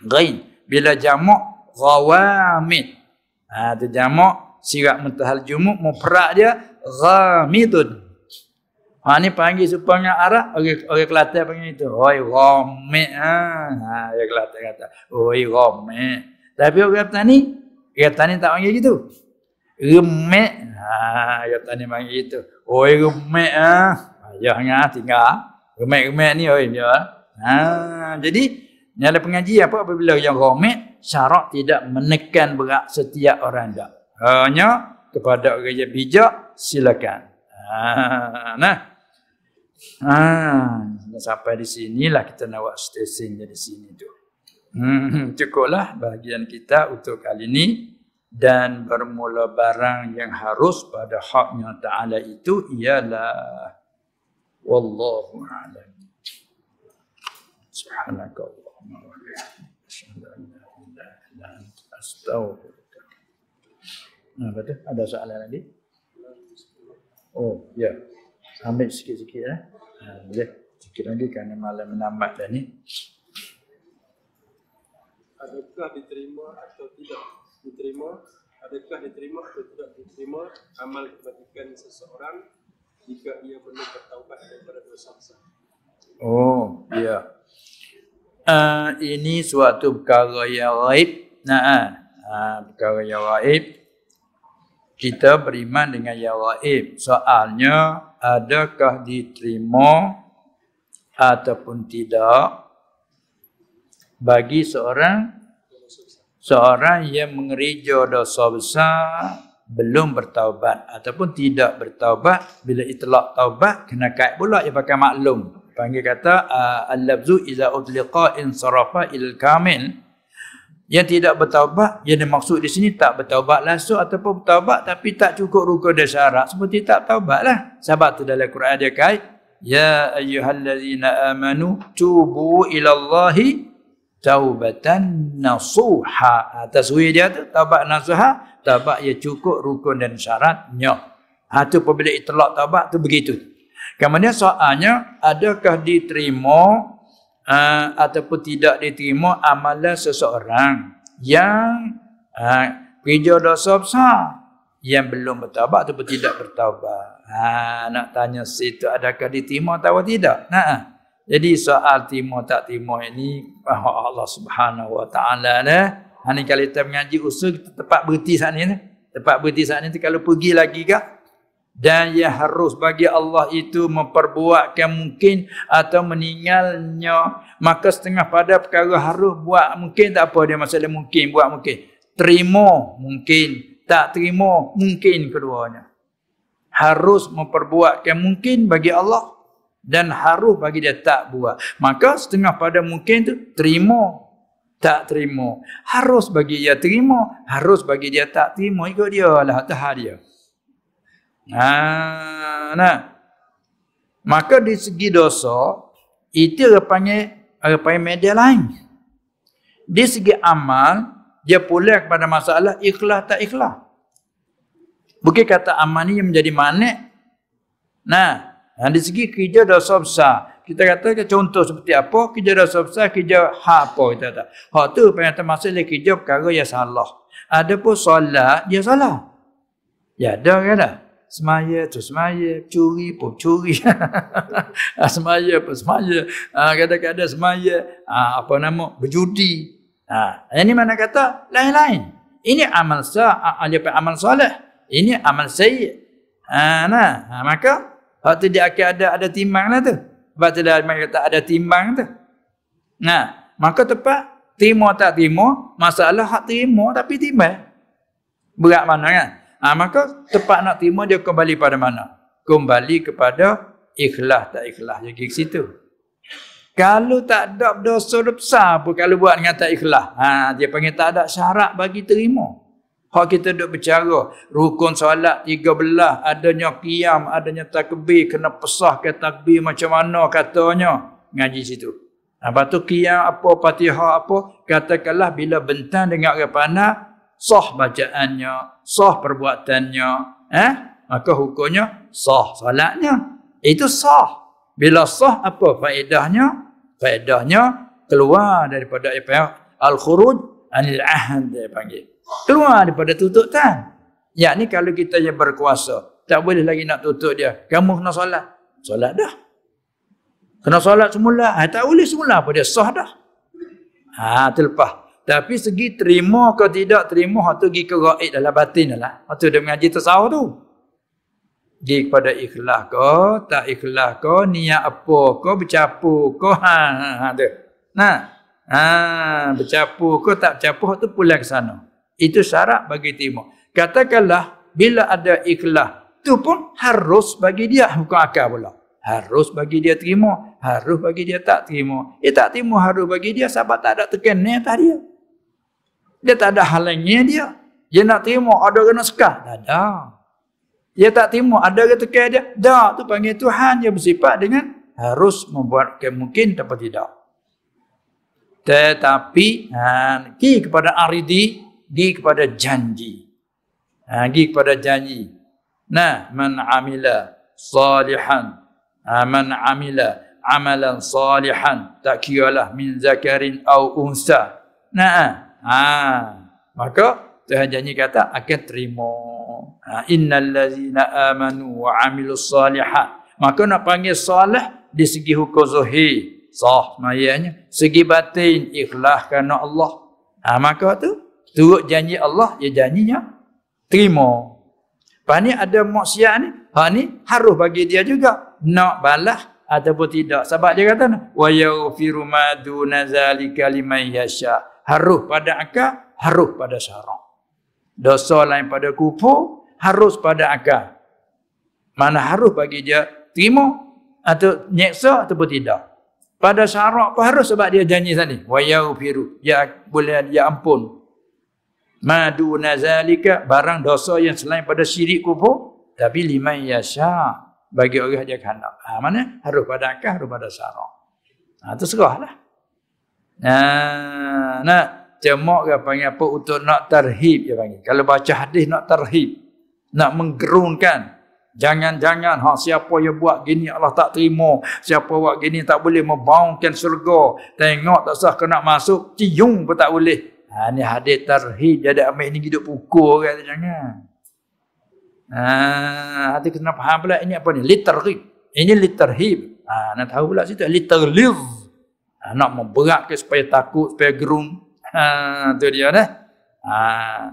ghain bila jamak ghawamid ha tu jamak sirat mentahal jumuk perak dia ghamidun ha ni panggil supaya arab orang orang kelantan panggil itu oi ghamid ha ha orang kelantan kata oi ghamid tapi orang kelantan ni kata ni tak panggil gitu remek ha kelantan ni panggil itu oi remek ha ya hang tinggal remek-remek ni oi dia ya. ha jadi ni ada pengaji apa apabila yang ghamid syarat tidak menekan berat setiap orang dah hanya kepada orang yang bijak silakan. Ha, nah. Ha, sampai di sinilah kita nak buat stesen dari sini tu. Hmm, cukuplah bahagian kita untuk kali ini dan bermula barang yang harus pada haknya Taala itu ialah wallahu a'lam. Subhanakallahumma wa bihamdika asyhadu Nah betul ada soalan lagi? Oh, ya. sambil Ambil sikit-sikit eh. Ha, boleh. Sikit lagi kerana malam menambat dah ni. Adakah diterima atau tidak diterima? Adakah diterima atau tidak diterima amal kebajikan seseorang jika ia perlu bertaubat daripada dosa besar? Oh, ya. Yeah. Uh, ini suatu perkara yang raib. Nah, uh, perkara yang raib kita beriman dengan yang waib. Soalnya, adakah diterima ataupun tidak bagi seorang seorang yang mengerja dosa besar belum bertaubat ataupun tidak bertaubat bila itlak taubat kena kait pula yang pakai maklum panggil kata al-labzu iza utliqa in sarafa il kamil yang tidak bertaubat, yang dimaksud di sini tak bertaubat langsung ataupun bertaubat tapi tak cukup rukun dan syarat. Seperti tak taubatlah. Sebab itu dalam Quran dia kait. Ya ayyuhallazina amanu tubu ilallahi taubatan nasuha. Atas dia tu, taubat nasuha, taubat yang cukup rukun dan syaratnya. Ha, tu apabila itulak taubat tu begitu. Kemudian soalnya, adakah diterima Ah, ataupun tidak diterima amalan seseorang yang ha, kerja dosa besar yang belum bertaubat ataupun tidak bertaubat. Ha, nak tanya situ adakah diterima atau tidak? Nah. Jadi soal terima tak terima ini bahawa Allah Subhanahu Wa Taala lah. Ha ni kalau kita mengaji usul kita tepat berhenti saat ni. Lah. Tepat berhenti saat ni kalau pergi lagi ke dan ia harus bagi Allah itu memperbuatkan mungkin atau meninggalnya maka setengah pada perkara harus buat mungkin tak apa dia masalah mungkin buat mungkin terima mungkin tak terima mungkin keduanya harus memperbuatkan mungkin bagi Allah dan harus bagi dia tak buat maka setengah pada mungkin itu terima tak terima harus bagi dia terima harus bagi dia tak terima ikut dia lah tahar dia Nah, ha, nah. Maka di segi dosa, itu rupanya, panggil media lain. Di segi amal, dia pulih kepada masalah ikhlas tak ikhlas. Bukit kata amal ini yang menjadi manik. Nah, nah di segi kerja dosa besar. Kita kata contoh seperti apa, kerja dosa besar, kerja hak apa kita kata. Hak tu pengen masalah dia kerja perkara yang salah. Ada pun solat, dia salah. Ya, ada kan dah? Kata semaya tu semaya curi pun curi ah, semaya pun semaya ah, kadang-kadang semaya ah, apa nama berjudi ha ini mana kata lain-lain ini amal sah amal soleh ini amal sayyi nah maka waktu dia akan ada ada timbanglah tu sebab tu dia kata ada timbang tu nah maka tepat timo tak timo masalah hak timo tapi timbang berat mana kan ha, maka tepat nak terima dia kembali pada mana kembali kepada ikhlas tak ikhlas dia pergi ke situ kalau tak ada dosa besar pun kalau buat dengan tak ikhlas ha, dia panggil tak ada syarat bagi terima kalau kita duduk bercara, rukun solat tiga belah, adanya qiyam, adanya takbir, kena pesah ke takbir macam mana katanya, ngaji situ. Ha, lepas tu qiyam apa, patihah apa, katakanlah bila bentang dengan orang panah, sah bacaannya, sah perbuatannya, eh? maka hukumnya sah salatnya. Itu sah. Bila sah apa faedahnya? Faedahnya keluar daripada apa ya? Al-khuruj anil ahad dia panggil. Keluar daripada tuntutan. Yang ni kalau kita yang berkuasa, tak boleh lagi nak tutup dia. Kamu kena solat. Solat dah. Kena solat semula. Ha, tak boleh semula apa dia sah dah. Ha, terlepas. Tapi segi terima ke tidak terima hak tu pergi ke raid dalam batin lah. Hak dia mengaji tasawuf tu. Pergi kepada ikhlas ke, tak ikhlas ke, niat apa ke, bercapu ke, ha ha ha Nah. Ha, ha, bercapu ke tak bercapu tu pulang ke sana. Itu syarat bagi terima. Katakanlah bila ada ikhlas tu pun harus bagi dia hukum akal pula. Harus bagi dia terima. Harus bagi dia tak terima. Dia tak terima harus bagi dia sebab tak ada tekan ni atas Tadi. Dia tak ada halangnya dia. Dia nak terima ada kena sekat. Tak ada. Dia tak terima ada kata kaya dia. Tak. tu panggil Tuhan. Dia bersifat dengan harus membuat mungkin atau tidak. Tetapi ha, pergi ha, kepada aridi, pergi kepada janji. Ha, pergi ha, kepada janji. Nah, man amila salihan. Ha, man amila amalan salihan. Tak kira lah min zakarin au unsa. Nah, Ha. Maka Tuhan janji kata akan terima. Ha. Innal ladzina amanu wa amilus salihat. Maka nak panggil salih di segi hukum zahir. Sah mayanya. Segi batin ikhlas kerana Allah. Ha. maka tu turut janji Allah ya janjinya terima. Pas ni ada maksiat ni, ha ni harus bagi dia juga nak balas ataupun tidak. Sebab dia kata wa yaghfiru ma dunazalika liman yasha'. Haruh pada akal, haruh pada syarak. Dosa lain pada kufur, harus pada akal. Mana haruh bagi dia terima atau nyeksa atau tidak. Pada syarak pun harus sebab dia janji tadi. Wa yaghfiru, ya boleh dia ya ampun. Madu zalika barang dosa yang selain pada syirik kufur tapi liman yasha bagi orang dia kehendak. Ha mana? Harus pada akal, harus pada syarak. Ha tu serahlah. Nah, nak cemok ke panggil apa untuk nak terhib dia panggil. Kalau baca hadis nak terhib, nak menggerunkan. Jangan-jangan ha, siapa yang buat gini Allah tak terima. Siapa buat gini tak boleh membaungkan syurga. Tengok tak sah kena masuk, cium pun tak boleh. Ha, ni hadis terhib, jadi amik ni hidup pukul orang tu jangan. Ha, hati kena faham pula ini apa ni? Literhib. Ini literhib. Ha, ah, nak tahu pula situ. Literhib. Ha, nak ke supaya takut, supaya gerung. Ha, tu dia dah. Ha,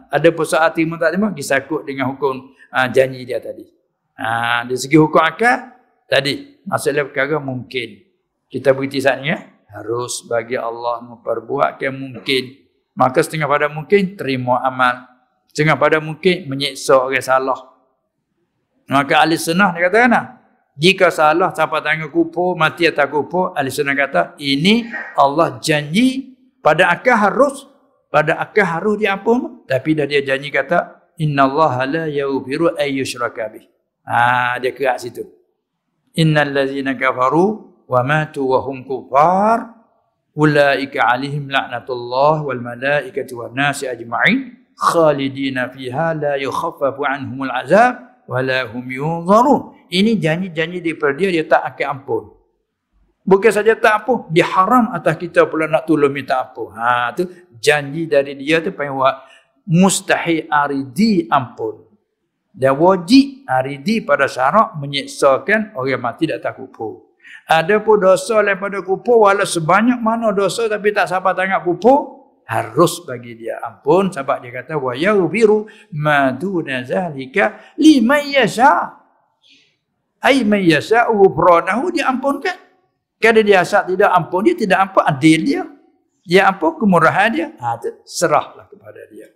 ada pusat hati pun tak terima, dia dengan hukum ha, janji dia tadi. Ha, dari segi hukum akal, tadi. Masalah perkara mungkin. Kita berhenti saat ya? harus bagi Allah memperbuat ke mungkin. Maka setengah pada mungkin, terima amal. Setengah pada mungkin, menyiksa orang salah. Maka ahli sunnah dia kata kan, jika salah capat tangan kupur, mati atau kupo. ahli sunnah kata ini Allah janji pada akal harus pada akal harus dia tapi dah dia janji kata innallaha la yaghfiru ay yushraka bih. Ha dia kerak situ. Innal ladzina kafaru wa matu wa hum kuffar ulaika alaihim laknatullah wal malaikati wan nasi ajma'in khalidina fiha la yukhaffafu anhumul azab wa la hum yunzarun. Ini janji-janji daripada dia, dia tak akan ampun. Bukan saja tak apa, dia haram atas kita pula nak tolong minta apa. Ha, tu janji dari dia tu penyewat mustahil aridi ampun. Dan wajib aridi pada syarak menyeksakan orang mati tak tak kupur. Ada pun dosa daripada kupur, walau sebanyak mana dosa tapi tak sabar tangan kupur, harus bagi dia ampun sebab dia kata wa yaghfiru ma duna zalika liman ai man yasau ghufranahu diampunkan kalau dia asal tidak ampun dia tidak ampun adil dia dia ampun kemurahan dia ha, serahlah kepada dia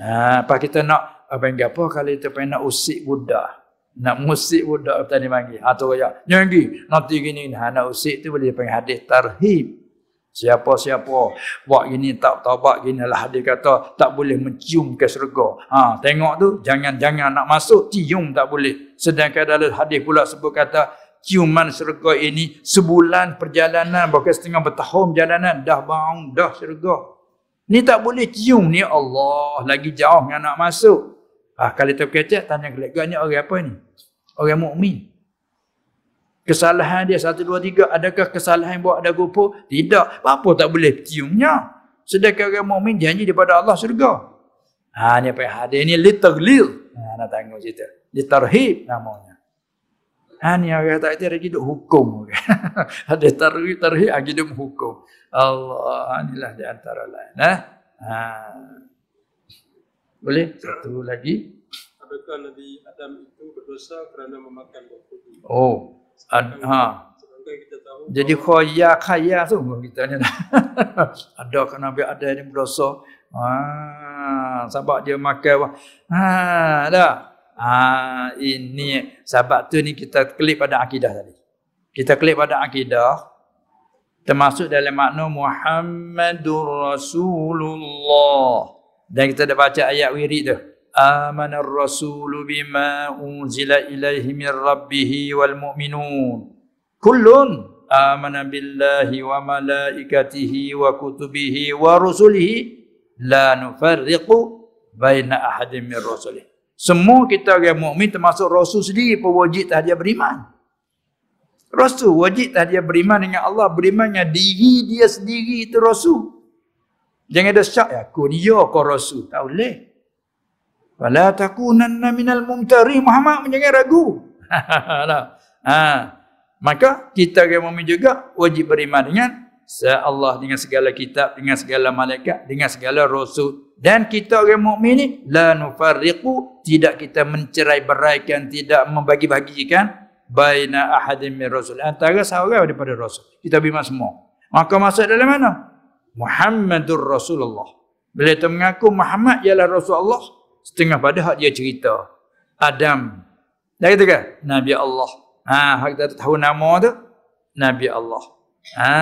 ha, apa kita nak apa yang apa kalau kita pernah nak usik budak nak musik budak tadi mangi ha tu ya nyanggi nanti gini ha, nak usik tu boleh panggil hadis tarhib Siapa-siapa buat gini tak taubat gini lah dia kata tak boleh mencium ke syurga. Ha, tengok tu jangan-jangan nak masuk cium tak boleh. Sedangkan dalam hadis pula sebut kata ciuman syurga ini sebulan perjalanan bahkan setengah bertahun perjalanan dah bau dah syurga. Ni tak boleh cium ni Allah lagi jauh yang nak masuk. Ah ha, kalau tak kecek tanya kelekannya orang apa ni? Orang mukmin. Kesalahan dia satu dua tiga. Adakah kesalahan yang buat ada kupur? Tidak. Apa tak boleh ciumnya? Sedangkan orang mukmin janji daripada Allah surga. Ha ni apa hadis ini litaglil. Ha nak tanggung cerita. Litarhib namanya. Ha ni orang tak kira lagi duk hukum. Ada tarhib tarhib lagi ha, duk hukum. Allah ha, inilah di antara lain. Nah, eh? ha. Boleh satu lagi. Adakah Nabi Adam itu berdosa kerana memakan buah kurma? Oh, Ad, ha. Jadi khaya khaya semua kita ni. ada kena biar ada ni berdosa. Ha, sebab dia makan. Ha, ada. Ha, ini sebab tu ni kita klik pada akidah tadi. Kita klik pada akidah termasuk dalam makna Muhammadur Rasulullah. Dan kita dah baca ayat wirid tu. آمن الرسول بما أنزل إليه من ربه والمؤمنون كل آمن بالله وملائكته وكتبه ورسله لا نفرق بين أحد من رسله Semua kita orang mukmin termasuk Rasul sendiri pun wajib tahdiah beriman. Rasul wajib tahdiah beriman dengan Allah. Beriman dengan diri dia sendiri itu Rasul. Jangan ada syak ya. Aku ni ya kau Rasul. Tak boleh. Fala takunanna minal mumtari Muhammad jangan ragu. Lah. ha. Maka kita yang mukmin juga wajib beriman dengan Allah dengan segala kitab, dengan segala malaikat, dengan segala rasul dan kita yang mukmin ni la nufarriqu tidak kita mencerai beraikan tidak membagi-bagikan baina ahadin min rasul antara seorang daripada rasul kita beriman semua maka masuk dalam mana Muhammadur Rasulullah bila kita mengaku Muhammad ialah Rasulullah Setengah pada hak dia cerita. Adam. Dah kata kan? Nabi Allah. Ha, hak kita tahu nama tu? Nabi Allah. Ha,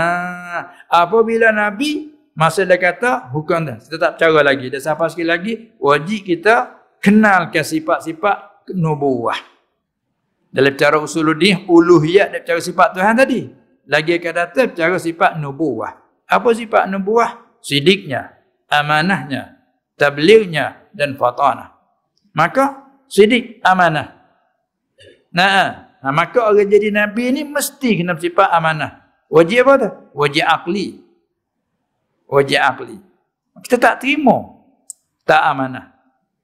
apabila Nabi, masa dia kata, bukan dah. Kita tak cara lagi. Dah sapa sikit lagi, wajib kita kenalkan sifat-sifat nubuah. Dalam cara usuluddin, uluhiyat dalam cara sifat Tuhan tadi. Lagi akan datang cara sifat nubuah. Apa sifat nubuah? Sidiknya, amanahnya, tablighnya dan fatanah. Maka sidik amanah. Nah, nah maka orang jadi nabi ni mesti kena sifat amanah. Wajib apa tu? Wajib akli. Wajib akli. Kita tak terima tak amanah.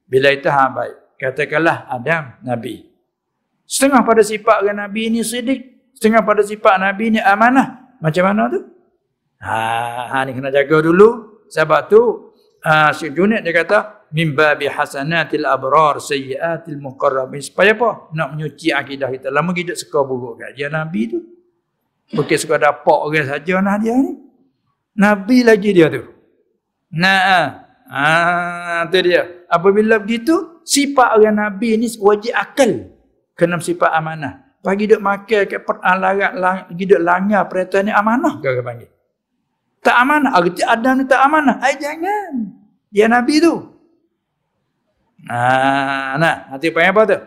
Bila itu hal baik. Katakanlah Adam nabi. Setengah pada sifat orang nabi ni sidik, setengah pada sifat nabi ni amanah. Macam mana tu? Ha, ha ni kena jaga dulu. Sebab tu Uh, ha, Syed Junid dia kata min babi hasanatil abrar sayyiatil muqarrabin supaya apa nak menyuci akidah kita lama kita suka buruk kat dia nabi tu bukan suka dapak orang saja nah dia ni nabi lagi dia tu nah ah ha, tu dia apabila begitu sifat orang nabi ni wajib akal kena sifat amanah Bagi duk makan kat peralarat ah, pergi duk langgar perintah ni amanah ke panggil tak amanah arti adam ni tak amanah ai jangan dia nabi tu Nah, nah nanti upaya apa tu?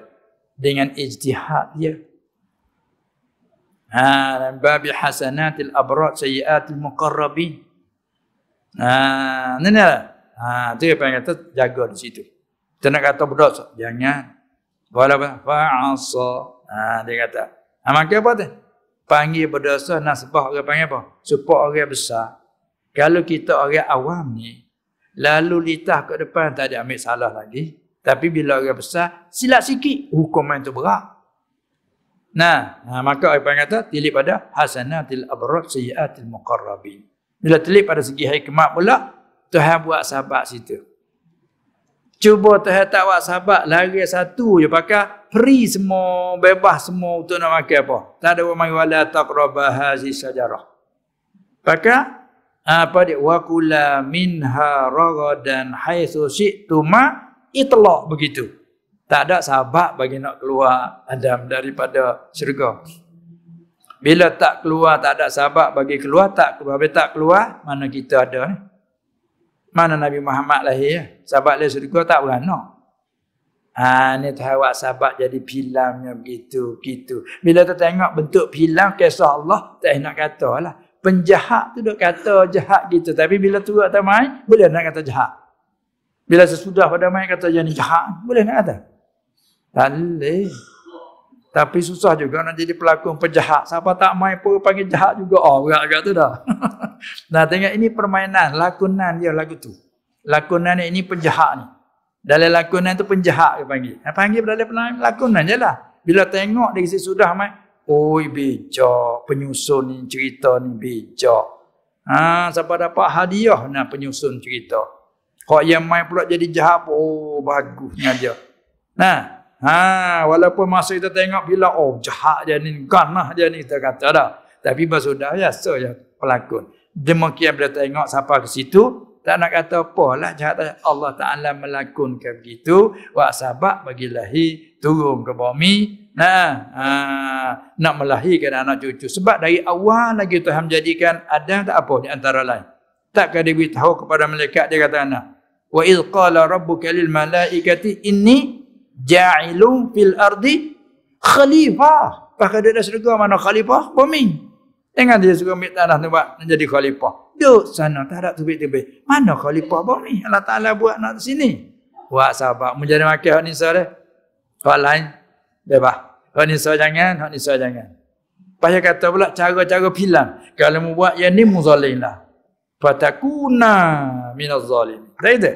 Dengan ijtihad dia. Nah, dan babi hasanatil abrad sayyiatil muqarrabi. Nah, ni ni lah. Nah, tu apa yang kata jaga di situ. Kita nak kata berdosa, jangan. Walaupun fa'asa. Nah, dia kata. Nah, maka apa tu? Panggil berdosa nasbah orang panggil apa? Supaya orang besar. Kalau kita orang awam ni, lalu litah ke depan tak ada ambil salah lagi. Tapi bila orang besar, silap sikit, hukuman itu berat. Nah, nah ha, maka apa yang kata, tilik pada hasanatil abrod siyatil muqarrabin. Bila tilik pada segi hikmat pula, Tuhan buat sahabat situ. Cuba Tuhan tak buat sahabat, lari satu je pakai, free semua, bebas semua untuk nak makan apa. Tak ada orang mari wala taqrabah hazi sajarah. Pakai, apa dia? Wa kula minha ragadan haithu si'tumah itlak begitu. Tak ada sahabat bagi nak keluar Adam daripada syurga. Bila tak keluar, tak ada sahabat bagi keluar, tak keluar. Bila tak keluar, mana kita ada ni? Mana Nabi Muhammad lahir ya? Sahabat lahir syurga tak beranak. Ha, ni terhawak sahabat jadi filamnya begitu, begitu. Bila kita tengok bentuk filam, kisah Allah, tak nak kata lah. Penjahat tu duk kata jahat gitu. Tapi bila tu tak main, boleh nak kata jahat. Bila sesudah pada mai kata jadi ya, jahat, boleh nak kata? Tak boleh. Tapi susah juga nak jadi pelakon penjahat. Siapa tak mai pun panggil jahat juga. Oh, agak-agak tu dah. nah, tengok ini permainan, lakonan dia lagu tu. Lakonan ini penjahat ni. Dalam lakonan tu penjahat dia panggil. Dia panggil dalam penang, lakonan je lah. Bila tengok dari sisi sudah mai, oi bijak, penyusun ni cerita ni bijak. Ha, siapa dapat hadiah nak penyusun cerita. Kau yang main pula jadi jahat Oh bagusnya dia Nah ha, Walaupun masa kita tengok bila Oh jahat dia ni Ganah dia ni Kita kata dah Tapi bersudah ya So ya pelakon Demikian bila tengok siapa ke situ Tak nak kata apa lah jahat Allah Ta'ala melakonkan begitu Wa sahabat bagi lahir Turun ke bumi Nah, ha, nak melahirkan anak cucu. Sebab dari awal lagi Tuhan menjadikan ada tak apa di antara lain. Takkah beritahu kepada mereka dia kata anak wa idh qala rabbuka lil malaikati inni ja'ilun fil ardi khalifah pakai dia dah surga mana khalifah bumi jangan dia suruh ambil tanah tu buat menjadi khalifah duduk sana tak ada tubik tubik mana khalifah bumi Allah Ta'ala buat nak sini buat sahabat menjadi makin hak nisa dia hak lain dia bah hak nisa jangan hak nisa jangan Pasal kata pula cara-cara filan. Kalau mu buat yang ni muzalim lah. Fatakuna minaz tak tak?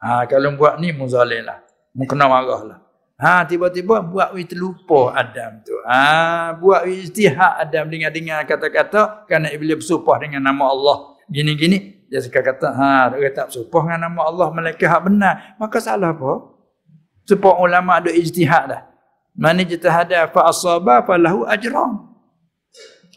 Ha, kalau buat ni muzalim lah. Mu kena marah lah. Ha, tiba-tiba buat wih terlupa Adam tu. Ha, buat wih istihak Adam dengar-dengar kata-kata kerana Iblis bersumpah dengan nama Allah. Gini-gini, dia suka kata, ha, dia tak bersumpah dengan nama Allah, mereka hak benar. Maka salah apa? Sebab ulama ada istihak dah. Mana jika ada fa asaba fa lahu ajran.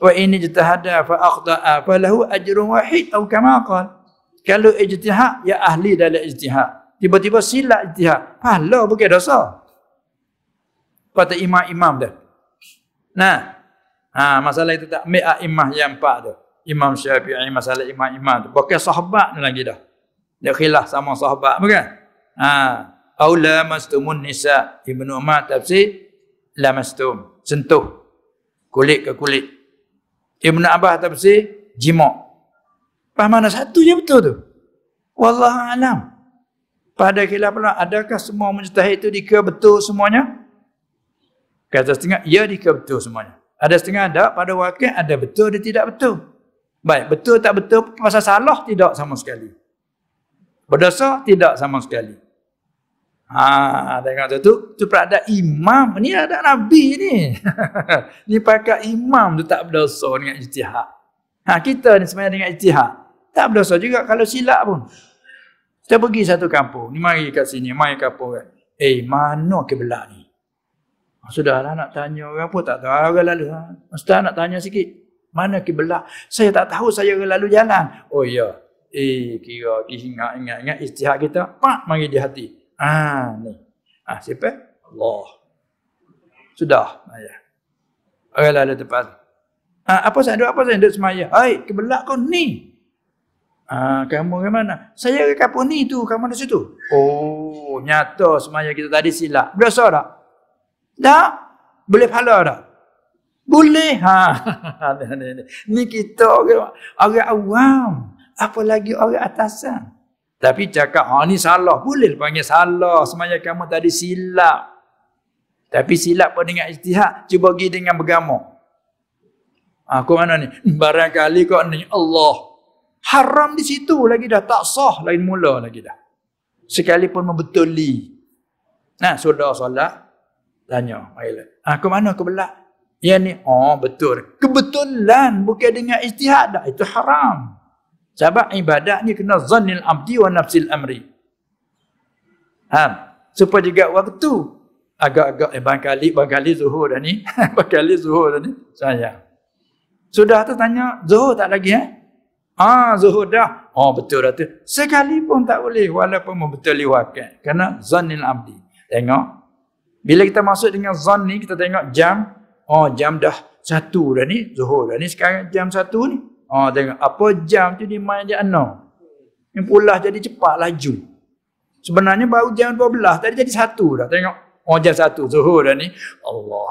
Wa ini jika ada fa aqda fa lahu ajrun wahid atau kama qala kalau ijtihad ya ahli dalam ijtihad tiba-tiba silap ijtihad pahala bukan dosa kata imam-imam dah nah ha masalah itu tak ambil ah, imam yang empat tu imam syafi'i masalah imam-imam tu bukan sahabat ni lagi dah dia khilaf sama sahabat bukan ha aula mastumun nisa ibnu umar tafsir la mastum sentuh kulit ke kulit ibnu abah tafsir jima' Pas mana satu je betul tu. Wallah alam. Pada kira pula adakah semua mujtahid itu dika betul semuanya? Kata setengah, ya dika betul semuanya. Ada setengah ada, pada wakil ada betul dan tidak betul. Baik, betul tak betul pasal salah tidak sama sekali. Berdosa tidak sama sekali. Ada ha, kata tu tu, tu ada imam, ni ada nabi ni. ni pakai imam tu tak berdosa dengan ijtihad. Ha, kita ni sebenarnya dengan ijtihad. Tak berdosa juga kalau silap pun. Kita pergi satu kampung. Ni mari kat sini. Mari kampung kan. Eh, mana kebelah ni? Ah, sudahlah nak tanya orang pun tak tahu. Ah, orang lalu. Ha? Ustaz nak tanya sikit. Mana kebelah? Saya tak tahu saya lalu jalan. Oh, ya. Eh, kira diingat-ingat-ingat istihad kita. Pak, mari di hati. Ah, ha, ni. Ah, siapa? Allah. Sudah. Ayah. Ya. Orang lalu tepat. Ha, apa saya ada? Apa saya ada semaya? Hai, kebelak kau ni. Ah, kamu ke mana? Saya ke kapur ni tu, kamu di situ. Oh, nyata semaya kita tadi silap. Berasa tak? Tak? Boleh pahala tak? Boleh. Ha. ni kita orang, orang awam. Apalagi orang atasan. Tapi cakap, ha ni salah. Boleh panggil salah semaya kamu tadi silap. Tapi silap pun dengan istihad. Cuba pergi dengan bergamuk. Aku ah, ha, mana ni? Barangkali kau ni Allah haram di situ lagi dah tak sah lain mula lagi dah sekalipun membetuli nah sudah solat tanya pilot ah, ke mana ke belak Ya ni, oh betul. Kebetulan bukan dengan ijtihad dah. Itu haram. Sebab ibadat ni kena zannil abdi wa nafsil amri. Ha. Supaya juga waktu agak-agak eh bangkali kali bang kali zuhur dah ni. bang zuhur dah ni. Saya. Sudah tu tanya zuhur tak lagi eh? Ah zuhud dah. Oh betul dah tu. Sekali pun tak boleh walaupun membetul liwakan. Kerana zanil abdi. Tengok. Bila kita masuk dengan zan ni kita tengok jam. Oh jam dah satu dah ni. Zuhud dah ni sekarang jam satu ni. Oh tengok. Apa jam tu dia main je anak. Ni pulah jadi cepat laju. Sebenarnya baru jam 12. Tadi jadi satu dah. Tengok. Oh jam satu. Zuhud dah ni. Allah.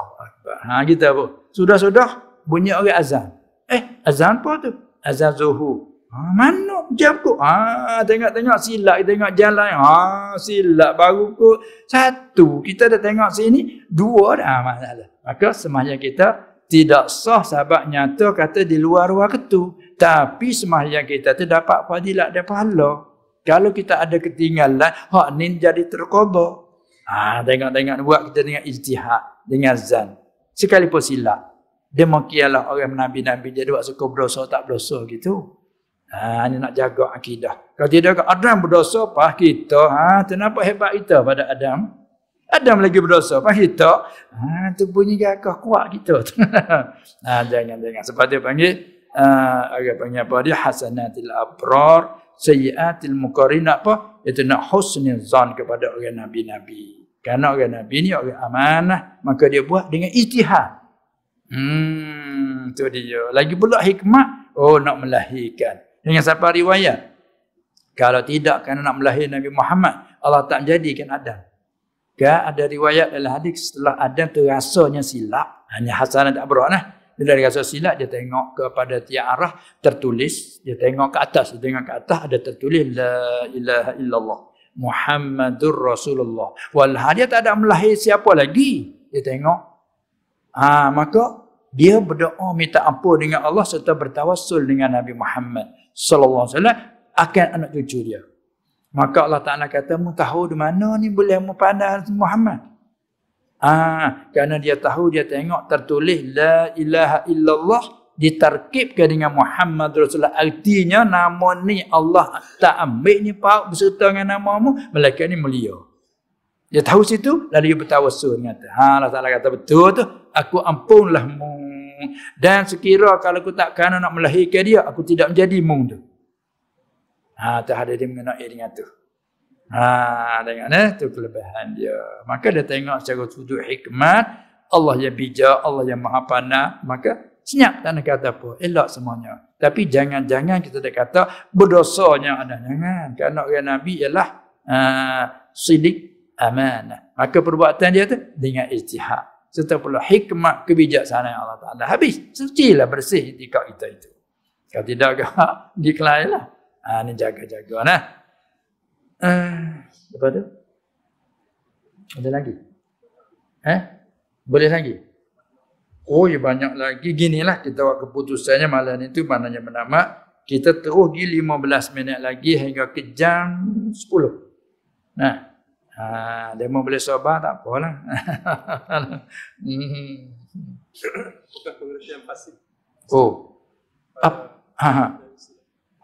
Ha kita pun. Sudah-sudah bunyi orang azan. Eh azan apa tu? azan zuhur. Ha, mana jam kot? Ha, tengok-tengok silap, tengok jalan. Ha, silap baru kot. Satu, kita dah tengok sini, dua dah ha, masalah. Maka semahnya kita tidak sah sahabat nyata kata di luar waktu. Tapi semahnya kita tu dapat fadilat dan pahala. Kalau kita ada ketinggalan, hak ni jadi terkobor. Ha, tengok-tengok buat kita dengan ijtihad, dengan zan. Sekalipun silap. Dia demikianlah orang nabi-nabi dia buat suka berdosa tak berdosa gitu. Ha ini nak jaga akidah. Kalau tidak Adam berdosa apa kita? Ha kenapa hebat kita pada Adam? Adam lagi berdosa apa kita? Ha tu bunyi gagah kuat kita. ha jangan jangan sebab dia panggil uh, ha, agak panggil apa dia hasanatil abrar sayiatil nak apa itu nak husnul zan kepada orang nabi-nabi. Karena orang nabi ni orang amanah maka dia buat dengan itihad. Hmm, tu dia. Lagi pula hikmat, oh nak melahirkan. Dengan siapa riwayat? Kalau tidak kerana nak melahirkan Nabi Muhammad, Allah tak menjadikan Adam. Kan ada riwayat dalam hadis setelah Adam terasanya silap. Hanya Hasan tak berat lah. Bila dia rasa silap, dia tengok kepada tiap arah tertulis. Dia tengok ke atas. Dia tengok ke atas ada tertulis. La ilaha illallah. Muhammadur Rasulullah. Walhal dia tak ada melahir siapa lagi. Dia tengok Ha, maka dia berdoa minta ampun dengan Allah serta bertawassul dengan Nabi Muhammad sallallahu alaihi wasallam akan anak cucu dia. Maka Allah Taala kata, "Mu tahu di mana ni boleh mu pandai Muhammad?" Ah, ha, kerana dia tahu dia tengok tertulis la ilaha illallah ditarkibkan dengan Muhammad Rasulullah artinya nama ni Allah tak ambil ni pak berserta dengan namamu malaikat ni mulia dia tahu situ lalu dia bertawassul kata ha Allah Taala kata betul tu aku ampunlah mu dan sekira kalau aku tak kena nak melahirkan dia aku tidak menjadi mu tu ha tu ada dia mengenai dengan tu ha tengok ni eh, tu kelebihan dia maka dia tengok secara sudut hikmat Allah yang bijak Allah yang maha panah maka senyap tak nak kata apa elak semuanya tapi jangan-jangan kita tak kata berdosanya ada jangan kerana orang nabi ialah uh, sidik amanah maka perbuatan dia tu dengan ijtihad serta pula hikmat kebijaksanaan Allah Ta'ala. Habis, suci lah bersih di kau itu itu. Kalau tidak kau, dikelahi lah. Ha, ni jaga-jaga lah. Ha. Uh, lepas tu? Ada lagi? Eh? Boleh lagi? Oh, ya banyak lagi. Gini lah kita buat keputusannya malam itu mananya bernama Kita terus pergi 15 minit lagi hingga ke jam 10. Nah, Ha, dia mau boleh sobat tak apalah. Hmm. Bukan pengertian pasif. Oh. Ap ha, ha.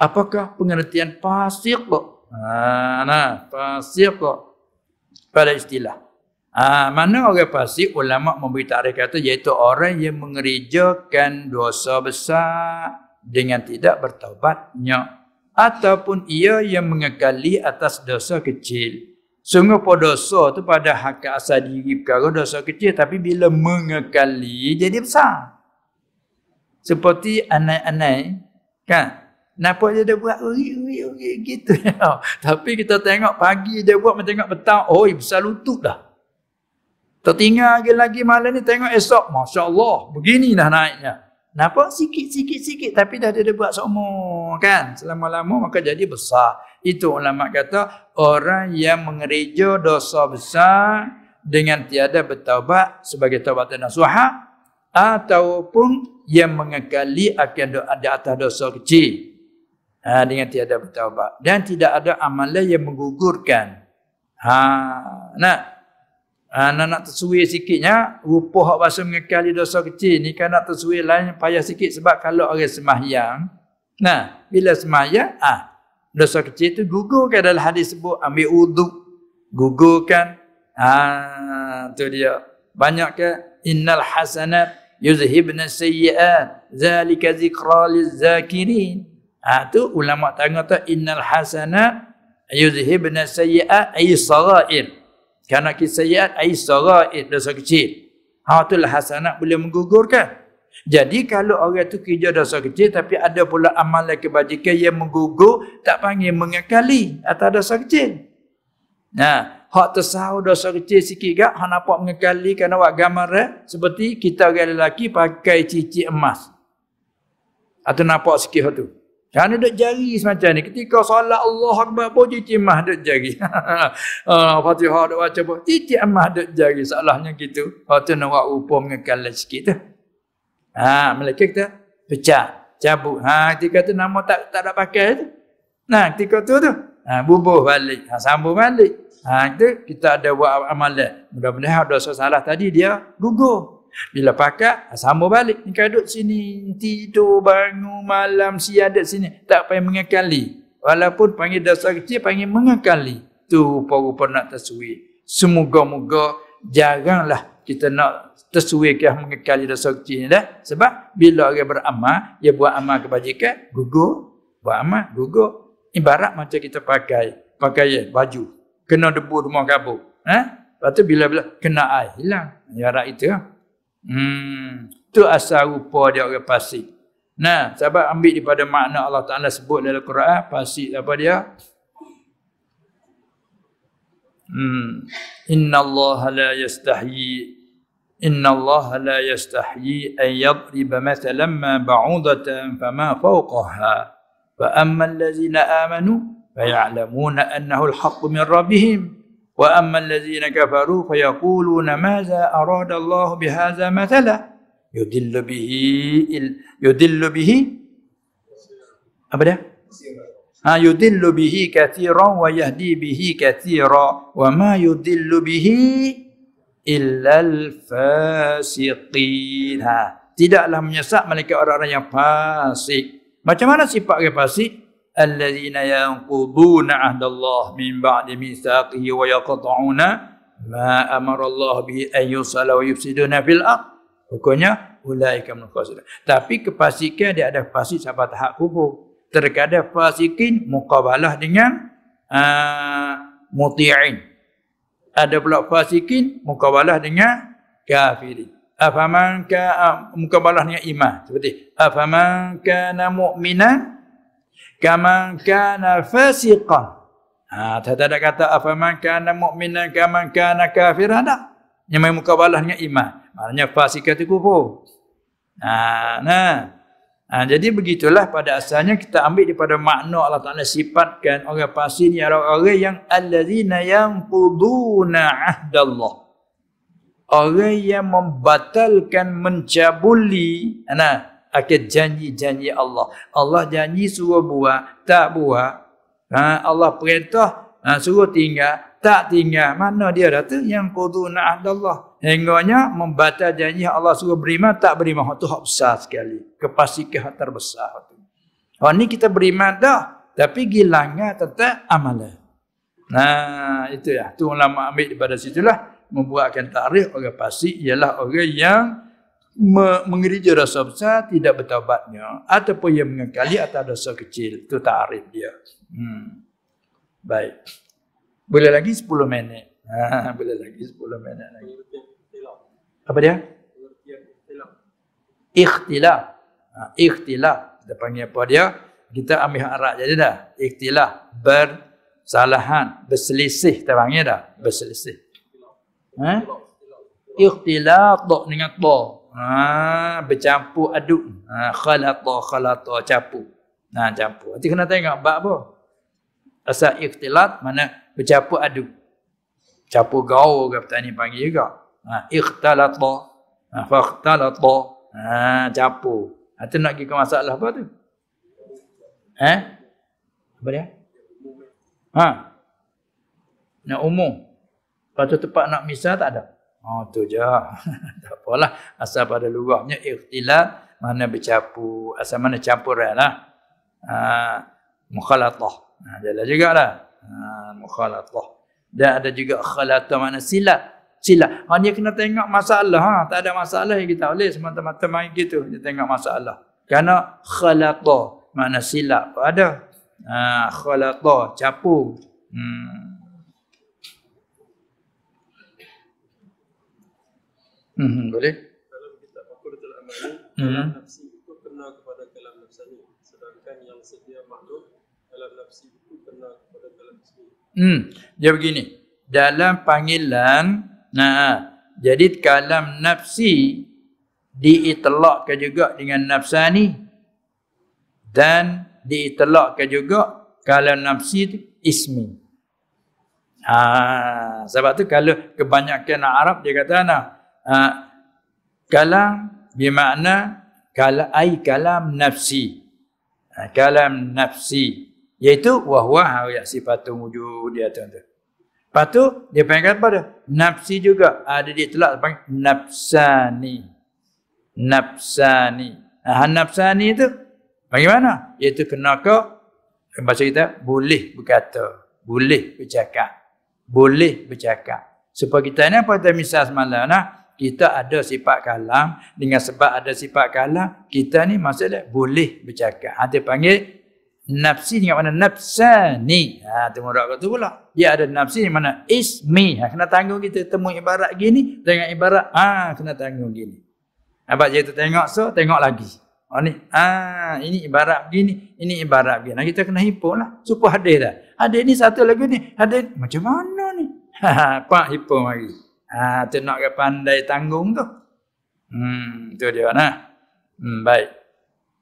Apakah pengertian pasif kok? Ha, nah, pasif kok. Pada istilah. Ha, mana orang pasif? Ulama memberi tarikh kata iaitu orang yang mengerjakan dosa besar dengan tidak bertaubatnya ataupun ia yang mengekali atas dosa kecil. Sungguh pun dosa tu pada hak asal diri perkara dosa kecil tapi bila mengekali jadi besar. Seperti anak-anak kan. Kenapa dia dah buat uri-uri gitu. tapi kita tengok pagi dia buat macam tengok petang. Oh besar lutut dah. Tertinggal lagi-lagi malam ni tengok esok. Masya Allah begini dah naiknya. Kenapa? Sikit-sikit-sikit. Tapi dah dia, dia buat semua kan. Selama-lama maka jadi besar. Itu ulama kata orang yang mengerja dosa besar dengan tiada bertaubat sebagai taubat nasuha ataupun yang mengekali akan ada atas dosa kecil ha, dengan tiada bertaubat dan tidak ada amalan yang menggugurkan ha nak ha, nak, nak tersuai sikitnya rupa hak bahasa mengekali dosa kecil ni kan nak tersuai lain payah sikit sebab kalau orang semahyang. nah bila sembahyang ah ha, dosa kecil itu gugur ke dalam hadis sebut ambil wudu gugurkan ha tu dia banyak ke innal hasanat yuzhibna sayyi'at zalika zikra lizakirin ha tu ulama tanya tu innal hasanat yuzhibna sayyi'at ai sagha'ir kerana kisayat ai sagha'ir dosa kecil ha tu lah hasanat boleh menggugurkan jadi kalau orang tu kerja dosa kecil tapi ada pula amalan kebajikan yang menggugur tak panggil mengakali atas dosa kecil. Nah, ha, hak tersahau dosa kecil sikit gak, hak nampak mengakali kerana buat gambar eh? seperti kita orang lelaki pakai cici emas. Atau nampak sikit hak tu. Kerana ha, duduk jari semacam ni. Ketika solat Allah Akbar pun cicit emas duduk jari. uh, Fatihah duduk baca pun cicit emas duduk jari. Salahnya gitu. Lepas tu nak rupa mengakali sikit tu. Ha, mereka kita pecah, cabut. Ha, ketika tu nama tak tak ada pakai tu. Nah, ha, ketika tu tu. Ha, bubuh balik. Ha, sambung balik. Ha, itu kita ada buat amalan. Mudah-mudahan ada salah tadi dia gugur. Bila pakat, ha, sama balik. Ni kaduk sini, tidur, bangun, malam, siadat sini. Tak payah mengekali. Walaupun panggil dasar kecil, panggil mengekali. Tu rupa-rupa nak tersuit. Semoga-moga, janganlah kita nak tersuai ke mengekali dosa kecil dah. Sebab bila orang beramal, dia buat amal kebajikan, gugur. Buat amal, gugur. Ibarat macam kita pakai, pakai baju. Kena debu rumah kabur. Ha? Lepas tu bila-bila kena air, hilang. Ibarat itu. Hmm. Itu asal rupa dia orang pasir. Nah, sebab ambil daripada makna Allah Ta'ala sebut dalam Quran, pasir apa dia? Hmm. Inna Allah la yastahi. إن الله لا يستحيي أن يضرب مثلا ما بعوضة فما فوقها فأما الذين آمنوا فيعلمون أنه الحق من ربهم وأما الذين كفروا فيقولون ماذا أراد الله بهذا مثلا يدل به يدل به أبدا يدل به كثيرا ويهدي به كثيرا وما يدل به illal fasiqin. Ha. Tidaklah menyesat mereka orang-orang yang fasik. Macam mana sifat orang fasik? Alladzina yanquduna ahdallah min ba'di mitsaqihi wa yaqta'una ma amara Allah bi an yusala wa yufsiduna fil ardh. Hukumnya ulaika min fasik. Tapi kepasikan dia ada fasik sampai tahap kubur. Terkadang fasikin mukabalah dengan uh, muti'in ada pula fasikin mukawalah dengan kafirin afaman ka mukawalah dengan iman seperti afaman kana mu'minan kaman kana fasiqan ha tak ada kata afaman kana mu'minan kaman kana kafiran dah yang mukawalah dengan iman maknanya fasik itu kufur ha nah Ha, jadi begitulah pada asalnya kita ambil daripada makna Allah Ta'ala sifatkan orang pasir ni orang-orang yang Allazina yang kuduna ahdallah. Orang yang membatalkan mencabuli nah, akhir janji-janji Allah. Allah janji suruh buat, tak buat. Ha, Allah perintah ha, suruh tinggal, tak tinggal mana dia kata yang qudu na'adallah hingganya membaca janji Allah suruh beriman tak beriman itu hak besar sekali kepastikan hak terbesar itu oh ni kita beriman dah tapi gilangnya tetap amalan nah itu ya tu ulama ambil daripada situlah membuatkan tarikh. orang pasti ialah orang yang me- mengerja dosa besar tidak bertaubatnya ataupun yang mengekali atau dosa kecil itu takrif dia hmm. baik boleh lagi 10 minit. Ha, boleh lagi 10 minit lagi. Apa dia? Ikhtilaf. Ha, ikhtilaf. Kita panggil apa dia? Kita ambil arak jadi dah. Ikhtilaf. Bersalahan. Berselisih. Kita panggil dah. Berselisih. Ha? Ikhtilaf tak dengan tak. Ha, bercampur aduk. Ha, khalata, khalata, campur. nah, ha, campur. Nanti kena tengok bab apa. Asal ikhtilat mana Bercapu adu. capu gaul ke petani panggil juga. Ha, ikhtalata. Ha, fakhtalata. Ha, capa. Ha, Itu nak pergi ke masalah apa tu? Ha? Apa dia? Ha? Nak umum. Lepas tu tempat nak misal tak ada. Oh tu je. tak apalah. Asal pada luahnya ikhtilat mana bercapu. Asal mana campuran lah. Ha, mukhalatah. Ha, jalan juga lah. Ah, mukhalatah. Dan ada juga khalatah mana silat. Silat. Ha, dia kena tengok masalah. Ha, tak ada masalah yang kita boleh semata-mata main gitu. Dia tengok masalah. Kerana khalatah mana silat pun ada. Ha, khalatah, capu. Hmm. Hmm, boleh? Kalau kita fakur dalam amalan, hmm. nafsi itu kena kepada kalam nafsani. Sedangkan yang sedia makhluk, dalam nafsi itu Hmm, dia begini. Dalam panggilan, nah, jadi kalam nafsi diitlakkan juga dengan nafsani dan diitlakkan juga kalam nafsi itu ismi. Ha, sebab tu kalau kebanyakan Arab dia kata ana ha, kalam bermakna kalai kalam nafsi. Ha, kalam nafsi. Iaitu wahwa hawiyah sifatul wujud dia tuan tu. Lepas tu dia panggil apa dia? Nafsi juga. Ada ha, dia telak panggil nafsani. Nafsani. Ha, nafsani tu bagaimana? Iaitu kena kau bahasa kita boleh berkata, boleh bercakap, boleh bercakap. Supaya kita ni apa kita misal semalam nah? Kita ada sifat kalam. Dengan sebab ada sifat kalam, kita ni maksudnya boleh bercakap. Ada ha, panggil nafsi yang mana ni, Ha, temu rakyat tu pula. Dia ada nafsi yang mana ismi. Ha, kena tanggung kita temu ibarat gini dengan ibarat ha, kena tanggung gini. Abang tu tengok so, tengok lagi. Oh ni, ha, ini ibarat gini, ini ibarat gini. Nah, kita kena hipo lah. Supaya hadir dah. Hadir ni satu lagi ni. Hadir macam mana ni? Ha, ha, pak hipo lagi. Ha, tu nak ke pandai tanggung tu. Hmm, tu dia nah. Hmm, baik.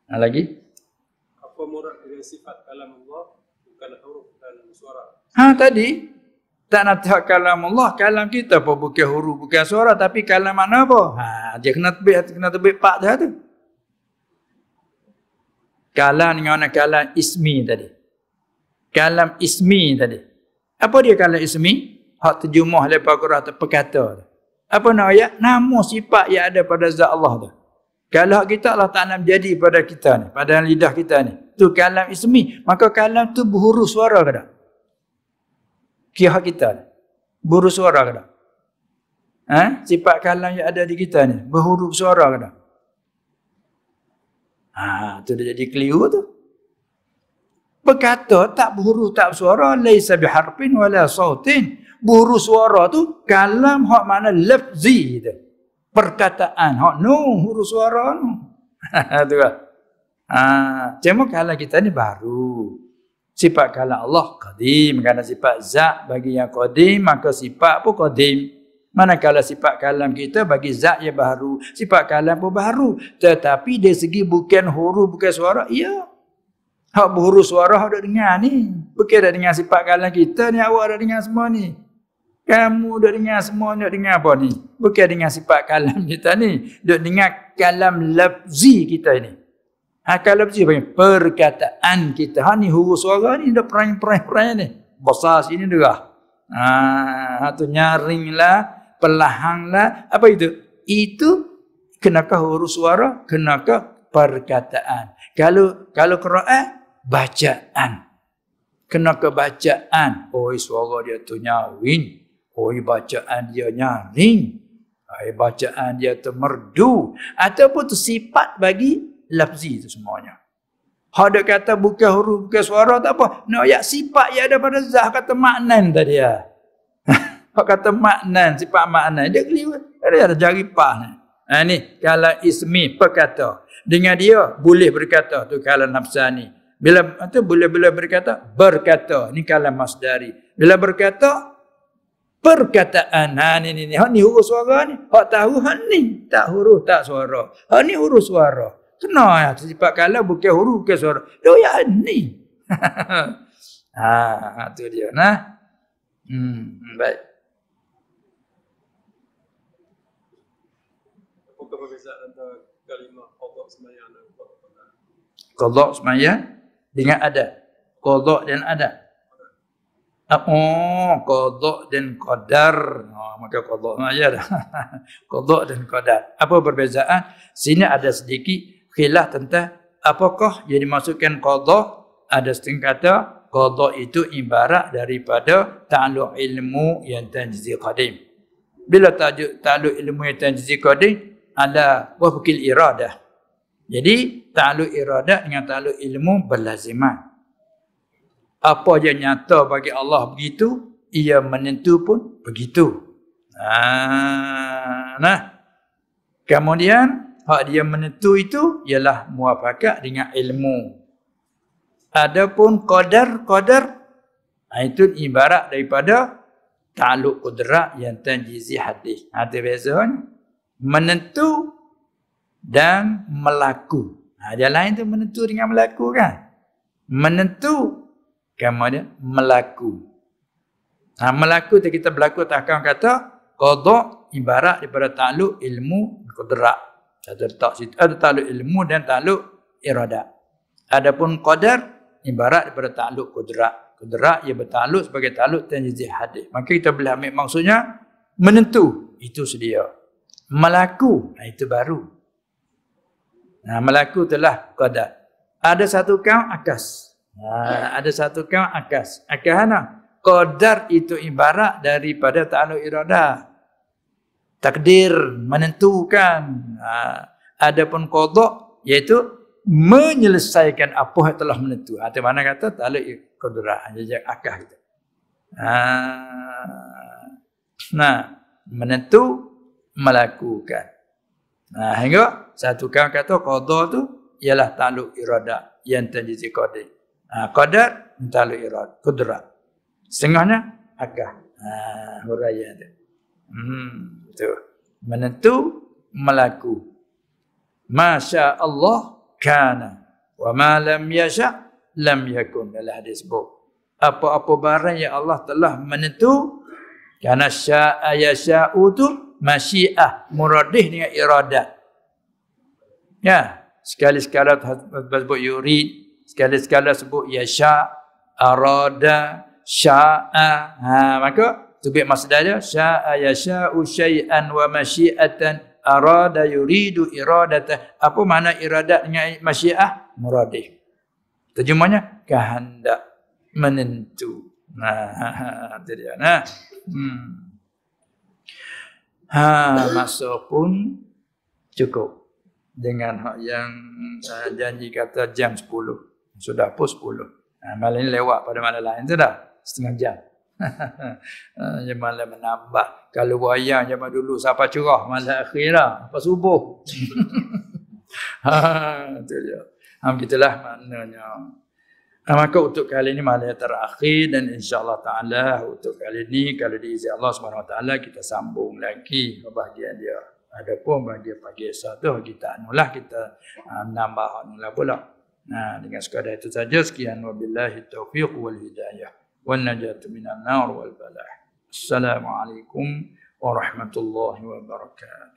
Ha, lagi sifat kalam Allah bukan huruf dan suara. Ha tadi tak nak tak kalam Allah, kalam kita pun bukan huruf, bukan suara tapi kalam mana apa? Ha dia kena tebih kena tebih pak dia tu. Kalam dengan kalam ismi tadi. Kalam ismi tadi. Apa dia kalam ismi? Hak terjemah lepas Quran atau perkata. Apa nak ayat? Nama sifat yang ada pada zat Allah tu. Kalau kita Allah tak nak jadi pada kita ni. Pada lidah kita ni tu kalam ismi maka kalam tu buhuru suara ke tak kiah kita buhuru suara ke tak ha? sifat kalam yang ada di kita ni buhuru suara ke tak ha, tu dah jadi keliru tu berkata tak buhuru tak suara laisa biharpin wala sautin buhuru suara tu kalam hak mana lafzi tu perkataan hak nu huruf suara nu tu kan? Ha, cuma kalau kita ni baru. Sifat kalau Allah qadim. Kerana sifat zat bagi yang qadim, maka sifat pun qadim. Manakala sifat kalam kita bagi zat yang baru. Sifat kalam pun baru. Tetapi dari segi bukan huruf, bukan suara, iya. Hak huruf suara ada dengar ni. Bukan dah dengar sifat kalam kita ni, awak dah dengar semua ni. Kamu dah dengar semua ni, dengar apa ni? Bukan dengar sifat kalam kita ni. Dia dengar kalam lafzi kita ni. Ha, kalau lafzi panggil perkataan kita. Ha ni huruf suara ni dah perang-perang-perang ni. Besar sini juga. Lah. Ha, ha tu nyaringlah, pelahanglah. Apa itu? Itu kenakah huruf suara, kenakah perkataan. Kalau kalau Quran bacaan. Kena bacaan? Oh, suara dia tu nyawin. Oh, bacaan dia nyaring. Oh, bacaan dia tu merdu. Ataupun tu sifat bagi lafzi itu semuanya. Hak dia kata bukan huruf, bukan suara, tak apa. Nak ayat sifat yang ada pada zah, kata maknan tadi ya. Hak kata maknan, sifat maknan. Dia keliru. Dia ada jari pah ni. Ha, ni kalau ismi perkata. Dengan dia boleh berkata tu kala nafsani. Bila tu boleh-boleh berkata, berkata. Ni kala masdari. Bila berkata, perkataan. Ha ni ni ni. Hak ni huruf suara ni. Hak tahu hak ni. Tak huruf, tak suara. Hak ni huruf suara. Kena ya, lah, sebab kalau bukan huru, bukan suara. Dia ya ni. Ha, ha, tu dia. Nah. Hmm, baik. Kodok semaya dengan ada. Kodok dan ada. Ah, oh, kodok dan kodar. Oh, ha, maka kodok semayan dah. kodok dan kodar. Apa perbezaan? Sini ada sedikit khilaf tentang apakah yang dimaksudkan qadah ada setengah kata qadah itu ibarat daripada ta'aluk ilmu yang tanjizi qadim bila tajuk ta'aluk ilmu yang tanjizi qadim ala wafukil iradah jadi ta'aluk iradah dengan ta'aluk ilmu berlaziman apa yang nyata bagi Allah begitu ia menentu pun begitu ha, nah kemudian hak dia menentu itu ialah muafakat dengan ilmu. Adapun qadar-qadar ha, itu ibarat daripada ta'luk kudrat yang tanjizi hadis. Ada ha, beza menentu dan melaku. Ha, yang lain tu menentu dengan melaku kan? Menentu kemudian melaku. Ha, melaku tu kita berlaku takkan kata kodok ibarat daripada ta'luk ilmu kudrat. Satu letak situ. Ada takluk ilmu dan takluk irada. Adapun qadar ibarat daripada takluk kudrat. Kudrat ia bertakluk sebagai takluk tanjizih hadis. Maka kita boleh ambil maksudnya menentu itu sedia. Melaku nah, ha, itu baru. Nah, ha, melaku telah qadar. Ada satu kaum akas. Nah, ha, ada satu kaum akas. Akas mana? Qadar itu ibarat daripada takluk irada takdir menentukan ha, adapun kodok, iaitu menyelesaikan apa yang telah menentu. Atau ha, mana kata tak kodra kudrah, ha, jejak akah kita. Ha, nah, menentu melakukan. Nah, ha, hingga satu kawan kata qadha' tu ialah takluk irada yang terjadi qadha'. Ha, qadar taluk irada, kudrah. Setengahnya akah. Ha, huraian Hmm, itu. Menentu, melaku. Masya Allah kana. Wa ma lam yasha lam yakun dalam hadis bu. Apa-apa barang yang Allah telah menentu kana syaa yasha'u tu masyiah muradih dengan iradah. Ya, sekali-sekala sebut yuri, sekali-sekala sebut yasha arada syaa. Ha, maka tu bi masdar dia syaa sya syai'an wa masyi'atan arada yuridu iradata apa makna iradat dengan masyiah muradih terjemahnya kehendak menentu nah itu dia nah hmm. ha masa pun cukup dengan hak yang uh, janji kata jam 10 sudah pukul 10 Nah, ha, malam ini lewat pada malam lain sudah setengah jam zaman ah, lain menambah. Kalau wayang zaman dulu siapa curah, masa akhir lah. apa subuh. ha, tu je. Ha, begitulah maknanya. Ha, maka untuk kali ini malam yang terakhir dan insyaAllah ta'ala untuk kali ini kalau diizinkan Allah SWT kita sambung lagi kebahagiaan dia. Adapun bagi pagi esok tu kita anulah kita ha, nambah anulah pula. Nah ha, dengan sekadar itu saja sekian wabillahi taufiq wal hidayah. والنجاة من النار والبلاء السلام عليكم ورحمة الله وبركاته